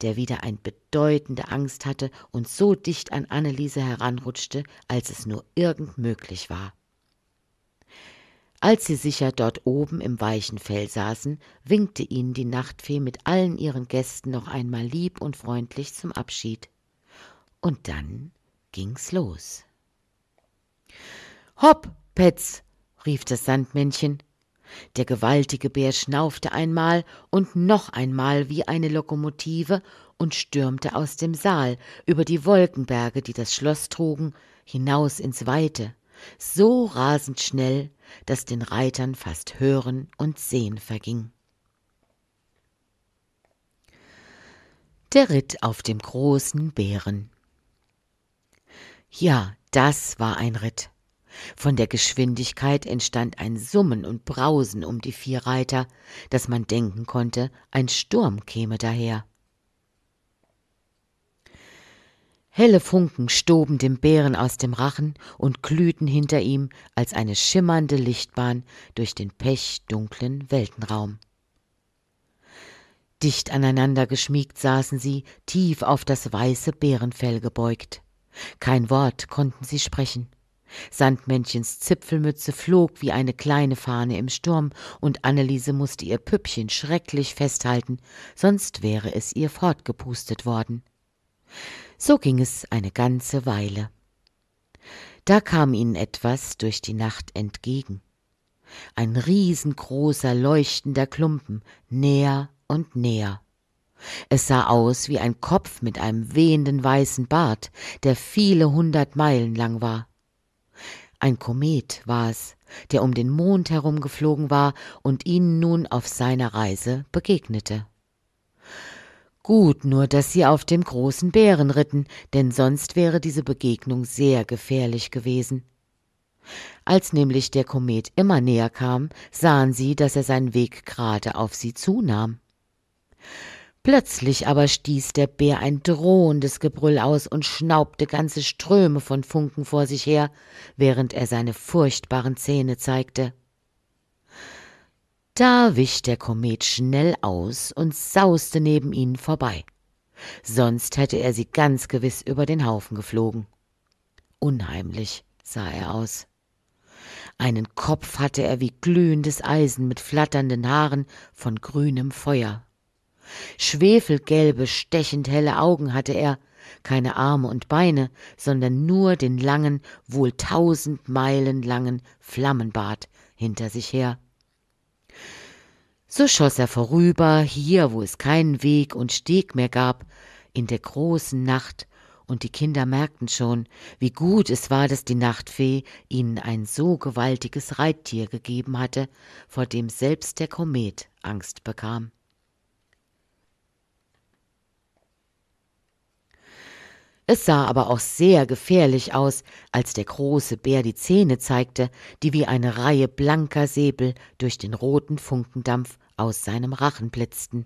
der wieder eine bedeutende Angst hatte und so dicht an Anneliese heranrutschte, als es nur irgend möglich war. Als sie sicher dort oben im weichen Fell saßen, winkte ihnen die Nachtfee mit allen ihren Gästen noch einmal lieb und freundlich zum Abschied. Und dann ging's los. Hopp, Petz, rief das Sandmännchen. Der gewaltige Bär schnaufte einmal und noch einmal wie eine Lokomotive und stürmte aus dem Saal über die Wolkenberge, die das Schloss trugen, hinaus ins Weite so rasend schnell, dass den Reitern fast Hören und Sehen verging. Der Ritt auf dem großen Bären. Ja, das war ein Ritt. Von der Geschwindigkeit entstand ein Summen und Brausen um die vier Reiter, dass man denken konnte, ein Sturm käme daher. Helle Funken stoben dem Bären aus dem Rachen und glühten hinter ihm als eine schimmernde Lichtbahn durch den pechdunklen Weltenraum. Dicht aneinander geschmiegt saßen sie, tief auf das weiße Bärenfell gebeugt. Kein Wort konnten sie sprechen. Sandmännchens Zipfelmütze flog wie eine kleine Fahne im Sturm, und Anneliese musste ihr Püppchen schrecklich festhalten, sonst wäre es ihr fortgepustet worden. So ging es eine ganze Weile. Da kam ihnen etwas durch die Nacht entgegen. Ein riesengroßer, leuchtender Klumpen, näher und näher. Es sah aus wie ein Kopf mit einem wehenden weißen Bart, der viele hundert Meilen lang war. Ein Komet war es, der um den Mond herumgeflogen war und ihnen nun auf seiner Reise begegnete. Gut nur, dass sie auf dem großen Bären ritten, denn sonst wäre diese Begegnung sehr gefährlich gewesen. Als nämlich der Komet immer näher kam, sahen sie, dass er seinen Weg gerade auf sie zunahm. Plötzlich aber stieß der Bär ein drohendes Gebrüll aus und schnaubte ganze Ströme von Funken vor sich her, während er seine furchtbaren Zähne zeigte. Da wich der Komet schnell aus und sauste neben ihnen vorbei. Sonst hätte er sie ganz gewiss über den Haufen geflogen. Unheimlich sah er aus. Einen Kopf hatte er wie glühendes Eisen mit flatternden Haaren von grünem Feuer. Schwefelgelbe, stechend helle Augen hatte er, keine Arme und Beine, sondern nur den langen, wohl tausend Meilen langen Flammenbart hinter sich her. So schoss er vorüber, hier, wo es keinen Weg und Steg mehr gab, in der großen Nacht, und die Kinder merkten schon, wie gut es war, dass die Nachtfee ihnen ein so gewaltiges Reittier gegeben hatte, vor dem selbst der Komet Angst bekam. Es sah aber auch sehr gefährlich aus, als der große Bär die Zähne zeigte, die wie eine Reihe blanker Säbel durch den roten Funkendampf aus seinem Rachen blitzten.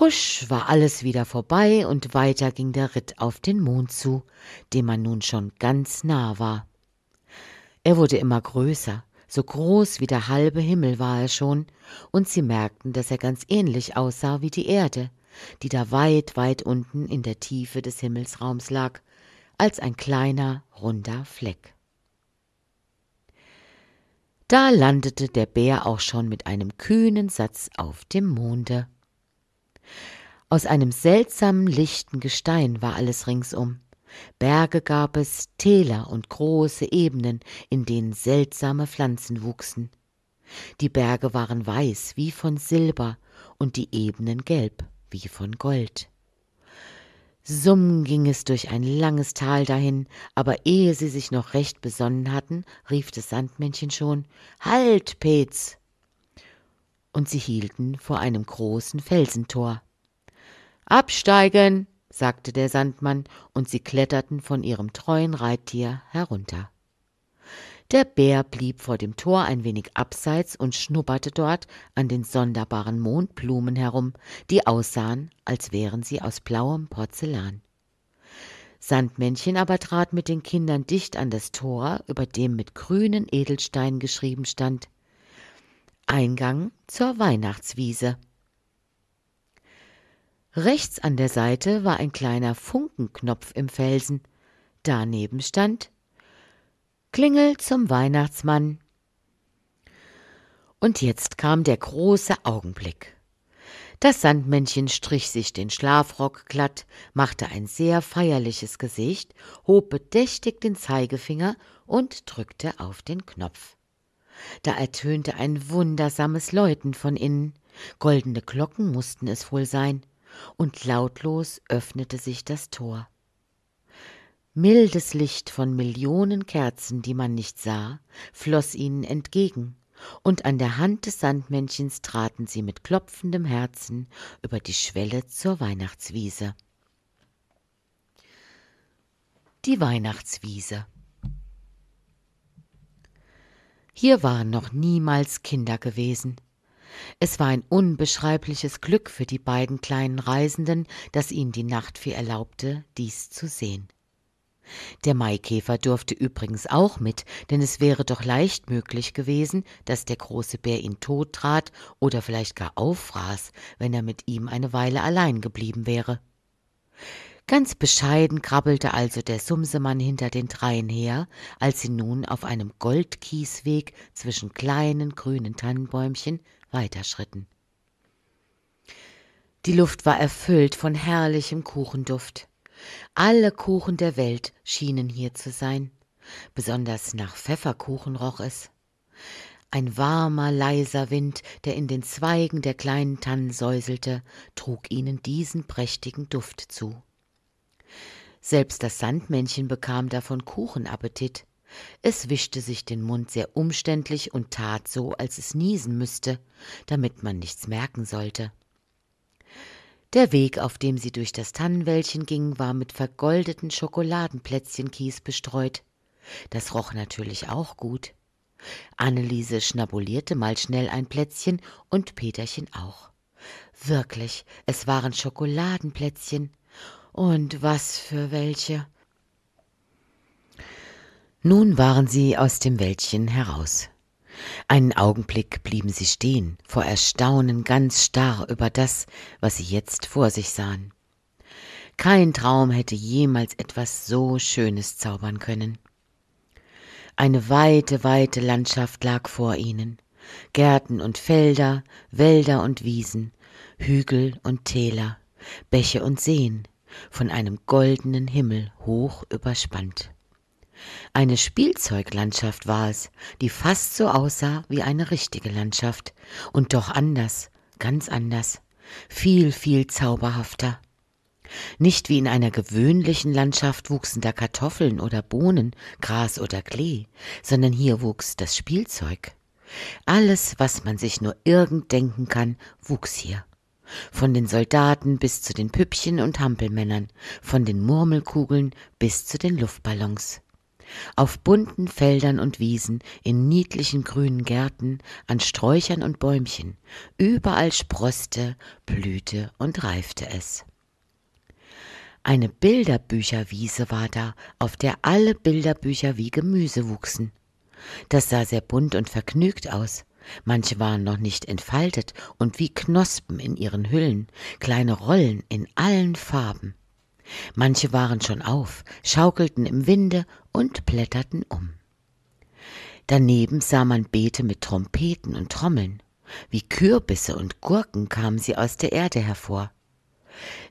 Husch war alles wieder vorbei und weiter ging der Ritt auf den Mond zu, dem man nun schon ganz nah war. Er wurde immer größer, so groß wie der halbe Himmel war er schon, und sie merkten, dass er ganz ähnlich aussah wie die Erde, die da weit, weit unten in der Tiefe des Himmelsraums lag, als ein kleiner, runder Fleck. Da landete der Bär auch schon mit einem kühnen Satz auf dem Monde. Aus einem seltsamen lichten Gestein war alles ringsum. Berge gab es, Täler und große Ebenen, in denen seltsame Pflanzen wuchsen. Die Berge waren weiß wie von Silber und die Ebenen gelb wie von Gold. Summen ging es durch ein langes Tal dahin, aber ehe sie sich noch recht besonnen hatten, rief das Sandmännchen schon Halt, Petz. Und sie hielten vor einem großen Felsentor. Absteigen, sagte der Sandmann, und sie kletterten von ihrem treuen Reittier herunter. Der Bär blieb vor dem Tor ein wenig abseits und schnupperte dort an den sonderbaren Mondblumen herum, die aussahen, als wären sie aus blauem Porzellan. Sandmännchen aber trat mit den Kindern dicht an das Tor, über dem mit grünen Edelsteinen geschrieben stand Eingang zur Weihnachtswiese. Rechts an der Seite war ein kleiner Funkenknopf im Felsen. Daneben stand Klingel zum Weihnachtsmann. Und jetzt kam der große Augenblick. Das Sandmännchen strich sich den Schlafrock glatt, machte ein sehr feierliches Gesicht, hob bedächtig den Zeigefinger und drückte auf den Knopf. Da ertönte ein wundersames Läuten von innen. Goldene Glocken mussten es wohl sein. Und lautlos öffnete sich das Tor mildes licht von millionen kerzen die man nicht sah floss ihnen entgegen und an der hand des sandmännchens traten sie mit klopfendem herzen über die schwelle zur weihnachtswiese die weihnachtswiese hier waren noch niemals Kinder gewesen. Es war ein unbeschreibliches Glück für die beiden kleinen Reisenden, dass ihnen die Nachtfee erlaubte, dies zu sehen. Der Maikäfer durfte übrigens auch mit, denn es wäre doch leicht möglich gewesen, dass der große Bär ihn tottrat oder vielleicht gar auffraß, wenn er mit ihm eine Weile allein geblieben wäre. Ganz bescheiden krabbelte also der Sumsemann hinter den dreien her, als sie nun auf einem Goldkiesweg zwischen kleinen grünen Tannenbäumchen weiterschritten. Die Luft war erfüllt von herrlichem Kuchenduft. Alle Kuchen der Welt schienen hier zu sein. Besonders nach Pfefferkuchen roch es. Ein warmer, leiser Wind, der in den Zweigen der kleinen Tannen säuselte, trug ihnen diesen prächtigen Duft zu. Selbst das Sandmännchen bekam davon Kuchenappetit. Es wischte sich den Mund sehr umständlich und tat so, als es niesen müsste, damit man nichts merken sollte. Der Weg, auf dem sie durch das Tannenwäldchen ging, war mit vergoldeten Schokoladenplätzchenkies bestreut. Das roch natürlich auch gut. Anneliese schnabulierte mal schnell ein Plätzchen und Peterchen auch. Wirklich, es waren Schokoladenplätzchen. Und was für welche. Nun waren sie aus dem Wäldchen heraus einen Augenblick blieben sie stehen, vor Erstaunen ganz starr über das, was sie jetzt vor sich sahen. Kein Traum hätte jemals etwas so Schönes zaubern können. Eine weite, weite Landschaft lag vor ihnen, Gärten und Felder, Wälder und Wiesen, Hügel und Täler, Bäche und Seen, von einem goldenen Himmel hoch überspannt. Eine Spielzeuglandschaft war es, die fast so aussah wie eine richtige Landschaft, und doch anders, ganz anders, viel, viel zauberhafter. Nicht wie in einer gewöhnlichen Landschaft wuchsen da Kartoffeln oder Bohnen, Gras oder Klee, sondern hier wuchs das Spielzeug. Alles, was man sich nur irgend denken kann, wuchs hier. Von den Soldaten bis zu den Püppchen und Hampelmännern, von den Murmelkugeln bis zu den Luftballons. Auf bunten Feldern und Wiesen, in niedlichen grünen Gärten, an Sträuchern und Bäumchen, überall sproste, blühte und reifte es. Eine Bilderbücherwiese war da, auf der alle Bilderbücher wie Gemüse wuchsen. Das sah sehr bunt und vergnügt aus. Manche waren noch nicht entfaltet und wie Knospen in ihren Hüllen, kleine Rollen in allen Farben manche waren schon auf, schaukelten im Winde und blätterten um. Daneben sah man Beete mit Trompeten und Trommeln, wie Kürbisse und Gurken kamen sie aus der Erde hervor.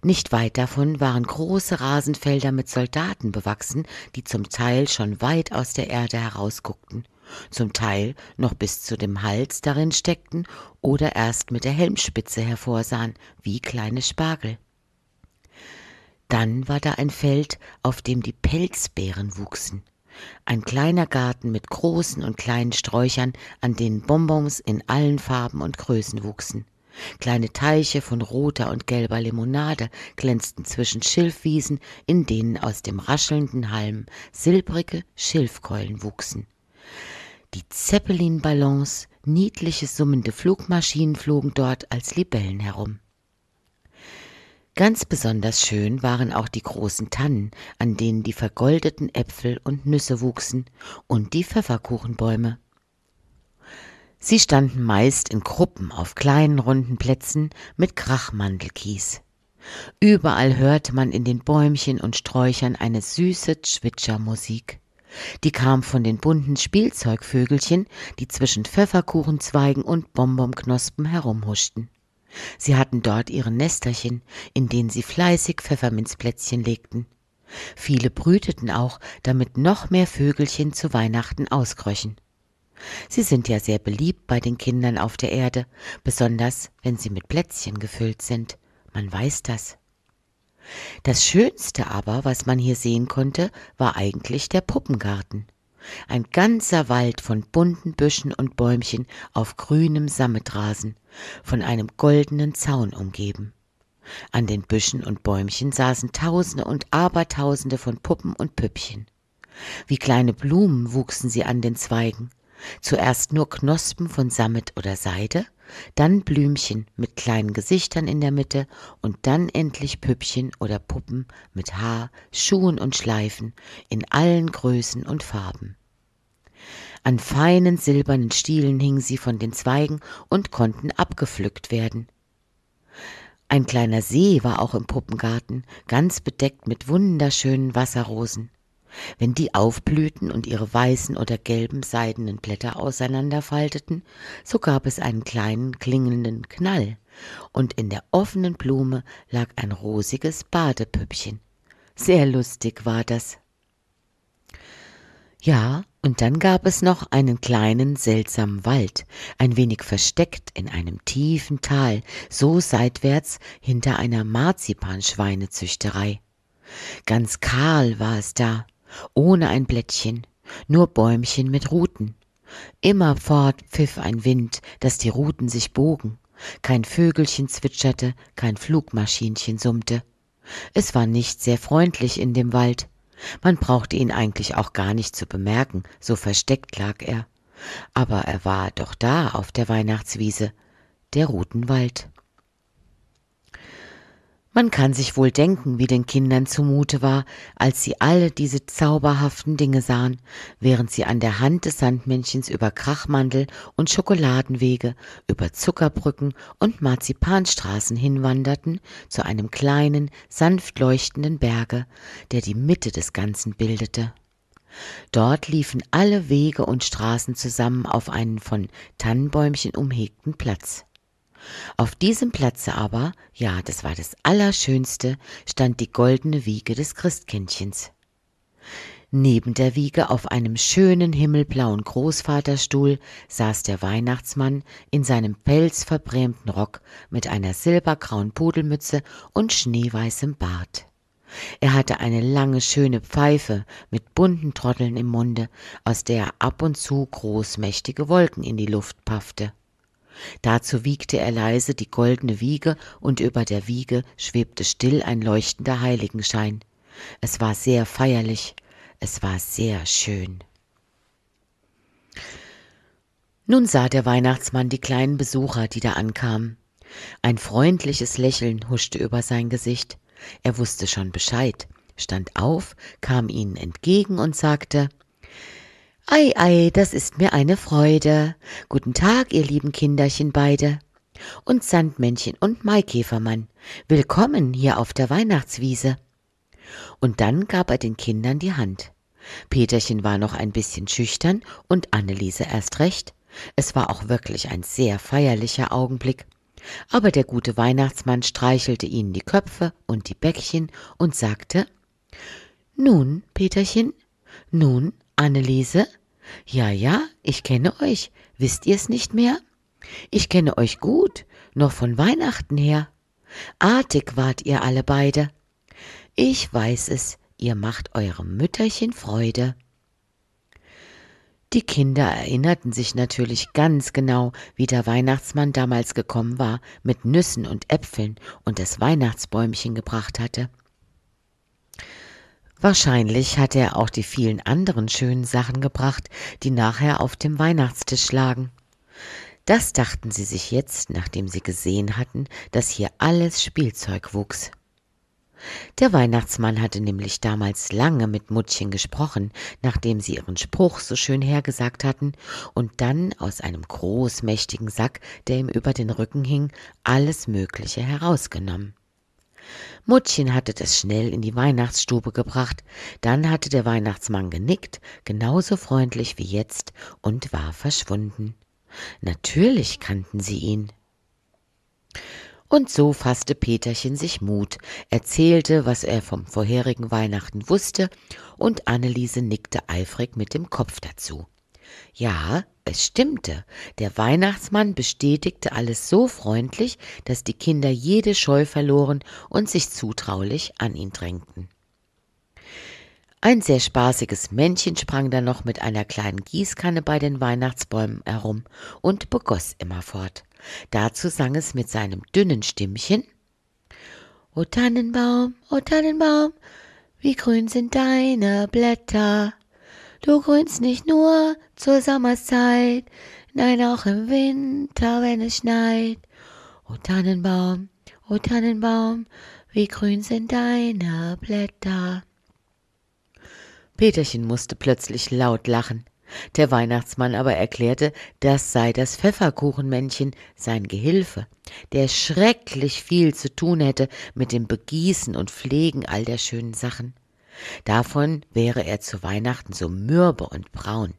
Nicht weit davon waren große Rasenfelder mit Soldaten bewachsen, die zum Teil schon weit aus der Erde herausguckten, zum Teil noch bis zu dem Hals darin steckten oder erst mit der Helmspitze hervorsahen, wie kleine Spargel. Dann war da ein Feld, auf dem die Pelzbeeren wuchsen. Ein kleiner Garten mit großen und kleinen Sträuchern, an denen Bonbons in allen Farben und Größen wuchsen. Kleine Teiche von roter und gelber Limonade glänzten zwischen Schilfwiesen, in denen aus dem raschelnden Halm silbrige Schilfkeulen wuchsen. Die Zeppelin-Ballons, niedliche summende Flugmaschinen flogen dort als Libellen herum. Ganz besonders schön waren auch die großen Tannen, an denen die vergoldeten Äpfel und Nüsse wuchsen, und die Pfefferkuchenbäume. Sie standen meist in Gruppen auf kleinen runden Plätzen mit Krachmandelkies. Überall hörte man in den Bäumchen und Sträuchern eine süße Zwitschermusik. Die kam von den bunten Spielzeugvögelchen, die zwischen Pfefferkuchenzweigen und Bonbonknospen herumhuschten. Sie hatten dort ihre Nesterchen, in denen sie fleißig Pfefferminzplätzchen legten. Viele brüteten auch, damit noch mehr Vögelchen zu Weihnachten auskröchen. Sie sind ja sehr beliebt bei den Kindern auf der Erde, besonders wenn sie mit Plätzchen gefüllt sind. Man weiß das. Das Schönste aber, was man hier sehen konnte, war eigentlich der Puppengarten ein ganzer Wald von bunten Büschen und Bäumchen auf grünem Sammetrasen, von einem goldenen Zaun umgeben. An den Büschen und Bäumchen saßen Tausende und Abertausende von Puppen und Püppchen. Wie kleine Blumen wuchsen sie an den Zweigen, zuerst nur Knospen von Sammet oder Seide, dann Blümchen mit kleinen Gesichtern in der Mitte und dann endlich Püppchen oder Puppen mit Haar, Schuhen und Schleifen in allen Größen und Farben. An feinen silbernen Stielen hingen sie von den Zweigen und konnten abgepflückt werden. Ein kleiner See war auch im Puppengarten, ganz bedeckt mit wunderschönen Wasserrosen wenn die aufblühten und ihre weißen oder gelben seidenen Blätter auseinanderfalteten, so gab es einen kleinen klingenden Knall, und in der offenen Blume lag ein rosiges Badepüppchen. Sehr lustig war das. Ja, und dann gab es noch einen kleinen seltsamen Wald, ein wenig versteckt in einem tiefen Tal, so seitwärts hinter einer Marzipanschweinezüchterei. Ganz kahl war es da, ohne ein Blättchen, nur Bäumchen mit Ruten. Immerfort pfiff ein Wind, dass die Ruten sich bogen. Kein Vögelchen zwitscherte, kein Flugmaschinchen summte. Es war nicht sehr freundlich in dem Wald. Man brauchte ihn eigentlich auch gar nicht zu bemerken, so versteckt lag er. Aber er war doch da auf der Weihnachtswiese, der Rutenwald. Man kann sich wohl denken, wie den Kindern zumute war, als sie alle diese zauberhaften Dinge sahen, während sie an der Hand des Sandmännchens über Krachmandel und Schokoladenwege, über Zuckerbrücken und Marzipanstraßen hinwanderten zu einem kleinen, sanft leuchtenden Berge, der die Mitte des Ganzen bildete. Dort liefen alle Wege und Straßen zusammen auf einen von Tannenbäumchen umhegten Platz. Auf diesem Platze aber, ja, das war das Allerschönste, stand die goldene Wiege des Christkindchens. Neben der Wiege auf einem schönen himmelblauen Großvaterstuhl saß der Weihnachtsmann in seinem pelzverbrämten Rock mit einer silbergrauen Pudelmütze und schneeweißem Bart. Er hatte eine lange schöne Pfeife mit bunten Trotteln im Munde, aus der er ab und zu großmächtige Wolken in die Luft paffte. Dazu wiegte er leise die goldene Wiege, und über der Wiege schwebte still ein leuchtender Heiligenschein. Es war sehr feierlich, es war sehr schön. Nun sah der Weihnachtsmann die kleinen Besucher, die da ankamen. Ein freundliches Lächeln huschte über sein Gesicht. Er wusste schon Bescheid, stand auf, kam ihnen entgegen und sagte Ei, ei, das ist mir eine Freude. Guten Tag, ihr lieben Kinderchen beide. Und Sandmännchen und Maikäfermann. Willkommen hier auf der Weihnachtswiese. Und dann gab er den Kindern die Hand. Peterchen war noch ein bisschen schüchtern und Anneliese erst recht. Es war auch wirklich ein sehr feierlicher Augenblick. Aber der gute Weihnachtsmann streichelte ihnen die Köpfe und die Bäckchen und sagte Nun, Peterchen, nun, Anneliese? Ja, ja, ich kenne euch. Wisst ihr's nicht mehr? Ich kenne euch gut, noch von Weihnachten her. Artig wart ihr alle beide. Ich weiß es, ihr macht eurem Mütterchen Freude. Die Kinder erinnerten sich natürlich ganz genau, wie der Weihnachtsmann damals gekommen war mit Nüssen und Äpfeln und das Weihnachtsbäumchen gebracht hatte. Wahrscheinlich hatte er auch die vielen anderen schönen Sachen gebracht, die nachher auf dem Weihnachtstisch lagen. Das dachten sie sich jetzt, nachdem sie gesehen hatten, dass hier alles Spielzeug wuchs. Der Weihnachtsmann hatte nämlich damals lange mit Muttchen gesprochen, nachdem sie ihren Spruch so schön hergesagt hatten, und dann aus einem großmächtigen Sack, der ihm über den Rücken hing, alles Mögliche herausgenommen muttchen hatte das schnell in die weihnachtsstube gebracht dann hatte der weihnachtsmann genickt genau so freundlich wie jetzt und war verschwunden natürlich kannten sie ihn und so faßte peterchen sich mut erzählte was er vom vorherigen weihnachten wußte und anneliese nickte eifrig mit dem kopf dazu ja, es stimmte, der Weihnachtsmann bestätigte alles so freundlich, dass die Kinder jede Scheu verloren und sich zutraulich an ihn drängten. Ein sehr spaßiges Männchen sprang dann noch mit einer kleinen Gießkanne bei den Weihnachtsbäumen herum und begoss immerfort. Dazu sang es mit seinem dünnen Stimmchen O Tannenbaum, o Tannenbaum, wie grün sind deine Blätter. Du grünst nicht nur zur Sommerszeit, nein auch im Winter, wenn es schneit. O Tannenbaum, o Tannenbaum, wie grün sind deine Blätter. Peterchen musste plötzlich laut lachen. Der Weihnachtsmann aber erklärte, das sei das Pfefferkuchenmännchen, sein Gehilfe, der schrecklich viel zu tun hätte mit dem Begießen und Pflegen all der schönen Sachen. Davon wäre er zu Weihnachten so mürbe und braun.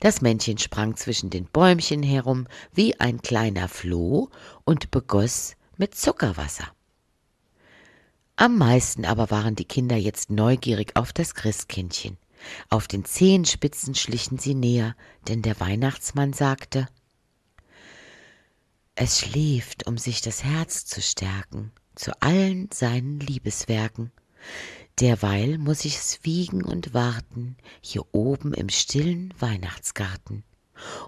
Das Männchen sprang zwischen den Bäumchen herum wie ein kleiner Floh und begoss mit Zuckerwasser. Am meisten aber waren die Kinder jetzt neugierig auf das Christkindchen. Auf den Zehenspitzen schlichen sie näher, denn der Weihnachtsmann sagte Es schläft, um sich das Herz zu stärken, zu allen seinen Liebeswerken. Derweil muß ich es wiegen und warten, hier oben im stillen Weihnachtsgarten.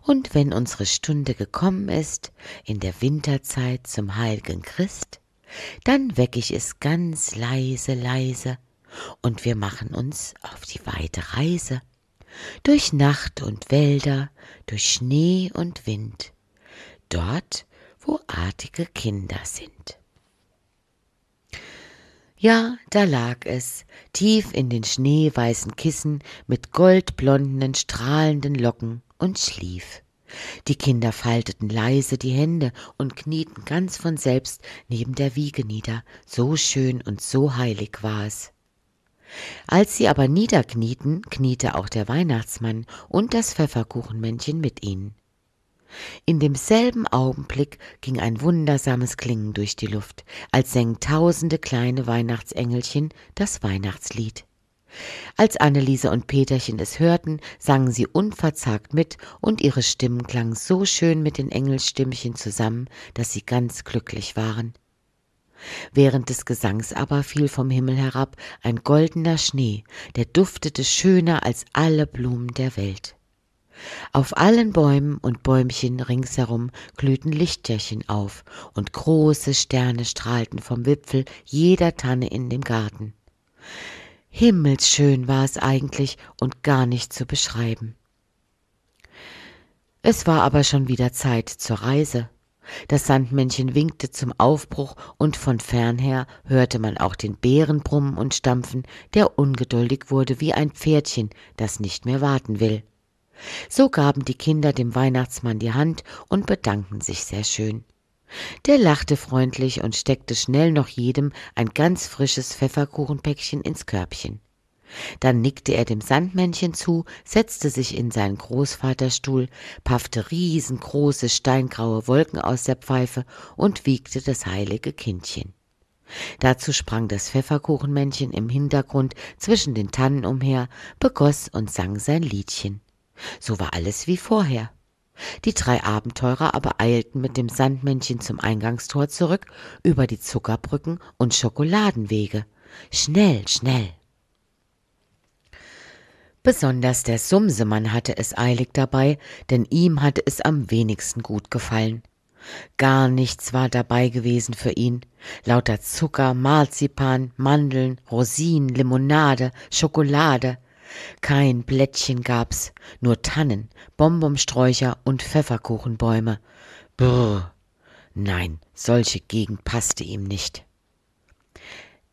Und wenn unsere Stunde gekommen ist, in der Winterzeit zum heil'gen Christ, dann weck ich es ganz leise, leise, und wir machen uns auf die weite Reise. Durch Nacht und Wälder, durch Schnee und Wind, dort, wo artige Kinder sind. Ja, da lag es, tief in den schneeweißen Kissen mit goldblonden, strahlenden Locken und schlief. Die Kinder falteten leise die Hände und knieten ganz von selbst neben der Wiege nieder, so schön und so heilig war es. Als sie aber niederknieten, kniete auch der Weihnachtsmann und das Pfefferkuchenmännchen mit ihnen. In demselben Augenblick ging ein wundersames Klingen durch die Luft, als sängen tausende kleine Weihnachtsengelchen das Weihnachtslied. Als Anneliese und Peterchen es hörten, sangen sie unverzagt mit und ihre Stimmen klangen so schön mit den Engelsstimmchen zusammen, dass sie ganz glücklich waren. Während des Gesangs aber fiel vom Himmel herab ein goldener Schnee, der duftete schöner als alle Blumen der Welt. Auf allen Bäumen und Bäumchen ringsherum glühten Lichterchen auf und große Sterne strahlten vom Wipfel jeder Tanne in dem Garten. Himmelsschön war es eigentlich und gar nicht zu beschreiben. Es war aber schon wieder Zeit zur Reise. Das Sandmännchen winkte zum Aufbruch und von fernher hörte man auch den Bären brummen und stampfen, der ungeduldig wurde wie ein Pferdchen, das nicht mehr warten will. So gaben die Kinder dem Weihnachtsmann die Hand und bedankten sich sehr schön. Der lachte freundlich und steckte schnell noch jedem ein ganz frisches Pfefferkuchenpäckchen ins Körbchen. Dann nickte er dem Sandmännchen zu, setzte sich in seinen Großvaterstuhl, paffte riesengroße steingraue Wolken aus der Pfeife und wiegte das heilige Kindchen. Dazu sprang das Pfefferkuchenmännchen im Hintergrund zwischen den Tannen umher, begoss und sang sein Liedchen. So war alles wie vorher. Die drei Abenteurer aber eilten mit dem Sandmännchen zum Eingangstor zurück, über die Zuckerbrücken und Schokoladenwege. Schnell, schnell. Besonders der Sumsemann hatte es eilig dabei, denn ihm hatte es am wenigsten gut gefallen. Gar nichts war dabei gewesen für ihn. Lauter Zucker, Marzipan, Mandeln, Rosinen, Limonade, Schokolade – kein Blättchen gab's, nur Tannen, Bonbonsträucher und Pfefferkuchenbäume. Brr. Nein, solche Gegend passte ihm nicht.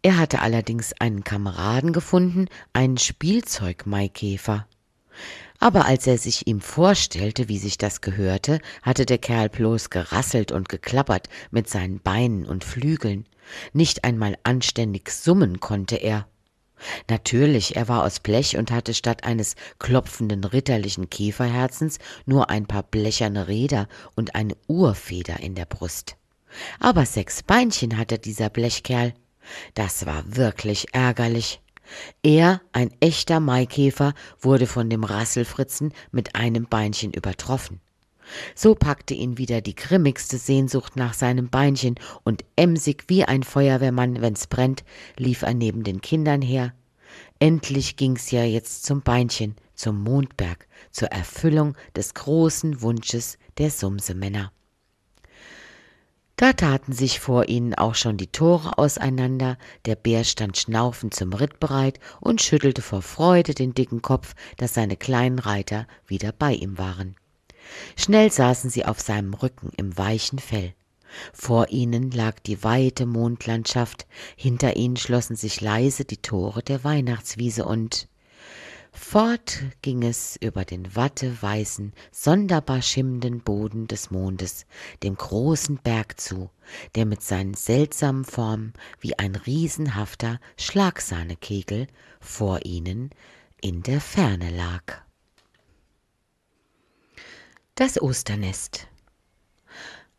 Er hatte allerdings einen Kameraden gefunden, einen spielzeug Aber als er sich ihm vorstellte, wie sich das gehörte, hatte der Kerl bloß gerasselt und geklappert mit seinen Beinen und Flügeln. Nicht einmal anständig summen konnte er. Natürlich, er war aus Blech und hatte statt eines klopfenden ritterlichen Käferherzens nur ein paar blecherne Räder und eine Urfeder in der Brust. Aber sechs Beinchen hatte dieser Blechkerl. Das war wirklich ärgerlich. Er, ein echter Maikäfer, wurde von dem Rasselfritzen mit einem Beinchen übertroffen. So packte ihn wieder die grimmigste Sehnsucht nach seinem Beinchen und emsig wie ein Feuerwehrmann, wenn's brennt, lief er neben den Kindern her. Endlich ging's ja jetzt zum Beinchen, zum Mondberg, zur Erfüllung des großen Wunsches der Sumsemänner. Da taten sich vor ihnen auch schon die Tore auseinander, der Bär stand schnaufend zum Ritt bereit und schüttelte vor Freude den dicken Kopf, dass seine kleinen Reiter wieder bei ihm waren schnell saßen sie auf seinem rücken im weichen fell vor ihnen lag die weite mondlandschaft hinter ihnen schlossen sich leise die tore der weihnachtswiese und fort ging es über den watteweißen sonderbar schimmenden boden des mondes dem großen berg zu der mit seinen seltsamen formen wie ein riesenhafter schlagsahnekegel vor ihnen in der ferne lag das Osternest.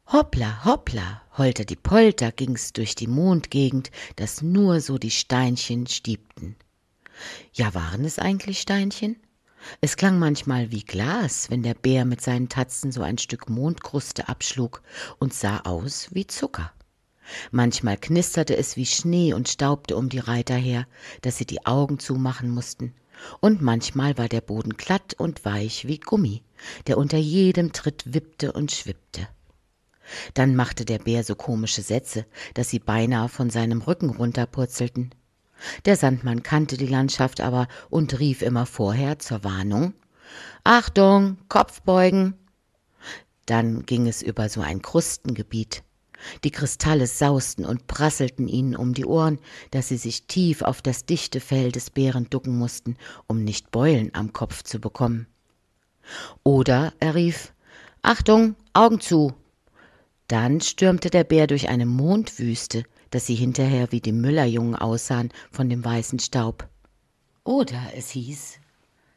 Hoppla, hoppla, holter die Polter ging's durch die Mondgegend, dass nur so die Steinchen stiebten. Ja, waren es eigentlich Steinchen? Es klang manchmal wie Glas, wenn der Bär mit seinen Tatzen so ein Stück Mondkruste abschlug und sah aus wie Zucker. Manchmal knisterte es wie Schnee und staubte um die Reiter her, dass sie die Augen zumachen mussten, und manchmal war der Boden glatt und weich wie Gummi, der unter jedem Tritt wippte und schwippte. Dann machte der Bär so komische Sätze, dass sie beinahe von seinem Rücken runterpurzelten. Der Sandmann kannte die Landschaft aber und rief immer vorher zur Warnung Achtung, Kopfbeugen. Dann ging es über so ein Krustengebiet. Die Kristalle sausten und prasselten ihnen um die Ohren, dass sie sich tief auf das dichte Fell des Bären ducken mussten, um nicht Beulen am Kopf zu bekommen. Oder er rief Achtung, Augen zu. Dann stürmte der Bär durch eine Mondwüste, dass sie hinterher wie die Müllerjungen aussahen von dem weißen Staub. Oder es hieß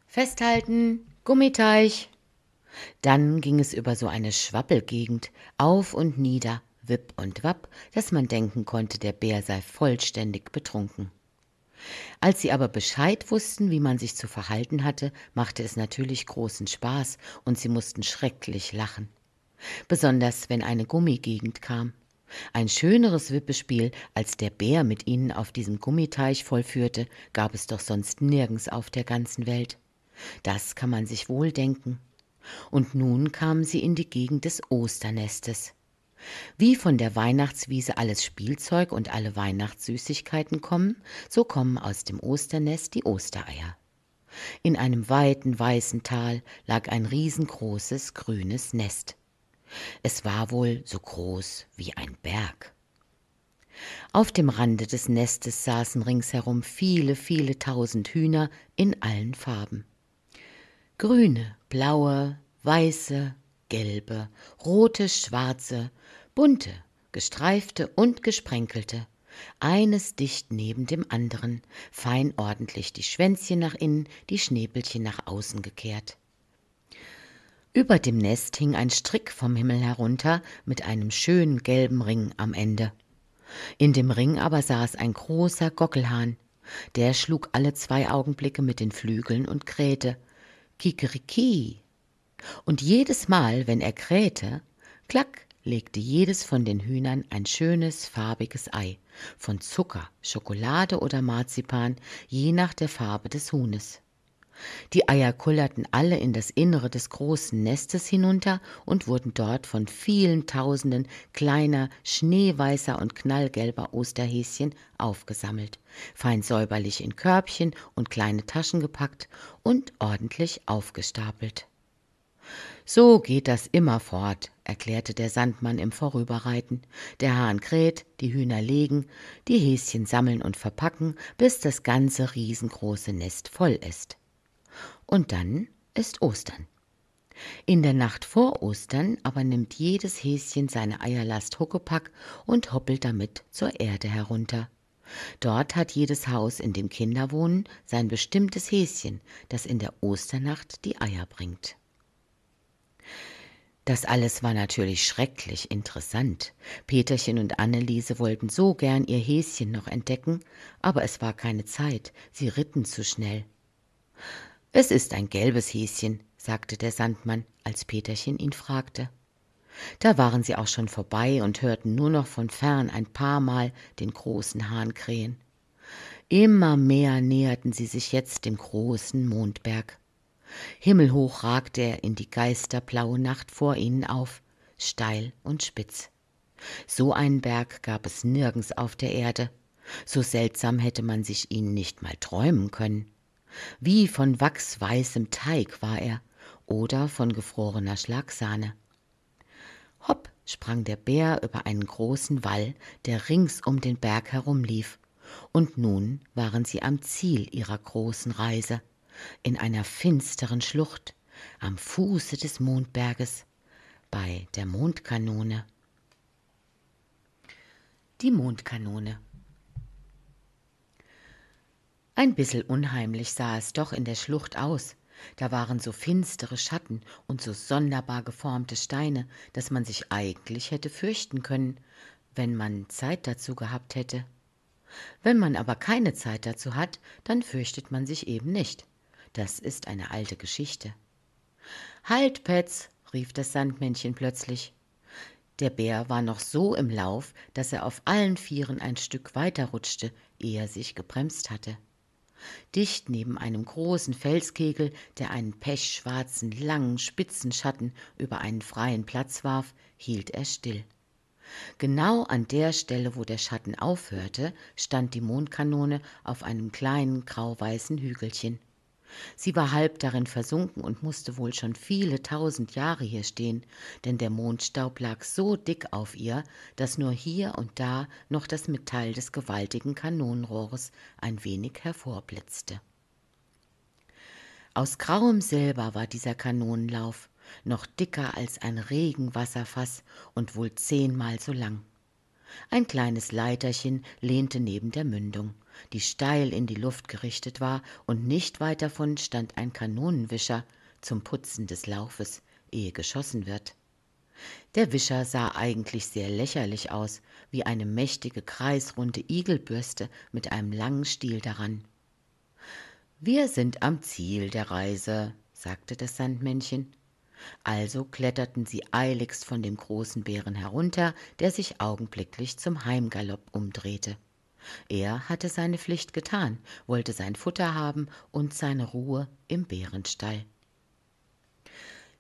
Festhalten, Gummiteich. Dann ging es über so eine Schwappelgegend, auf und nieder, wipp und wapp, dass man denken konnte, der Bär sei vollständig betrunken. Als sie aber Bescheid wussten, wie man sich zu verhalten hatte, machte es natürlich großen Spaß und sie mussten schrecklich lachen. Besonders wenn eine Gummigegend kam. Ein schöneres Wippespiel, als der Bär mit ihnen auf diesem Gummiteich vollführte, gab es doch sonst nirgends auf der ganzen Welt. Das kann man sich wohl denken. Und nun kamen sie in die Gegend des Osternestes. Wie von der Weihnachtswiese alles Spielzeug und alle Weihnachtssüßigkeiten kommen, so kommen aus dem Osternest die Ostereier. In einem weiten weißen Tal lag ein riesengroßes grünes Nest. Es war wohl so groß wie ein Berg. Auf dem Rande des Nestes saßen ringsherum viele, viele tausend Hühner in allen Farben. Grüne, blaue, weiße, gelbe, rote, schwarze, bunte, gestreifte und gesprenkelte, eines dicht neben dem anderen, fein ordentlich die Schwänzchen nach innen, die Schnäbelchen nach außen gekehrt. Über dem Nest hing ein Strick vom Himmel herunter mit einem schönen gelben Ring am Ende. In dem Ring aber saß ein großer Gockelhahn. Der schlug alle zwei Augenblicke mit den Flügeln und krähte Kikeriki. Und jedes Mal, wenn er krähte, klack, legte jedes von den Hühnern ein schönes, farbiges Ei von Zucker, Schokolade oder Marzipan, je nach der Farbe des Huhnes. Die Eier kullerten alle in das Innere des großen Nestes hinunter und wurden dort von vielen Tausenden kleiner, schneeweißer und knallgelber Osterhäschen aufgesammelt, fein säuberlich in Körbchen und kleine Taschen gepackt und ordentlich aufgestapelt. So geht das immer fort, erklärte der Sandmann im Vorüberreiten. Der Hahn kräht, die Hühner legen, die Häschen sammeln und verpacken, bis das ganze riesengroße Nest voll ist. Und dann ist Ostern. In der Nacht vor Ostern aber nimmt jedes Häschen seine Eierlast Huckepack und hoppelt damit zur Erde herunter. Dort hat jedes Haus, in dem Kinder wohnen, sein bestimmtes Häschen, das in der Osternacht die Eier bringt. Das alles war natürlich schrecklich interessant. Peterchen und Anneliese wollten so gern ihr Häschen noch entdecken, aber es war keine Zeit, sie ritten zu schnell. Es ist ein gelbes Häschen, sagte der Sandmann, als Peterchen ihn fragte. Da waren sie auch schon vorbei und hörten nur noch von fern ein paar Mal den großen Hahn krähen. Immer mehr näherten sie sich jetzt dem großen Mondberg. Himmelhoch ragte er in die geisterblaue Nacht vor ihnen auf, steil und spitz. So einen Berg gab es nirgends auf der Erde. So seltsam hätte man sich ihn nicht mal träumen können. Wie von wachsweißem Teig war er oder von gefrorener Schlagsahne. Hopp sprang der Bär über einen großen Wall, der rings um den Berg herumlief. Und nun waren sie am Ziel ihrer großen Reise in einer finsteren Schlucht am Fuße des Mondberges bei der Mondkanone. Die Mondkanone. Ein bissel unheimlich sah es doch in der Schlucht aus. Da waren so finstere Schatten und so sonderbar geformte Steine, dass man sich eigentlich hätte fürchten können, wenn man Zeit dazu gehabt hätte. Wenn man aber keine Zeit dazu hat, dann fürchtet man sich eben nicht. Das ist eine alte Geschichte. Halt, Petz, rief das Sandmännchen plötzlich. Der Bär war noch so im Lauf, dass er auf allen Vieren ein Stück weiterrutschte, ehe er sich gebremst hatte. Dicht neben einem großen Felskegel, der einen pechschwarzen, langen, spitzen Schatten über einen freien Platz warf, hielt er still. Genau an der Stelle, wo der Schatten aufhörte, stand die Mondkanone auf einem kleinen grauweißen Hügelchen. Sie war halb darin versunken und musste wohl schon viele tausend Jahre hier stehen, denn der Mondstaub lag so dick auf ihr, dass nur hier und da noch das Metall des gewaltigen Kanonenrohres ein wenig hervorblitzte. Aus grauem Silber war dieser Kanonenlauf, noch dicker als ein Regenwasserfass und wohl zehnmal so lang ein kleines leiterchen lehnte neben der mündung die steil in die luft gerichtet war und nicht weit davon stand ein kanonenwischer zum putzen des laufes ehe geschossen wird der wischer sah eigentlich sehr lächerlich aus wie eine mächtige kreisrunde igelbürste mit einem langen stiel daran wir sind am ziel der reise sagte das sandmännchen also kletterten sie eiligst von dem großen Bären herunter, der sich augenblicklich zum Heimgalopp umdrehte. Er hatte seine Pflicht getan, wollte sein Futter haben und seine Ruhe im Bärenstall.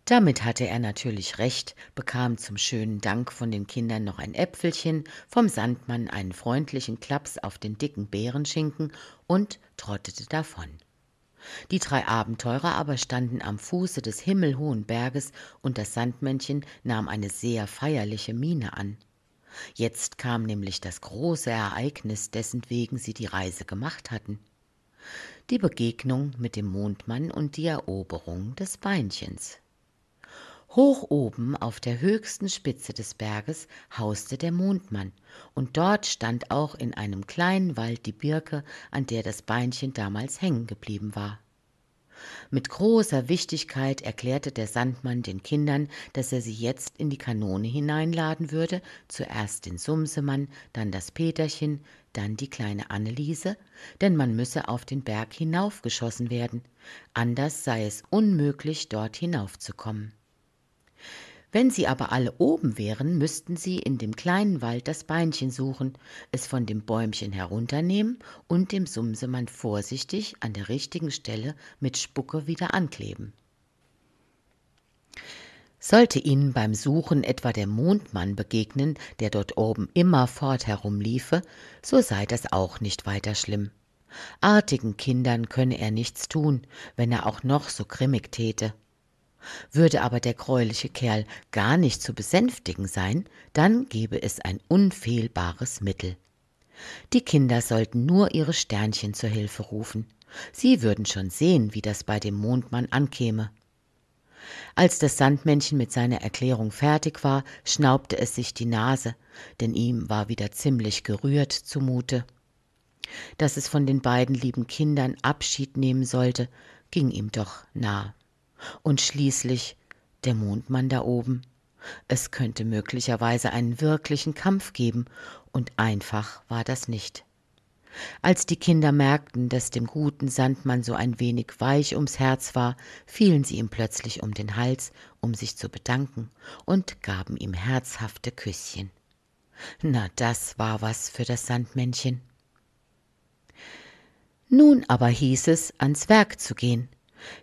Damit hatte er natürlich recht, bekam zum schönen Dank von den Kindern noch ein Äpfelchen, vom Sandmann einen freundlichen Klaps auf den dicken Bärenschinken und trottete davon. Die drei Abenteurer aber standen am Fuße des himmelhohen Berges, und das Sandmännchen nahm eine sehr feierliche Miene an. Jetzt kam nämlich das große Ereignis, dessen wegen sie die Reise gemacht hatten. Die Begegnung mit dem Mondmann und die Eroberung des Beinchens. Hoch oben auf der höchsten Spitze des Berges hauste der Mondmann, und dort stand auch in einem kleinen Wald die Birke, an der das Beinchen damals hängen geblieben war. Mit großer Wichtigkeit erklärte der Sandmann den Kindern, dass er sie jetzt in die Kanone hineinladen würde, zuerst den Sumsemann, dann das Peterchen, dann die kleine Anneliese, denn man müsse auf den Berg hinaufgeschossen werden, anders sei es unmöglich, dort hinaufzukommen. Wenn sie aber alle oben wären, müssten sie in dem kleinen Wald das Beinchen suchen, es von dem Bäumchen herunternehmen und dem Sumsemann vorsichtig an der richtigen Stelle mit Spucke wieder ankleben. Sollte Ihnen beim Suchen etwa der Mondmann begegnen, der dort oben immerfort herumliefe, so sei das auch nicht weiter schlimm. Artigen Kindern könne er nichts tun, wenn er auch noch so grimmig täte. Würde aber der greuliche Kerl gar nicht zu besänftigen sein, dann gäbe es ein unfehlbares Mittel. Die Kinder sollten nur ihre Sternchen zur Hilfe rufen. Sie würden schon sehen, wie das bei dem Mondmann ankäme. Als das Sandmännchen mit seiner Erklärung fertig war, schnaubte es sich die Nase, denn ihm war wieder ziemlich gerührt zumute. Dass es von den beiden lieben Kindern Abschied nehmen sollte, ging ihm doch nahe. Und schließlich der Mondmann da oben. Es könnte möglicherweise einen wirklichen Kampf geben, und einfach war das nicht. Als die Kinder merkten, dass dem guten Sandmann so ein wenig weich ums Herz war, fielen sie ihm plötzlich um den Hals, um sich zu bedanken, und gaben ihm herzhafte Küsschen. Na, das war was für das Sandmännchen. Nun aber hieß es, ans Werk zu gehen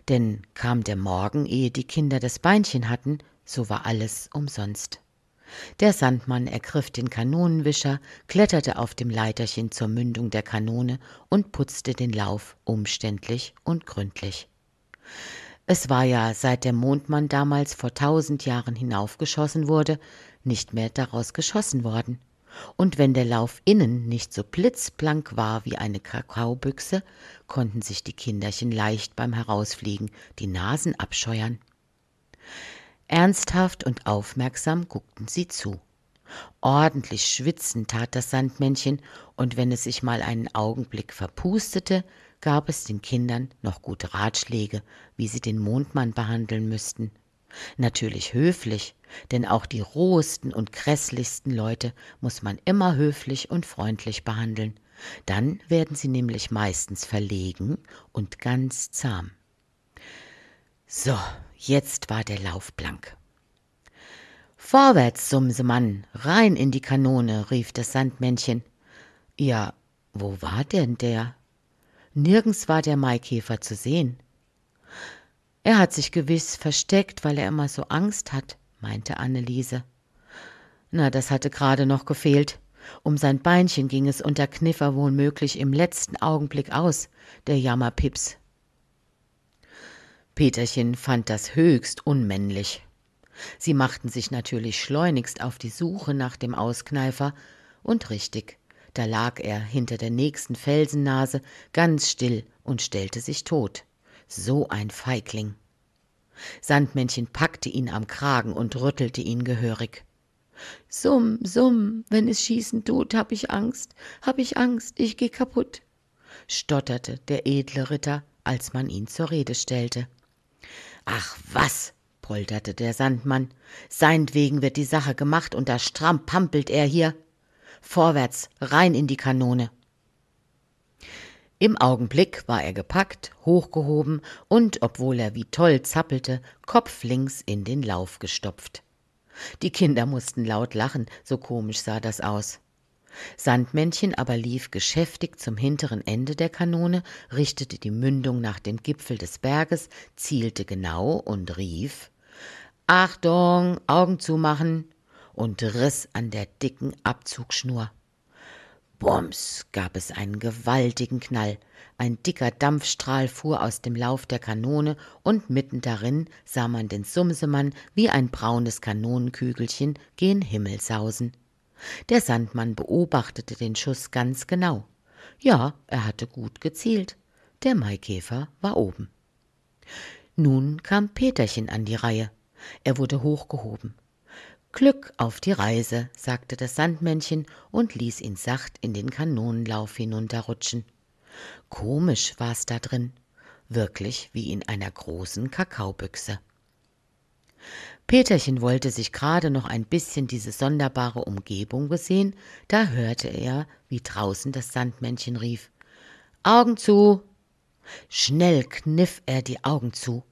denn kam der morgen ehe die kinder das beinchen hatten so war alles umsonst der sandmann ergriff den kanonenwischer kletterte auf dem leiterchen zur mündung der kanone und putzte den lauf umständlich und gründlich es war ja seit der mondmann damals vor tausend jahren hinaufgeschossen wurde nicht mehr daraus geschossen worden und wenn der Lauf innen nicht so blitzblank war wie eine Kakaobüchse, konnten sich die Kinderchen leicht beim Herausfliegen die Nasen abscheuern. Ernsthaft und aufmerksam guckten sie zu. Ordentlich schwitzen tat das Sandmännchen, und wenn es sich mal einen Augenblick verpustete, gab es den Kindern noch gute Ratschläge, wie sie den Mondmann behandeln müssten. Natürlich höflich, denn auch die rohesten und grässlichsten Leute muss man immer höflich und freundlich behandeln. Dann werden sie nämlich meistens verlegen und ganz zahm. So, jetzt war der Lauf blank. Vorwärts, Sumsemann, rein in die Kanone, rief das Sandmännchen. Ja, wo war denn der? Nirgends war der Maikäfer zu sehen. Er hat sich gewiss versteckt, weil er immer so Angst hat, meinte Anneliese. Na, das hatte gerade noch gefehlt. Um sein Beinchen ging es unter Kniffer wohlmöglich im letzten Augenblick aus, der Jammerpips. Peterchen fand das höchst unmännlich. Sie machten sich natürlich schleunigst auf die Suche nach dem Auskneifer, und richtig, da lag er hinter der nächsten Felsennase ganz still und stellte sich tot. So ein Feigling. Sandmännchen packte ihn am Kragen und rüttelte ihn gehörig. Summ, summ, wenn es schießen tut, hab ich Angst, hab ich Angst, ich geh kaputt, stotterte der edle Ritter, als man ihn zur Rede stellte. Ach was, polterte der Sandmann, seinetwegen wird die Sache gemacht und da strampampelt er hier. Vorwärts, rein in die Kanone. Im Augenblick war er gepackt, hochgehoben und, obwohl er wie toll zappelte, kopflinks in den Lauf gestopft. Die Kinder mussten laut lachen, so komisch sah das aus. Sandmännchen aber lief geschäftig zum hinteren Ende der Kanone, richtete die Mündung nach dem Gipfel des Berges, zielte genau und rief Achtung, Augen zumachen und riss an der dicken Abzugschnur. Bums gab es einen gewaltigen Knall. Ein dicker Dampfstrahl fuhr aus dem Lauf der Kanone und mitten darin sah man den Sumsemann wie ein braunes Kanonenkügelchen gen Himmel sausen. Der Sandmann beobachtete den Schuss ganz genau. Ja, er hatte gut gezielt. Der Maikäfer war oben. Nun kam Peterchen an die Reihe. Er wurde hochgehoben. Glück auf die Reise, sagte das Sandmännchen und ließ ihn sacht in den Kanonenlauf hinunterrutschen. Komisch war's da drin, wirklich wie in einer großen Kakaobüchse. Peterchen wollte sich gerade noch ein bisschen diese sonderbare Umgebung besehen, da hörte er, wie draußen das Sandmännchen rief Augen zu. Schnell kniff er die Augen zu.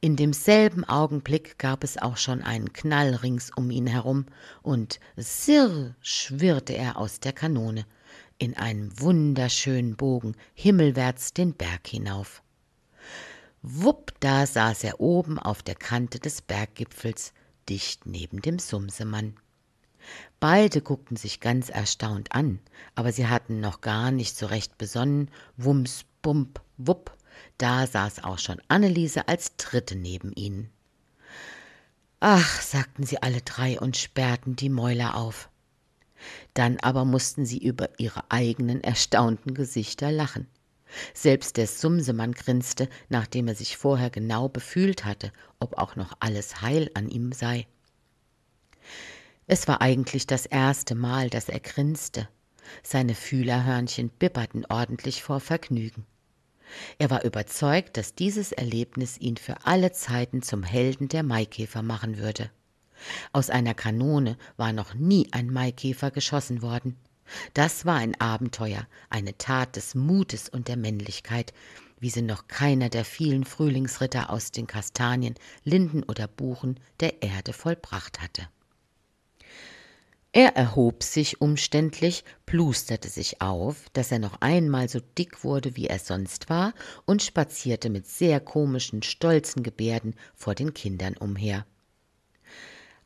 In demselben Augenblick gab es auch schon einen Knall rings um ihn herum, und sirr schwirrte er aus der Kanone in einem wunderschönen Bogen himmelwärts den Berg hinauf. Wupp, da saß er oben auf der Kante des Berggipfels, dicht neben dem Sumsemann. Beide guckten sich ganz erstaunt an, aber sie hatten noch gar nicht so recht besonnen, wums, bump, wupp, da saß auch schon Anneliese als Dritte neben ihnen. Ach, sagten sie alle drei und sperrten die Mäuler auf. Dann aber mussten sie über ihre eigenen erstaunten Gesichter lachen. Selbst der Sumsemann grinste, nachdem er sich vorher genau befühlt hatte, ob auch noch alles heil an ihm sei. Es war eigentlich das erste Mal, dass er grinste. Seine Fühlerhörnchen bibberten ordentlich vor Vergnügen. Er war überzeugt, dass dieses Erlebnis ihn für alle Zeiten zum Helden der Maikäfer machen würde. Aus einer Kanone war noch nie ein Maikäfer geschossen worden. Das war ein Abenteuer, eine Tat des Mutes und der Männlichkeit, wie sie noch keiner der vielen Frühlingsritter aus den Kastanien, Linden oder Buchen der Erde vollbracht hatte er erhob sich umständlich, plusterte sich auf, dass er noch einmal so dick wurde, wie er sonst war, und spazierte mit sehr komischen, stolzen Gebärden vor den Kindern umher.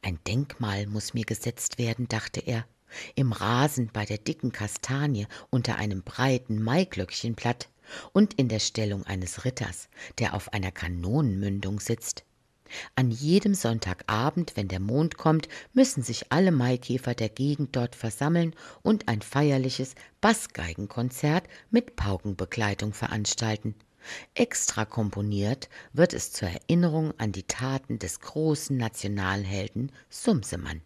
Ein Denkmal muß mir gesetzt werden, dachte er, im Rasen bei der dicken Kastanie unter einem breiten Maiglöckchenblatt und in der Stellung eines Ritters, der auf einer Kanonenmündung sitzt. An jedem Sonntagabend, wenn der Mond kommt, müssen sich alle Maikäfer der Gegend dort versammeln und ein feierliches Bassgeigenkonzert mit Paukenbegleitung veranstalten. Extra komponiert wird es zur Erinnerung an die Taten des großen Nationalhelden Sumsemann.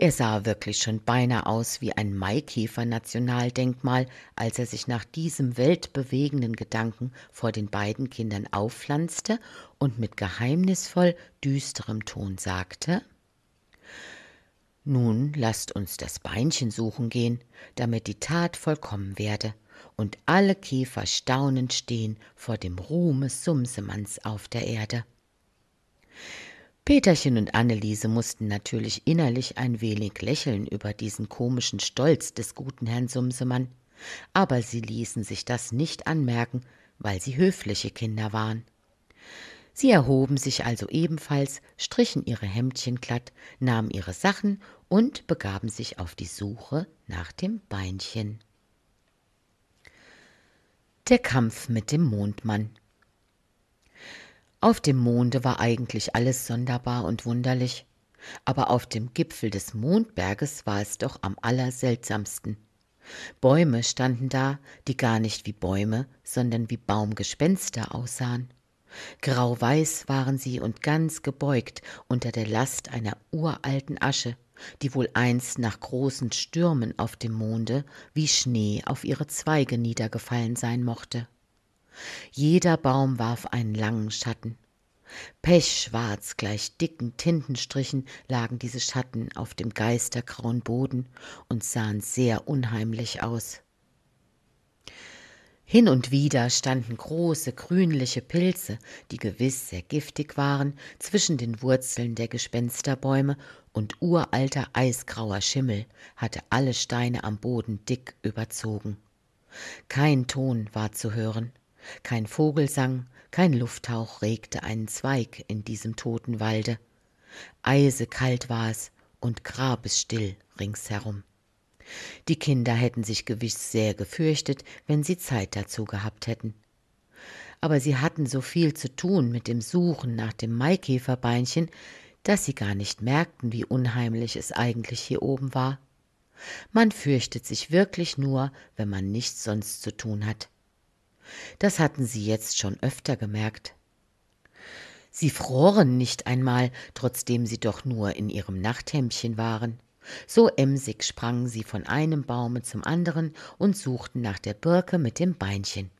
Er sah wirklich schon beinahe aus wie ein Maikäfer-Nationaldenkmal, als er sich nach diesem weltbewegenden Gedanken vor den beiden Kindern aufpflanzte und mit geheimnisvoll düsterem Ton sagte: Nun lasst uns das Beinchen suchen gehen, damit die Tat vollkommen werde und alle Käfer staunend stehen vor dem Ruhme Sumsemanns auf der Erde. Peterchen und Anneliese mussten natürlich innerlich ein wenig lächeln über diesen komischen Stolz des guten Herrn Sumsemann, aber sie ließen sich das nicht anmerken, weil sie höfliche Kinder waren. Sie erhoben sich also ebenfalls, strichen ihre Hemdchen glatt, nahmen ihre Sachen und begaben sich auf die Suche nach dem Beinchen. Der Kampf mit dem Mondmann auf dem Monde war eigentlich alles sonderbar und wunderlich, aber auf dem Gipfel des Mondberges war es doch am allerseltsamsten. Bäume standen da, die gar nicht wie Bäume, sondern wie Baumgespenster aussahen. Grauweiß waren sie und ganz gebeugt unter der Last einer uralten Asche, die wohl einst nach großen Stürmen auf dem Monde wie Schnee auf ihre Zweige niedergefallen sein mochte jeder baum warf einen langen schatten pechschwarz gleich dicken tintenstrichen lagen diese schatten auf dem geistergrauen boden und sahen sehr unheimlich aus hin und wieder standen große grünliche pilze die gewiß sehr giftig waren zwischen den wurzeln der gespensterbäume und uralter eisgrauer schimmel hatte alle steine am boden dick überzogen kein ton war zu hören kein Vogelsang, kein Lufthauch regte einen Zweig in diesem toten Walde. Eisekalt war es und grabesstill ringsherum. Die Kinder hätten sich gewiss sehr gefürchtet, wenn sie Zeit dazu gehabt hätten. Aber sie hatten so viel zu tun mit dem Suchen nach dem Maikäferbeinchen, dass sie gar nicht merkten, wie unheimlich es eigentlich hier oben war. Man fürchtet sich wirklich nur, wenn man nichts sonst zu tun hat. Das hatten sie jetzt schon öfter gemerkt. Sie froren nicht einmal, trotzdem sie doch nur in ihrem Nachthemdchen waren. So emsig sprangen sie von einem Baume zum anderen und suchten nach der Birke mit dem Beinchen.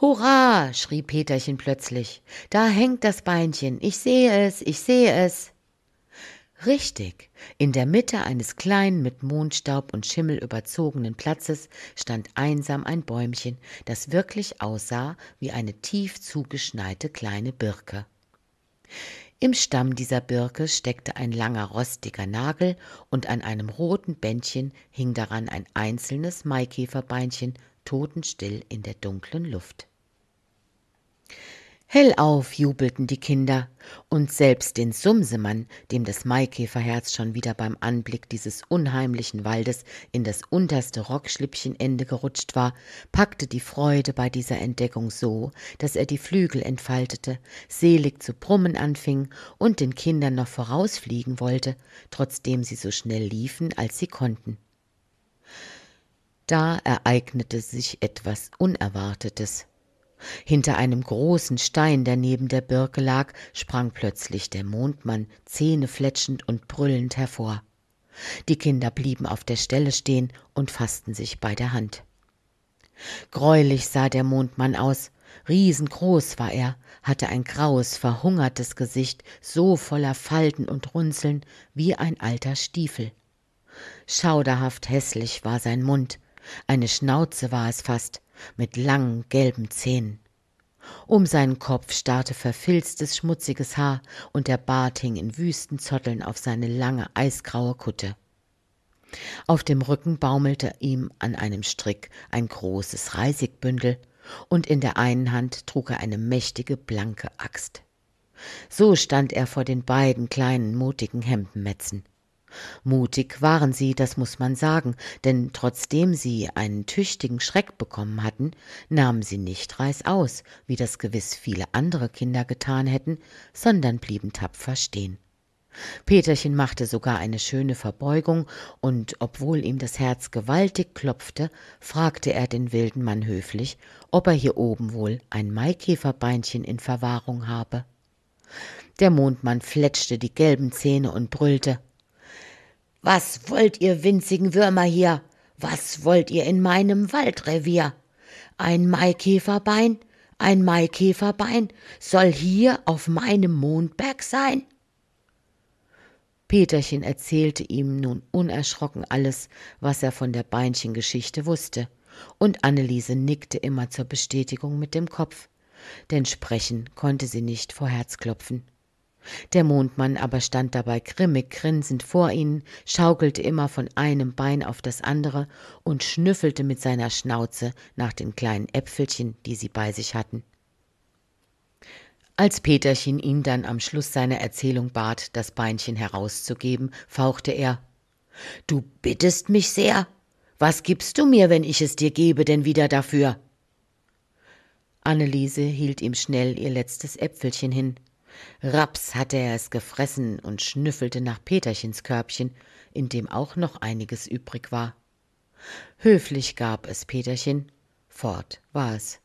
Hurra! schrie Peterchen plötzlich. Da hängt das Beinchen. Ich sehe es, ich sehe es. Richtig, in der Mitte eines kleinen, mit Mondstaub und Schimmel überzogenen Platzes stand einsam ein Bäumchen, das wirklich aussah wie eine tief zugeschneite kleine Birke. Im Stamm dieser Birke steckte ein langer rostiger Nagel und an einem roten Bändchen hing daran ein einzelnes Maikäferbeinchen, totenstill in der dunklen Luft. Hellauf jubelten die Kinder, und selbst den Sumsemann, dem das Maikäferherz schon wieder beim Anblick dieses unheimlichen Waldes in das unterste Rockschlippchenende gerutscht war, packte die Freude bei dieser Entdeckung so, dass er die Flügel entfaltete, selig zu brummen anfing und den Kindern noch vorausfliegen wollte, trotzdem sie so schnell liefen, als sie konnten. Da ereignete sich etwas Unerwartetes hinter einem großen Stein, der neben der Birke lag, sprang plötzlich der Mondmann zähnefletschend und brüllend hervor. Die Kinder blieben auf der Stelle stehen und fassten sich bei der Hand. Greulich sah der Mondmann aus, riesengroß war er, hatte ein graues, verhungertes Gesicht, so voller Falten und Runzeln wie ein alter Stiefel. Schauderhaft hässlich war sein Mund, eine Schnauze war es fast, mit langen gelben Zähnen. Um seinen Kopf starrte verfilztes, schmutziges Haar und der Bart hing in wüsten Zotteln auf seine lange, eisgraue Kutte. Auf dem Rücken baumelte ihm an einem Strick ein großes Reisigbündel und in der einen Hand trug er eine mächtige, blanke Axt. So stand er vor den beiden kleinen, mutigen Hemdenmetzen. Mutig waren sie, das muß man sagen, denn trotzdem sie einen tüchtigen Schreck bekommen hatten, nahmen sie nicht reißaus, wie das gewiss viele andere Kinder getan hätten, sondern blieben tapfer stehen. Peterchen machte sogar eine schöne Verbeugung, und obwohl ihm das Herz gewaltig klopfte, fragte er den wilden Mann höflich, ob er hier oben wohl ein Maikäferbeinchen in Verwahrung habe. Der Mondmann fletschte die gelben Zähne und brüllte was wollt ihr winzigen Würmer hier? Was wollt ihr in meinem Waldrevier? Ein Maikäferbein, ein Maikäferbein soll hier auf meinem Mondberg sein? Peterchen erzählte ihm nun unerschrocken alles, was er von der Beinchengeschichte wusste, und Anneliese nickte immer zur Bestätigung mit dem Kopf, denn sprechen konnte sie nicht vor Herzklopfen der mondmann aber stand dabei grimmig grinsend vor ihnen schaukelte immer von einem bein auf das andere und schnüffelte mit seiner schnauze nach den kleinen äpfelchen die sie bei sich hatten als peterchen ihn dann am schluß seiner erzählung bat das beinchen herauszugeben fauchte er du bittest mich sehr was gibst du mir wenn ich es dir gebe denn wieder dafür anneliese hielt ihm schnell ihr letztes äpfelchen hin Raps hatte er es gefressen und schnüffelte nach Peterchens Körbchen, in dem auch noch einiges übrig war. Höflich gab es Peterchen, fort war es.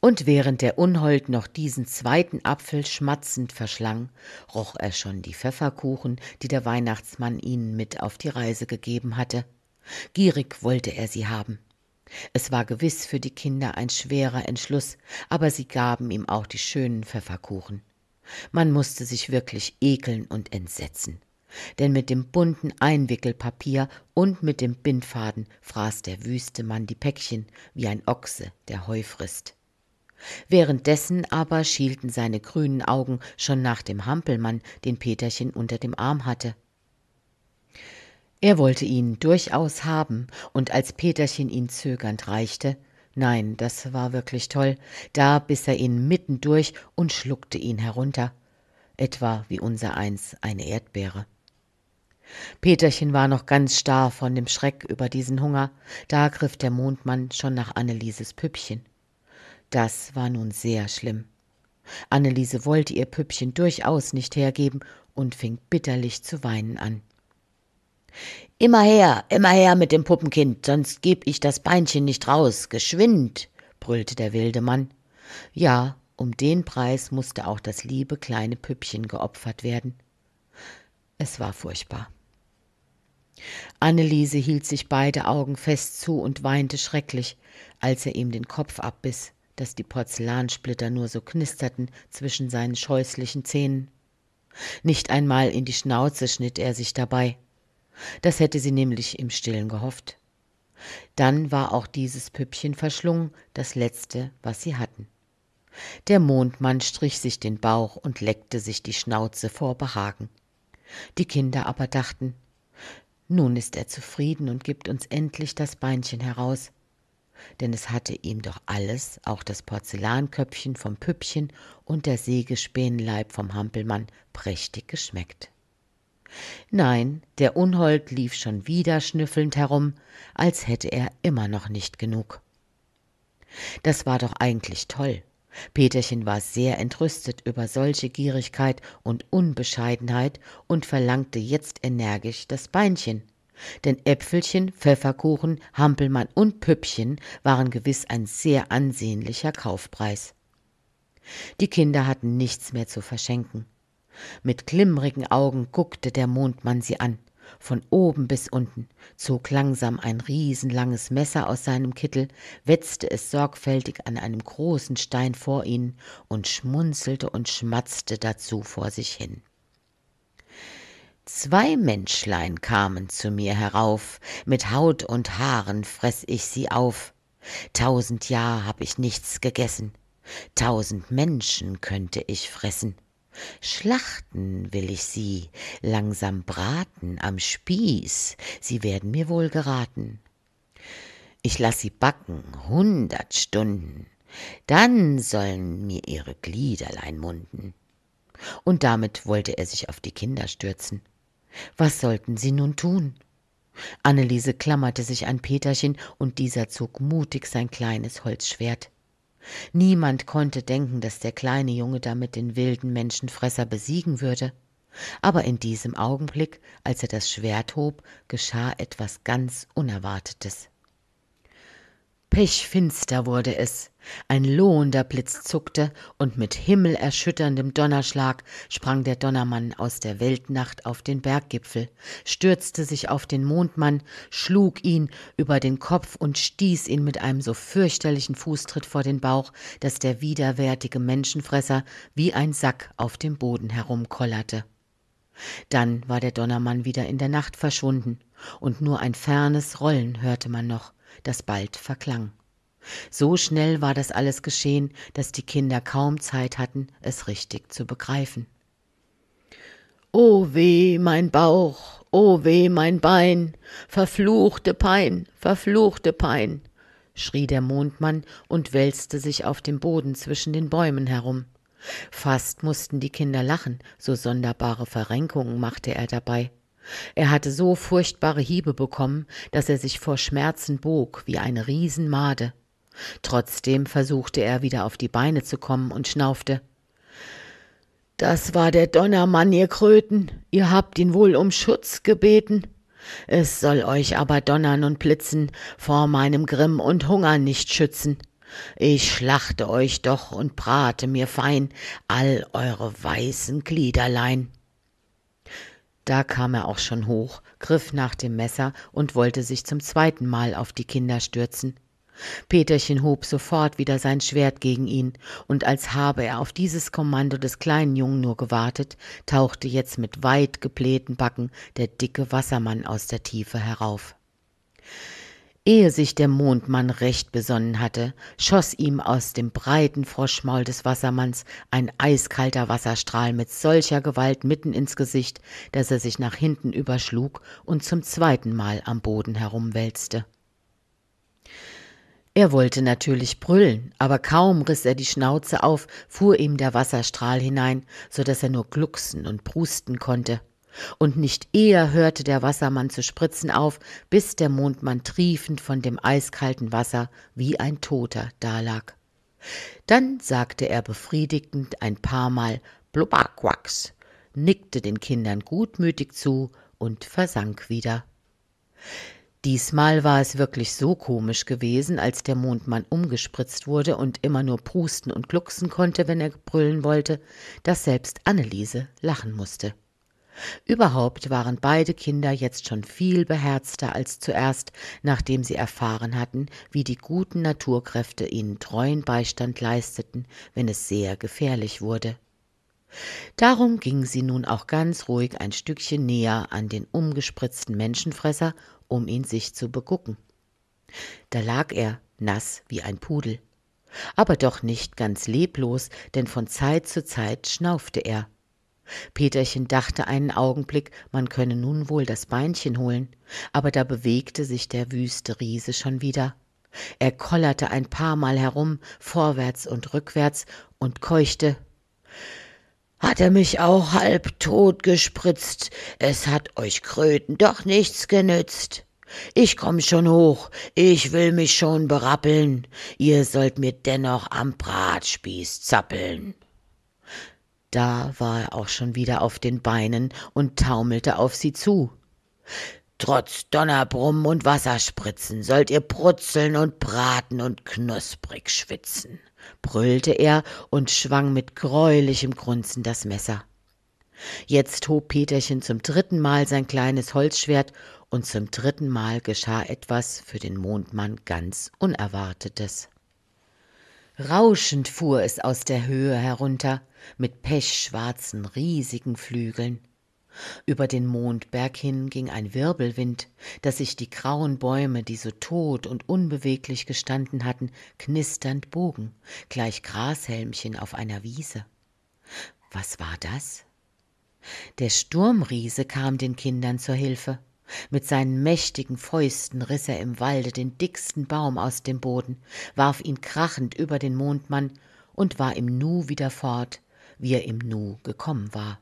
Und während der Unhold noch diesen zweiten Apfel schmatzend verschlang, roch er schon die Pfefferkuchen, die der Weihnachtsmann ihnen mit auf die Reise gegeben hatte. Gierig wollte er sie haben es war gewiß für die kinder ein schwerer entschluß aber sie gaben ihm auch die schönen pfefferkuchen man mußte sich wirklich ekeln und entsetzen denn mit dem bunten einwickelpapier und mit dem bindfaden fraß der wüste mann die päckchen wie ein ochse der heu frißt währenddessen aber schielten seine grünen augen schon nach dem hampelmann den peterchen unter dem arm hatte er wollte ihn durchaus haben, und als Peterchen ihn zögernd reichte, nein, das war wirklich toll, da biss er ihn mitten durch und schluckte ihn herunter, etwa wie unser eins eine Erdbeere. Peterchen war noch ganz starr von dem Schreck über diesen Hunger, da griff der Mondmann schon nach Annelieses Püppchen. Das war nun sehr schlimm. Anneliese wollte ihr Püppchen durchaus nicht hergeben und fing bitterlich zu weinen an. Immer her, immer her mit dem Puppenkind, sonst geb ich das Beinchen nicht raus. Geschwind! brüllte der wilde Mann. Ja, um den Preis musste auch das liebe kleine Püppchen geopfert werden. Es war furchtbar. Anneliese hielt sich beide Augen fest zu und weinte schrecklich, als er ihm den Kopf abbiss, daß die Porzellansplitter nur so knisterten zwischen seinen scheußlichen Zähnen. Nicht einmal in die Schnauze schnitt er sich dabei. Das hätte sie nämlich im stillen gehofft. Dann war auch dieses Püppchen verschlungen, das letzte, was sie hatten. Der Mondmann strich sich den Bauch und leckte sich die Schnauze vor Behagen. Die Kinder aber dachten, nun ist er zufrieden und gibt uns endlich das Beinchen heraus. Denn es hatte ihm doch alles, auch das Porzellanköpfchen vom Püppchen und der Sägespänleib vom Hampelmann, prächtig geschmeckt nein der unhold lief schon wieder schnüffelnd herum als hätte er immer noch nicht genug das war doch eigentlich toll peterchen war sehr entrüstet über solche gierigkeit und unbescheidenheit und verlangte jetzt energisch das beinchen denn äpfelchen pfefferkuchen hampelmann und püppchen waren gewiß ein sehr ansehnlicher kaufpreis die kinder hatten nichts mehr zu verschenken mit glimmrigen augen guckte der mondmann sie an von oben bis unten zog langsam ein riesenlanges messer aus seinem kittel wetzte es sorgfältig an einem großen stein vor ihnen und schmunzelte und schmatzte dazu vor sich hin zwei menschlein kamen zu mir herauf mit haut und haaren freß ich sie auf tausend jahr hab ich nichts gegessen tausend menschen könnte ich fressen schlachten will ich sie langsam braten am spieß sie werden mir wohl geraten ich laß sie backen hundert stunden dann sollen mir ihre gliederlein munden und damit wollte er sich auf die kinder stürzen was sollten sie nun tun anneliese klammerte sich an peterchen und dieser zog mutig sein kleines holzschwert niemand konnte denken daß der kleine junge damit den wilden menschenfresser besiegen würde aber in diesem augenblick als er das schwert hob geschah etwas ganz unerwartetes Pechfinster wurde es. Ein lohender Blitz zuckte und mit himmelerschütterndem Donnerschlag sprang der Donnermann aus der Weltnacht auf den Berggipfel, stürzte sich auf den Mondmann, schlug ihn über den Kopf und stieß ihn mit einem so fürchterlichen Fußtritt vor den Bauch, dass der widerwärtige Menschenfresser wie ein Sack auf dem Boden herumkollerte. Dann war der Donnermann wieder in der Nacht verschwunden, und nur ein fernes Rollen hörte man noch das bald verklang. So schnell war das alles geschehen, dass die Kinder kaum Zeit hatten, es richtig zu begreifen. O weh, mein Bauch, o weh, mein Bein, verfluchte Pein, verfluchte Pein, schrie der Mondmann und wälzte sich auf dem Boden zwischen den Bäumen herum. Fast mussten die Kinder lachen, so sonderbare Verrenkungen machte er dabei er hatte so furchtbare hiebe bekommen daß er sich vor schmerzen bog wie eine riesenmade trotzdem versuchte er wieder auf die beine zu kommen und schnaufte das war der donnermann ihr kröten ihr habt ihn wohl um schutz gebeten es soll euch aber donnern und blitzen vor meinem grimm und hunger nicht schützen ich schlachte euch doch und brate mir fein all eure weißen gliederlein da kam er auch schon hoch, griff nach dem Messer und wollte sich zum zweiten Mal auf die Kinder stürzen. Peterchen hob sofort wieder sein Schwert gegen ihn, und als habe er auf dieses Kommando des kleinen Jungen nur gewartet, tauchte jetzt mit weit geblähten Backen der dicke Wassermann aus der Tiefe herauf. Ehe sich der Mondmann recht besonnen hatte, schoss ihm aus dem breiten Froschmaul des Wassermanns ein eiskalter Wasserstrahl mit solcher Gewalt mitten ins Gesicht, dass er sich nach hinten überschlug und zum zweiten Mal am Boden herumwälzte. Er wollte natürlich brüllen, aber kaum riss er die Schnauze auf, fuhr ihm der Wasserstrahl hinein, so daß er nur glucksen und prusten konnte. Und nicht eher hörte der Wassermann zu spritzen auf, bis der Mondmann triefend von dem eiskalten Wasser wie ein Toter dalag. Dann sagte er befriedigend ein paar Mal Blubberquacks, nickte den Kindern gutmütig zu und versank wieder. Diesmal war es wirklich so komisch gewesen, als der Mondmann umgespritzt wurde und immer nur prusten und glucksen konnte, wenn er brüllen wollte, dass selbst Anneliese lachen musste. Überhaupt waren beide Kinder jetzt schon viel beherzter als zuerst, nachdem sie erfahren hatten, wie die guten Naturkräfte ihnen treuen Beistand leisteten, wenn es sehr gefährlich wurde. Darum gingen sie nun auch ganz ruhig ein Stückchen näher an den umgespritzten Menschenfresser, um ihn sich zu begucken. Da lag er, nass wie ein Pudel. Aber doch nicht ganz leblos, denn von Zeit zu Zeit schnaufte er peterchen dachte einen augenblick man könne nun wohl das beinchen holen aber da bewegte sich der wüste riese schon wieder er kollerte ein paar Mal herum vorwärts und rückwärts und keuchte hat er mich auch halbtot gespritzt es hat euch kröten doch nichts genützt ich komm schon hoch ich will mich schon berappeln ihr sollt mir dennoch am bratspieß zappeln da war er auch schon wieder auf den Beinen und taumelte auf sie zu. Trotz Donnerbrummen und Wasserspritzen sollt ihr brutzeln und braten und knusprig schwitzen, brüllte er und schwang mit greulichem Grunzen das Messer. Jetzt hob Peterchen zum dritten Mal sein kleines Holzschwert, und zum dritten Mal geschah etwas für den Mondmann ganz Unerwartetes rauschend fuhr es aus der höhe herunter mit pechschwarzen riesigen flügeln über den mondberg hin ging ein wirbelwind daß sich die grauen bäume die so tot und unbeweglich gestanden hatten knisternd bogen gleich Grashelmchen auf einer wiese was war das der sturmriese kam den kindern zur hilfe mit seinen mächtigen fäusten riß er im walde den dicksten baum aus dem boden warf ihn krachend über den mondmann und war im nu wieder fort wie er im nu gekommen war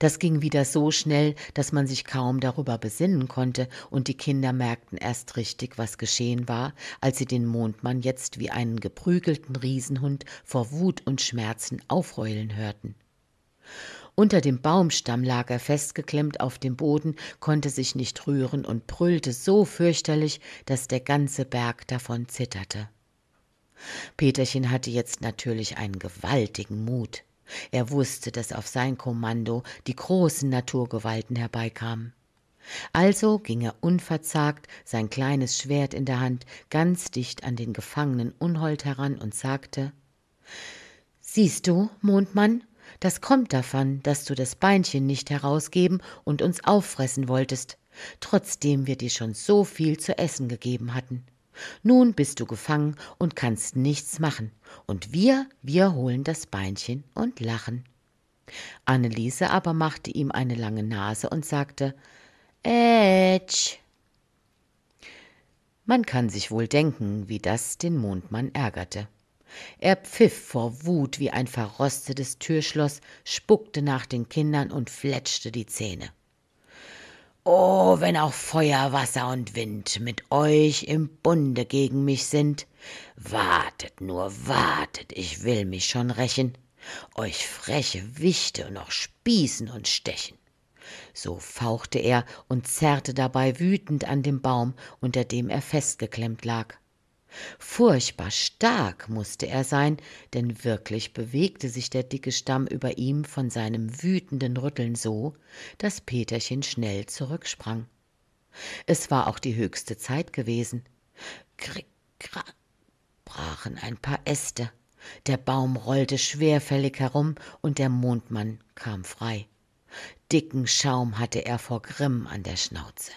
das ging wieder so schnell daß man sich kaum darüber besinnen konnte und die kinder merkten erst richtig was geschehen war als sie den mondmann jetzt wie einen geprügelten riesenhund vor wut und schmerzen aufheulen hörten unter dem Baumstamm lag er festgeklemmt auf dem Boden, konnte sich nicht rühren und brüllte so fürchterlich, dass der ganze Berg davon zitterte. Peterchen hatte jetzt natürlich einen gewaltigen Mut. Er wusste, dass auf sein Kommando die großen Naturgewalten herbeikamen. Also ging er unverzagt, sein kleines Schwert in der Hand, ganz dicht an den gefangenen Unhold heran und sagte Siehst du, Mondmann, das kommt davon, dass du das Beinchen nicht herausgeben und uns auffressen wolltest, trotzdem wir dir schon so viel zu essen gegeben hatten. Nun bist du gefangen und kannst nichts machen, und wir, wir holen das Beinchen und lachen. Anneliese aber machte ihm eine lange Nase und sagte Ätsch. Man kann sich wohl denken, wie das den Mondmann ärgerte er pfiff vor wut wie ein verrostetes türschloß spuckte nach den kindern und fletschte die zähne Oh, wenn auch feuer wasser und wind mit euch im bunde gegen mich sind wartet nur wartet ich will mich schon rächen euch freche wichte noch spießen und stechen so fauchte er und zerrte dabei wütend an dem baum unter dem er festgeklemmt lag Furchtbar stark musste er sein, denn wirklich bewegte sich der dicke Stamm über ihm von seinem wütenden Rütteln so, dass Peterchen schnell zurücksprang. Es war auch die höchste Zeit gewesen. Krick, brachen ein paar Äste. Der Baum rollte schwerfällig herum und der Mondmann kam frei. Dicken Schaum hatte er vor Grimm an der Schnauze.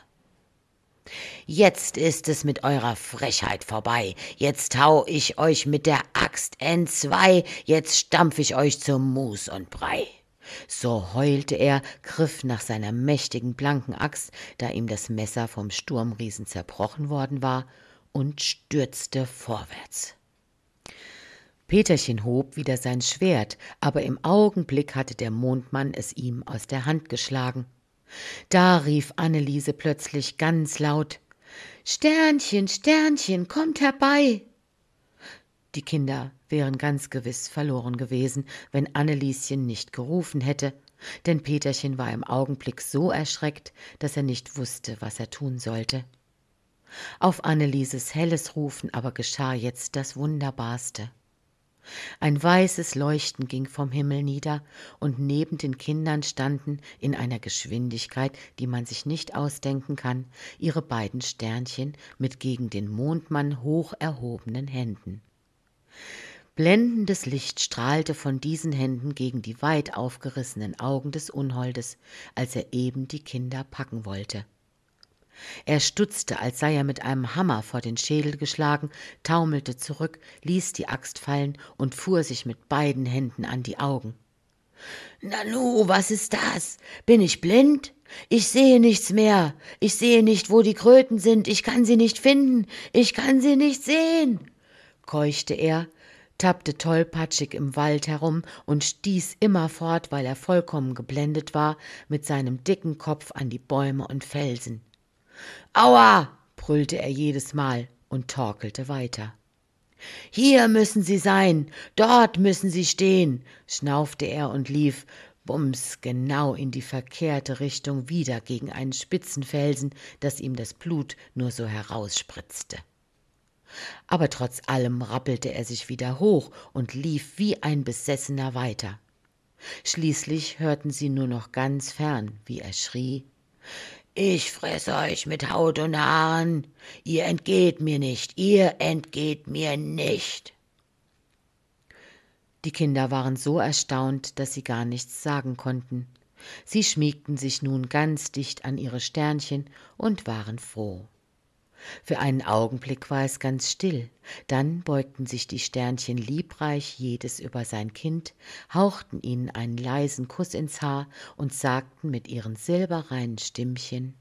Jetzt ist es mit eurer Frechheit vorbei. Jetzt hau ich euch mit der Axt entzwei. Jetzt stampf ich euch zu Mus und Brei. So heulte er, griff nach seiner mächtigen blanken Axt, da ihm das Messer vom Sturmriesen zerbrochen worden war, und stürzte vorwärts. Peterchen hob wieder sein Schwert, aber im Augenblick hatte der Mondmann es ihm aus der Hand geschlagen. Da rief Anneliese plötzlich ganz laut Sternchen, Sternchen, kommt herbei. Die Kinder wären ganz gewiß verloren gewesen, wenn Annelieschen nicht gerufen hätte, denn Peterchen war im Augenblick so erschreckt, dass er nicht wusste, was er tun sollte. Auf Annelieses helles Rufen aber geschah jetzt das Wunderbarste ein weißes leuchten ging vom himmel nieder und neben den kindern standen in einer geschwindigkeit die man sich nicht ausdenken kann ihre beiden sternchen mit gegen den mondmann hoch erhobenen händen blendendes licht strahlte von diesen händen gegen die weit aufgerissenen augen des unholdes als er eben die kinder packen wollte er stutzte als sei er mit einem hammer vor den schädel geschlagen taumelte zurück ließ die axt fallen und fuhr sich mit beiden händen an die augen nanu was ist das bin ich blind ich sehe nichts mehr ich sehe nicht wo die kröten sind ich kann sie nicht finden ich kann sie nicht sehen keuchte er tappte tollpatschig im wald herum und stieß immerfort weil er vollkommen geblendet war mit seinem dicken kopf an die bäume und felsen Aua! brüllte er jedes Mal und torkelte weiter. Hier müssen Sie sein, dort müssen Sie stehen, schnaufte er und lief, bums, genau in die verkehrte Richtung wieder gegen einen spitzen Felsen, dass ihm das Blut nur so herausspritzte. Aber trotz allem rappelte er sich wieder hoch und lief wie ein Besessener weiter. Schließlich hörten sie nur noch ganz fern, wie er schrie ich fress euch mit Haut und Haaren. Ihr entgeht mir nicht, ihr entgeht mir nicht. Die Kinder waren so erstaunt, dass sie gar nichts sagen konnten. Sie schmiegten sich nun ganz dicht an ihre Sternchen und waren froh für einen augenblick war es ganz still dann beugten sich die sternchen liebreich jedes über sein kind hauchten ihnen einen leisen Kuss ins haar und sagten mit ihren silberreinen stimmchen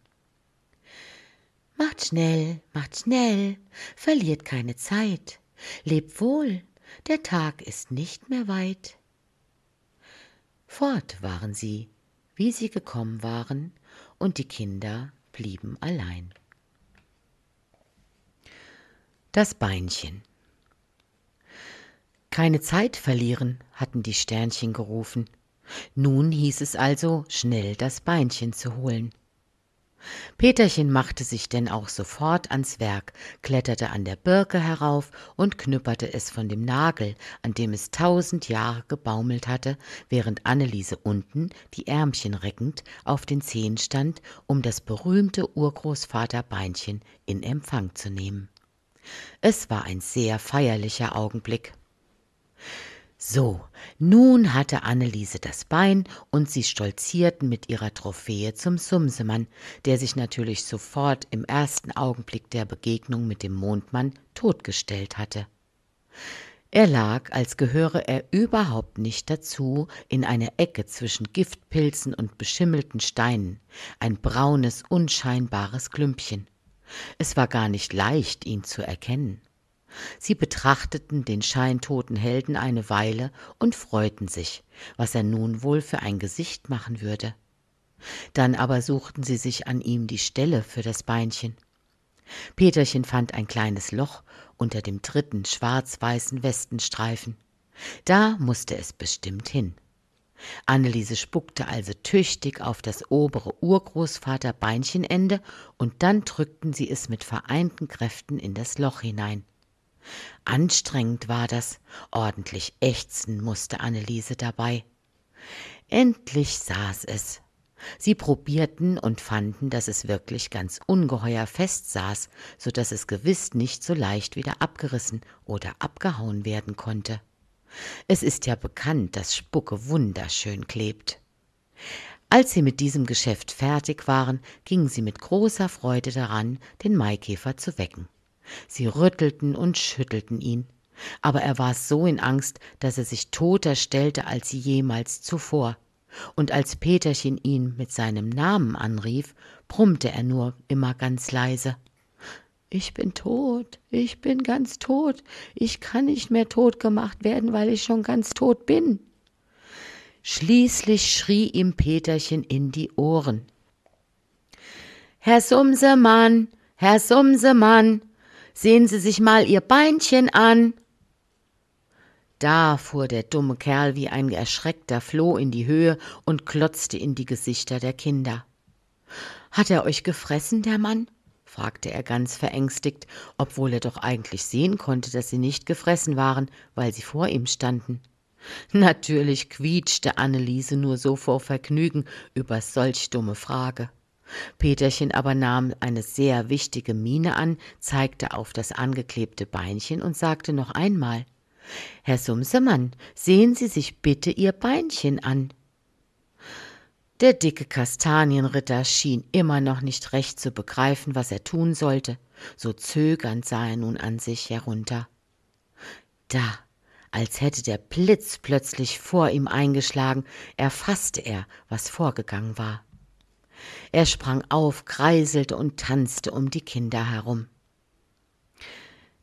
macht schnell macht schnell verliert keine zeit lebt wohl der tag ist nicht mehr weit fort waren sie wie sie gekommen waren und die kinder blieben allein das Beinchen. Keine Zeit verlieren, hatten die Sternchen gerufen. Nun hieß es also, schnell das Beinchen zu holen. Peterchen machte sich denn auch sofort ans Werk, kletterte an der Birke herauf und knüpperte es von dem Nagel, an dem es tausend Jahre gebaumelt hatte, während Anneliese unten, die Ärmchen reckend, auf den Zehen stand, um das berühmte Urgroßvaterbeinchen in Empfang zu nehmen es war ein sehr feierlicher augenblick so nun hatte anneliese das bein und sie stolzierten mit ihrer trophäe zum sumsemann der sich natürlich sofort im ersten augenblick der begegnung mit dem mondmann totgestellt hatte er lag als gehöre er überhaupt nicht dazu in einer ecke zwischen giftpilzen und beschimmelten steinen ein braunes unscheinbares klümpchen es war gar nicht leicht ihn zu erkennen sie betrachteten den scheintoten helden eine weile und freuten sich was er nun wohl für ein gesicht machen würde dann aber suchten sie sich an ihm die stelle für das beinchen peterchen fand ein kleines loch unter dem dritten schwarz weißen westenstreifen da mußte es bestimmt hin Anneliese spuckte also tüchtig auf das obere Urgroßvaterbeinchenende und dann drückten sie es mit vereinten Kräften in das Loch hinein. Anstrengend war das, ordentlich ächzen musste Anneliese dabei. Endlich saß es. Sie probierten und fanden, dass es wirklich ganz ungeheuer fest saß, so dass es gewiss nicht so leicht wieder abgerissen oder abgehauen werden konnte. Es ist ja bekannt, dass Spucke wunderschön klebt. Als sie mit diesem Geschäft fertig waren, gingen sie mit großer Freude daran, den Maikäfer zu wecken. Sie rüttelten und schüttelten ihn, aber er war so in Angst, dass er sich toter stellte als jemals zuvor. Und als Peterchen ihn mit seinem Namen anrief, brummte er nur immer ganz leise ich bin tot, ich bin ganz tot, ich kann nicht mehr tot gemacht werden, weil ich schon ganz tot bin. Schließlich schrie ihm Peterchen in die Ohren. Herr Sumsemann, Herr Sumsemann, sehen Sie sich mal Ihr Beinchen an. Da fuhr der dumme Kerl wie ein erschreckter Floh in die Höhe und klotzte in die Gesichter der Kinder. Hat er euch gefressen, der Mann? fragte er ganz verängstigt, obwohl er doch eigentlich sehen konnte, dass sie nicht gefressen waren, weil sie vor ihm standen. Natürlich quietschte Anneliese nur so vor Vergnügen über solch dumme Frage. Peterchen aber nahm eine sehr wichtige Miene an, zeigte auf das angeklebte Beinchen und sagte noch einmal Herr Sumsemann, sehen Sie sich bitte Ihr Beinchen an. Der dicke Kastanienritter schien immer noch nicht recht zu begreifen, was er tun sollte, so zögernd sah er nun an sich herunter. Da, als hätte der Blitz plötzlich vor ihm eingeschlagen, erfasste er, was vorgegangen war. Er sprang auf, kreiselte und tanzte um die Kinder herum.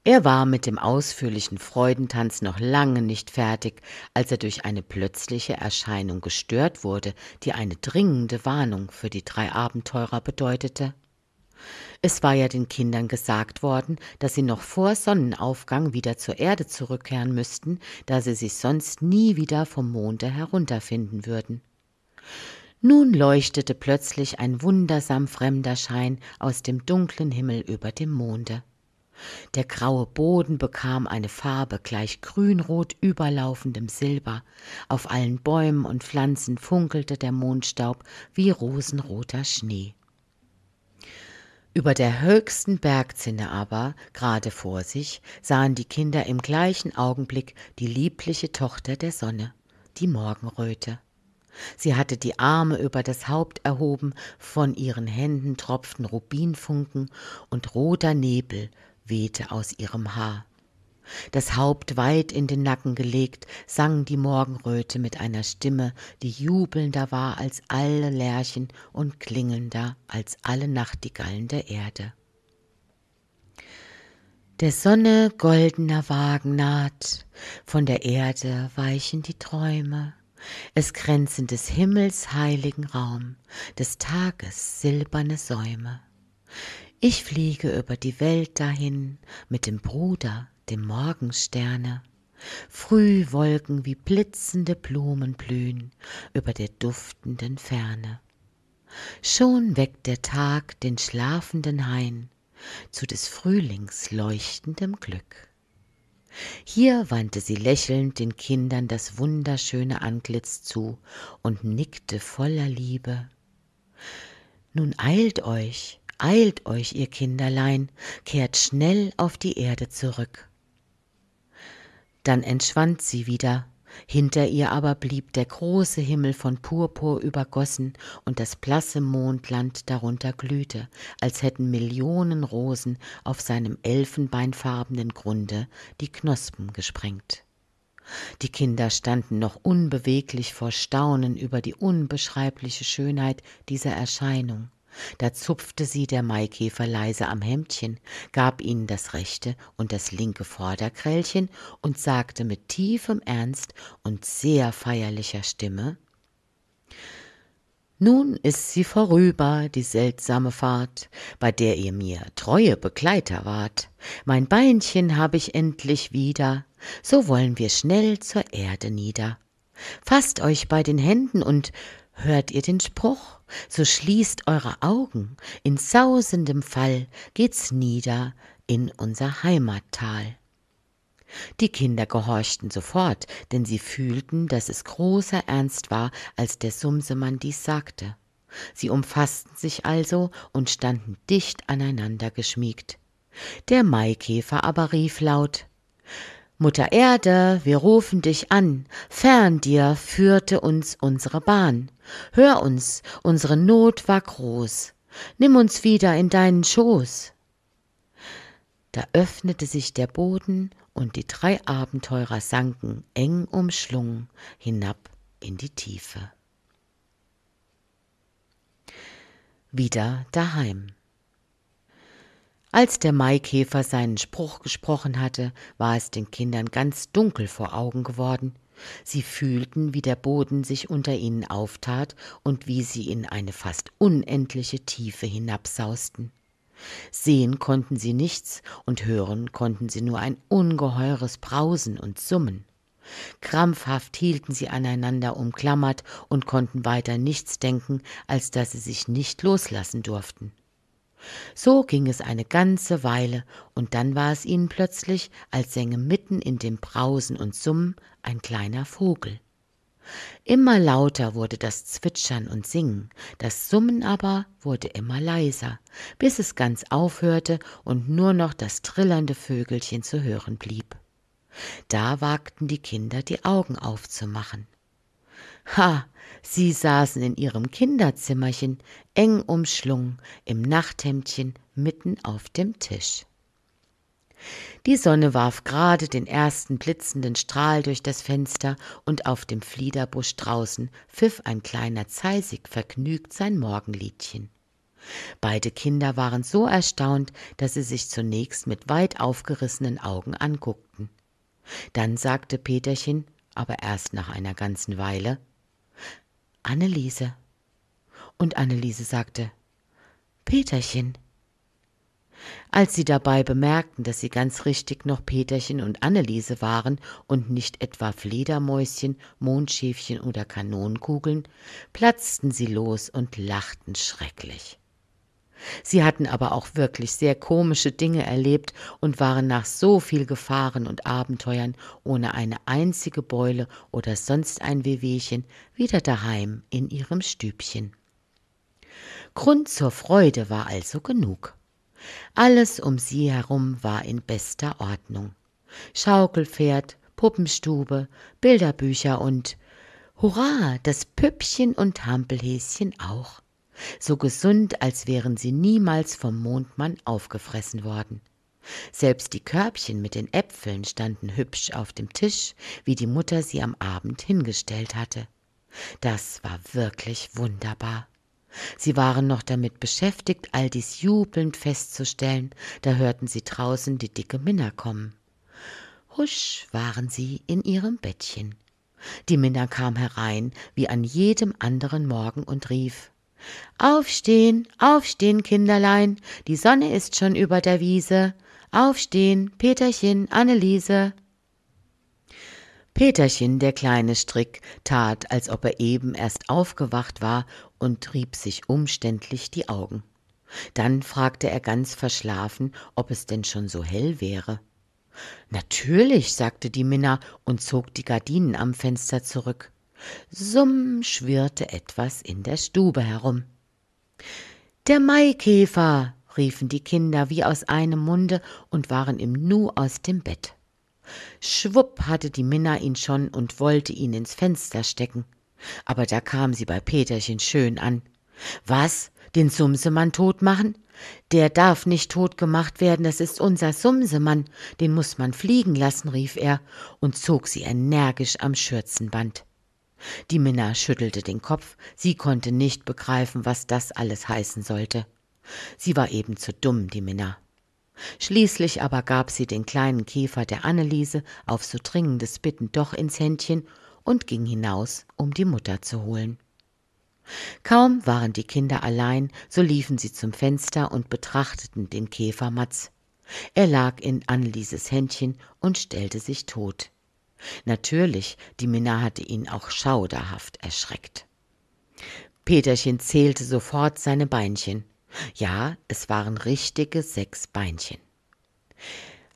Er war mit dem ausführlichen Freudentanz noch lange nicht fertig, als er durch eine plötzliche Erscheinung gestört wurde, die eine dringende Warnung für die drei Abenteurer bedeutete. Es war ja den Kindern gesagt worden, dass sie noch vor Sonnenaufgang wieder zur Erde zurückkehren müssten, da sie sich sonst nie wieder vom Monde herunterfinden würden. Nun leuchtete plötzlich ein wundersam fremder Schein aus dem dunklen Himmel über dem Monde der graue boden bekam eine farbe gleich grünrot überlaufendem silber auf allen bäumen und pflanzen funkelte der mondstaub wie rosenroter schnee über der höchsten bergzinne aber gerade vor sich sahen die kinder im gleichen augenblick die liebliche tochter der sonne die morgenröte sie hatte die arme über das haupt erhoben von ihren händen tropften rubinfunken und roter nebel wehte aus ihrem Haar. Das Haupt weit in den Nacken gelegt, sang die Morgenröte mit einer Stimme, die jubelnder war als alle Lerchen und klingelnder als alle Nachtigallen der Erde. Der Sonne goldener Wagen naht, von der Erde weichen die Träume, es grenzen des Himmels heiligen Raum, des Tages silberne Säume. Ich fliege über die Welt dahin mit dem Bruder, dem Morgensterne. Frühwolken wie blitzende Blumen blühen über der duftenden Ferne. Schon weckt der Tag den schlafenden Hain zu des Frühlings leuchtendem Glück. Hier wandte sie lächelnd den Kindern das wunderschöne Antlitz zu und nickte voller Liebe. Nun eilt euch, Eilt euch, ihr Kinderlein, kehrt schnell auf die Erde zurück. Dann entschwand sie wieder, hinter ihr aber blieb der große Himmel von Purpur übergossen und das blasse Mondland darunter glühte, als hätten Millionen Rosen auf seinem elfenbeinfarbenen Grunde die Knospen gesprengt. Die Kinder standen noch unbeweglich vor Staunen über die unbeschreibliche Schönheit dieser Erscheinung da zupfte sie der maikäfer leise am hemdchen gab ihnen das rechte und das linke Vorderkrällchen und sagte mit tiefem ernst und sehr feierlicher stimme nun ist sie vorüber die seltsame fahrt bei der ihr mir treue begleiter wart mein beinchen hab ich endlich wieder so wollen wir schnell zur erde nieder faßt euch bei den händen und Hört ihr den Spruch? So schließt eure Augen, in sausendem Fall geht's nieder in unser Heimattal. Die Kinder gehorchten sofort, denn sie fühlten, dass es großer Ernst war, als der Sumsemann dies sagte. Sie umfassten sich also und standen dicht aneinander geschmiegt. Der Maikäfer aber rief laut Mutter Erde, wir rufen dich an, fern dir führte uns unsere Bahn. Hör uns, unsere Not war groß, nimm uns wieder in deinen Schoß. Da öffnete sich der Boden und die drei Abenteurer sanken, eng umschlungen, hinab in die Tiefe. Wieder daheim. Als der Maikäfer seinen Spruch gesprochen hatte, war es den Kindern ganz dunkel vor Augen geworden. Sie fühlten, wie der Boden sich unter ihnen auftat und wie sie in eine fast unendliche Tiefe hinabsausten. Sehen konnten sie nichts und hören konnten sie nur ein ungeheures Brausen und Summen. Krampfhaft hielten sie aneinander umklammert und konnten weiter nichts denken, als dass sie sich nicht loslassen durften. So ging es eine ganze Weile, und dann war es ihnen plötzlich, als sänge mitten in dem Brausen und Summen ein kleiner Vogel. Immer lauter wurde das Zwitschern und Singen, das Summen aber wurde immer leiser, bis es ganz aufhörte und nur noch das trillernde Vögelchen zu hören blieb. Da wagten die Kinder die Augen aufzumachen. Ha, sie saßen in ihrem Kinderzimmerchen, eng umschlungen, im Nachthemdchen, mitten auf dem Tisch. Die Sonne warf gerade den ersten blitzenden Strahl durch das Fenster und auf dem Fliederbusch draußen pfiff ein kleiner Zeisig vergnügt sein Morgenliedchen. Beide Kinder waren so erstaunt, dass sie sich zunächst mit weit aufgerissenen Augen anguckten. Dann sagte Peterchen, aber erst nach einer ganzen Weile Anneliese. Und Anneliese sagte Peterchen. Als sie dabei bemerkten, dass sie ganz richtig noch Peterchen und Anneliese waren und nicht etwa Fledermäuschen, Mondschäfchen oder Kanonenkugeln, platzten sie los und lachten schrecklich. Sie hatten aber auch wirklich sehr komische Dinge erlebt und waren nach so viel Gefahren und Abenteuern ohne eine einzige Beule oder sonst ein Wehwehchen wieder daheim in ihrem Stübchen. Grund zur Freude war also genug. Alles um sie herum war in bester Ordnung. Schaukelpferd, Puppenstube, Bilderbücher und Hurra, das Püppchen und Hampelhäschen auch so gesund, als wären sie niemals vom Mondmann aufgefressen worden. Selbst die Körbchen mit den Äpfeln standen hübsch auf dem Tisch, wie die Mutter sie am Abend hingestellt hatte. Das war wirklich wunderbar. Sie waren noch damit beschäftigt, all dies jubelnd festzustellen, da hörten sie draußen die dicke Minna kommen. Husch waren sie in ihrem Bettchen. Die Minna kam herein, wie an jedem anderen Morgen, und rief Aufstehen, aufstehen, Kinderlein, die Sonne ist schon über der Wiese. Aufstehen, Peterchen, Anneliese. Peterchen, der kleine Strick, tat, als ob er eben erst aufgewacht war und rieb sich umständlich die Augen. Dann fragte er ganz verschlafen, ob es denn schon so hell wäre. Natürlich, sagte die Minna und zog die Gardinen am Fenster zurück. Summ schwirrte etwas in der Stube herum. Der Maikäfer, riefen die Kinder wie aus einem Munde und waren im Nu aus dem Bett. Schwupp hatte die Minna ihn schon und wollte ihn ins Fenster stecken. Aber da kam sie bei Peterchen schön an. Was? Den Sumsemann tot machen? Der darf nicht tot gemacht werden, das ist unser Sumsemann, den muß man fliegen lassen, rief er und zog sie energisch am Schürzenband. Die Minna schüttelte den Kopf, sie konnte nicht begreifen, was das alles heißen sollte. Sie war eben zu dumm, die Minna. Schließlich aber gab sie den kleinen Käfer der Anneliese auf so dringendes Bitten doch ins Händchen und ging hinaus, um die Mutter zu holen. Kaum waren die Kinder allein, so liefen sie zum Fenster und betrachteten den Käfermatz. Er lag in Annelieses Händchen und stellte sich tot. Natürlich, die Minna hatte ihn auch schauderhaft erschreckt. Peterchen zählte sofort seine Beinchen. Ja, es waren richtige sechs Beinchen.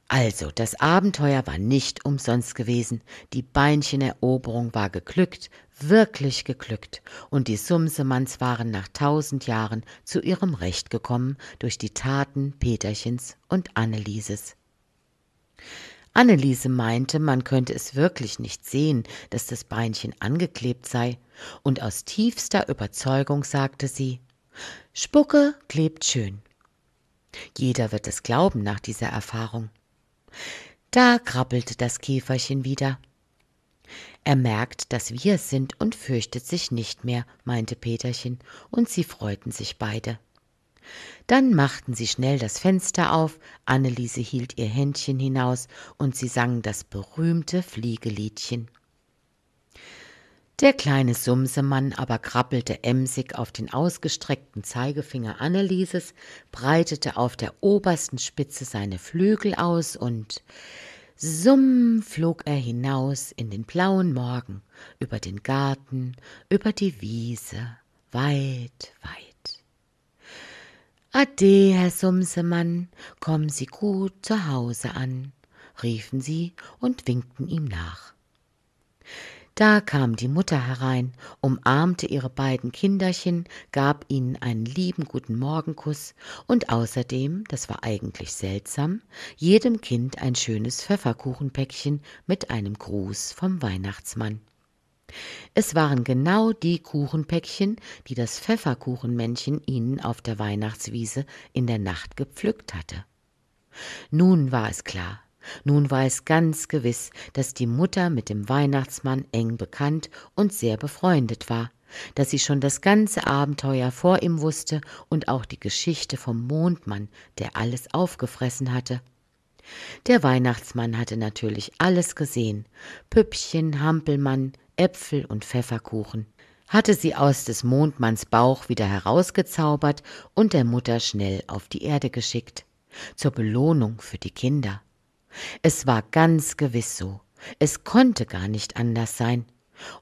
Also, das Abenteuer war nicht umsonst gewesen. Die Beincheneroberung war geglückt, wirklich geglückt. Und die Sumsemanns waren nach tausend Jahren zu ihrem Recht gekommen durch die Taten Peterchens und Annelieses. Anneliese meinte, man könnte es wirklich nicht sehen, dass das Beinchen angeklebt sei, und aus tiefster Überzeugung sagte sie Spucke klebt schön. Jeder wird es glauben nach dieser Erfahrung. Da krabbelte das Käferchen wieder. Er merkt, dass wir es sind und fürchtet sich nicht mehr, meinte Peterchen, und sie freuten sich beide dann machten sie schnell das fenster auf anneliese hielt ihr händchen hinaus und sie sang das berühmte fliegeliedchen der kleine sumsemann aber krabbelte emsig auf den ausgestreckten zeigefinger annelieses breitete auf der obersten spitze seine flügel aus und summ flog er hinaus in den blauen morgen über den garten über die wiese weit weit Ade, Herr Sumsemann, kommen Sie gut zu Hause an, riefen sie und winkten ihm nach. Da kam die Mutter herein, umarmte ihre beiden Kinderchen, gab ihnen einen lieben guten Morgenkuss und außerdem, das war eigentlich seltsam, jedem Kind ein schönes Pfefferkuchenpäckchen mit einem Gruß vom Weihnachtsmann es waren genau die kuchenpäckchen die das pfefferkuchenmännchen ihnen auf der weihnachtswiese in der nacht gepflückt hatte nun war es klar nun war es ganz gewiß daß die mutter mit dem weihnachtsmann eng bekannt und sehr befreundet war daß sie schon das ganze abenteuer vor ihm wußte und auch die geschichte vom mondmann der alles aufgefressen hatte der weihnachtsmann hatte natürlich alles gesehen püppchen hampelmann Äpfel und Pfefferkuchen, hatte sie aus des Mondmanns Bauch wieder herausgezaubert und der Mutter schnell auf die Erde geschickt, zur Belohnung für die Kinder. Es war ganz gewiss so, es konnte gar nicht anders sein,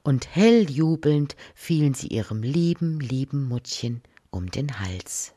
und hell jubelnd fielen sie ihrem lieben, lieben Muttchen um den Hals.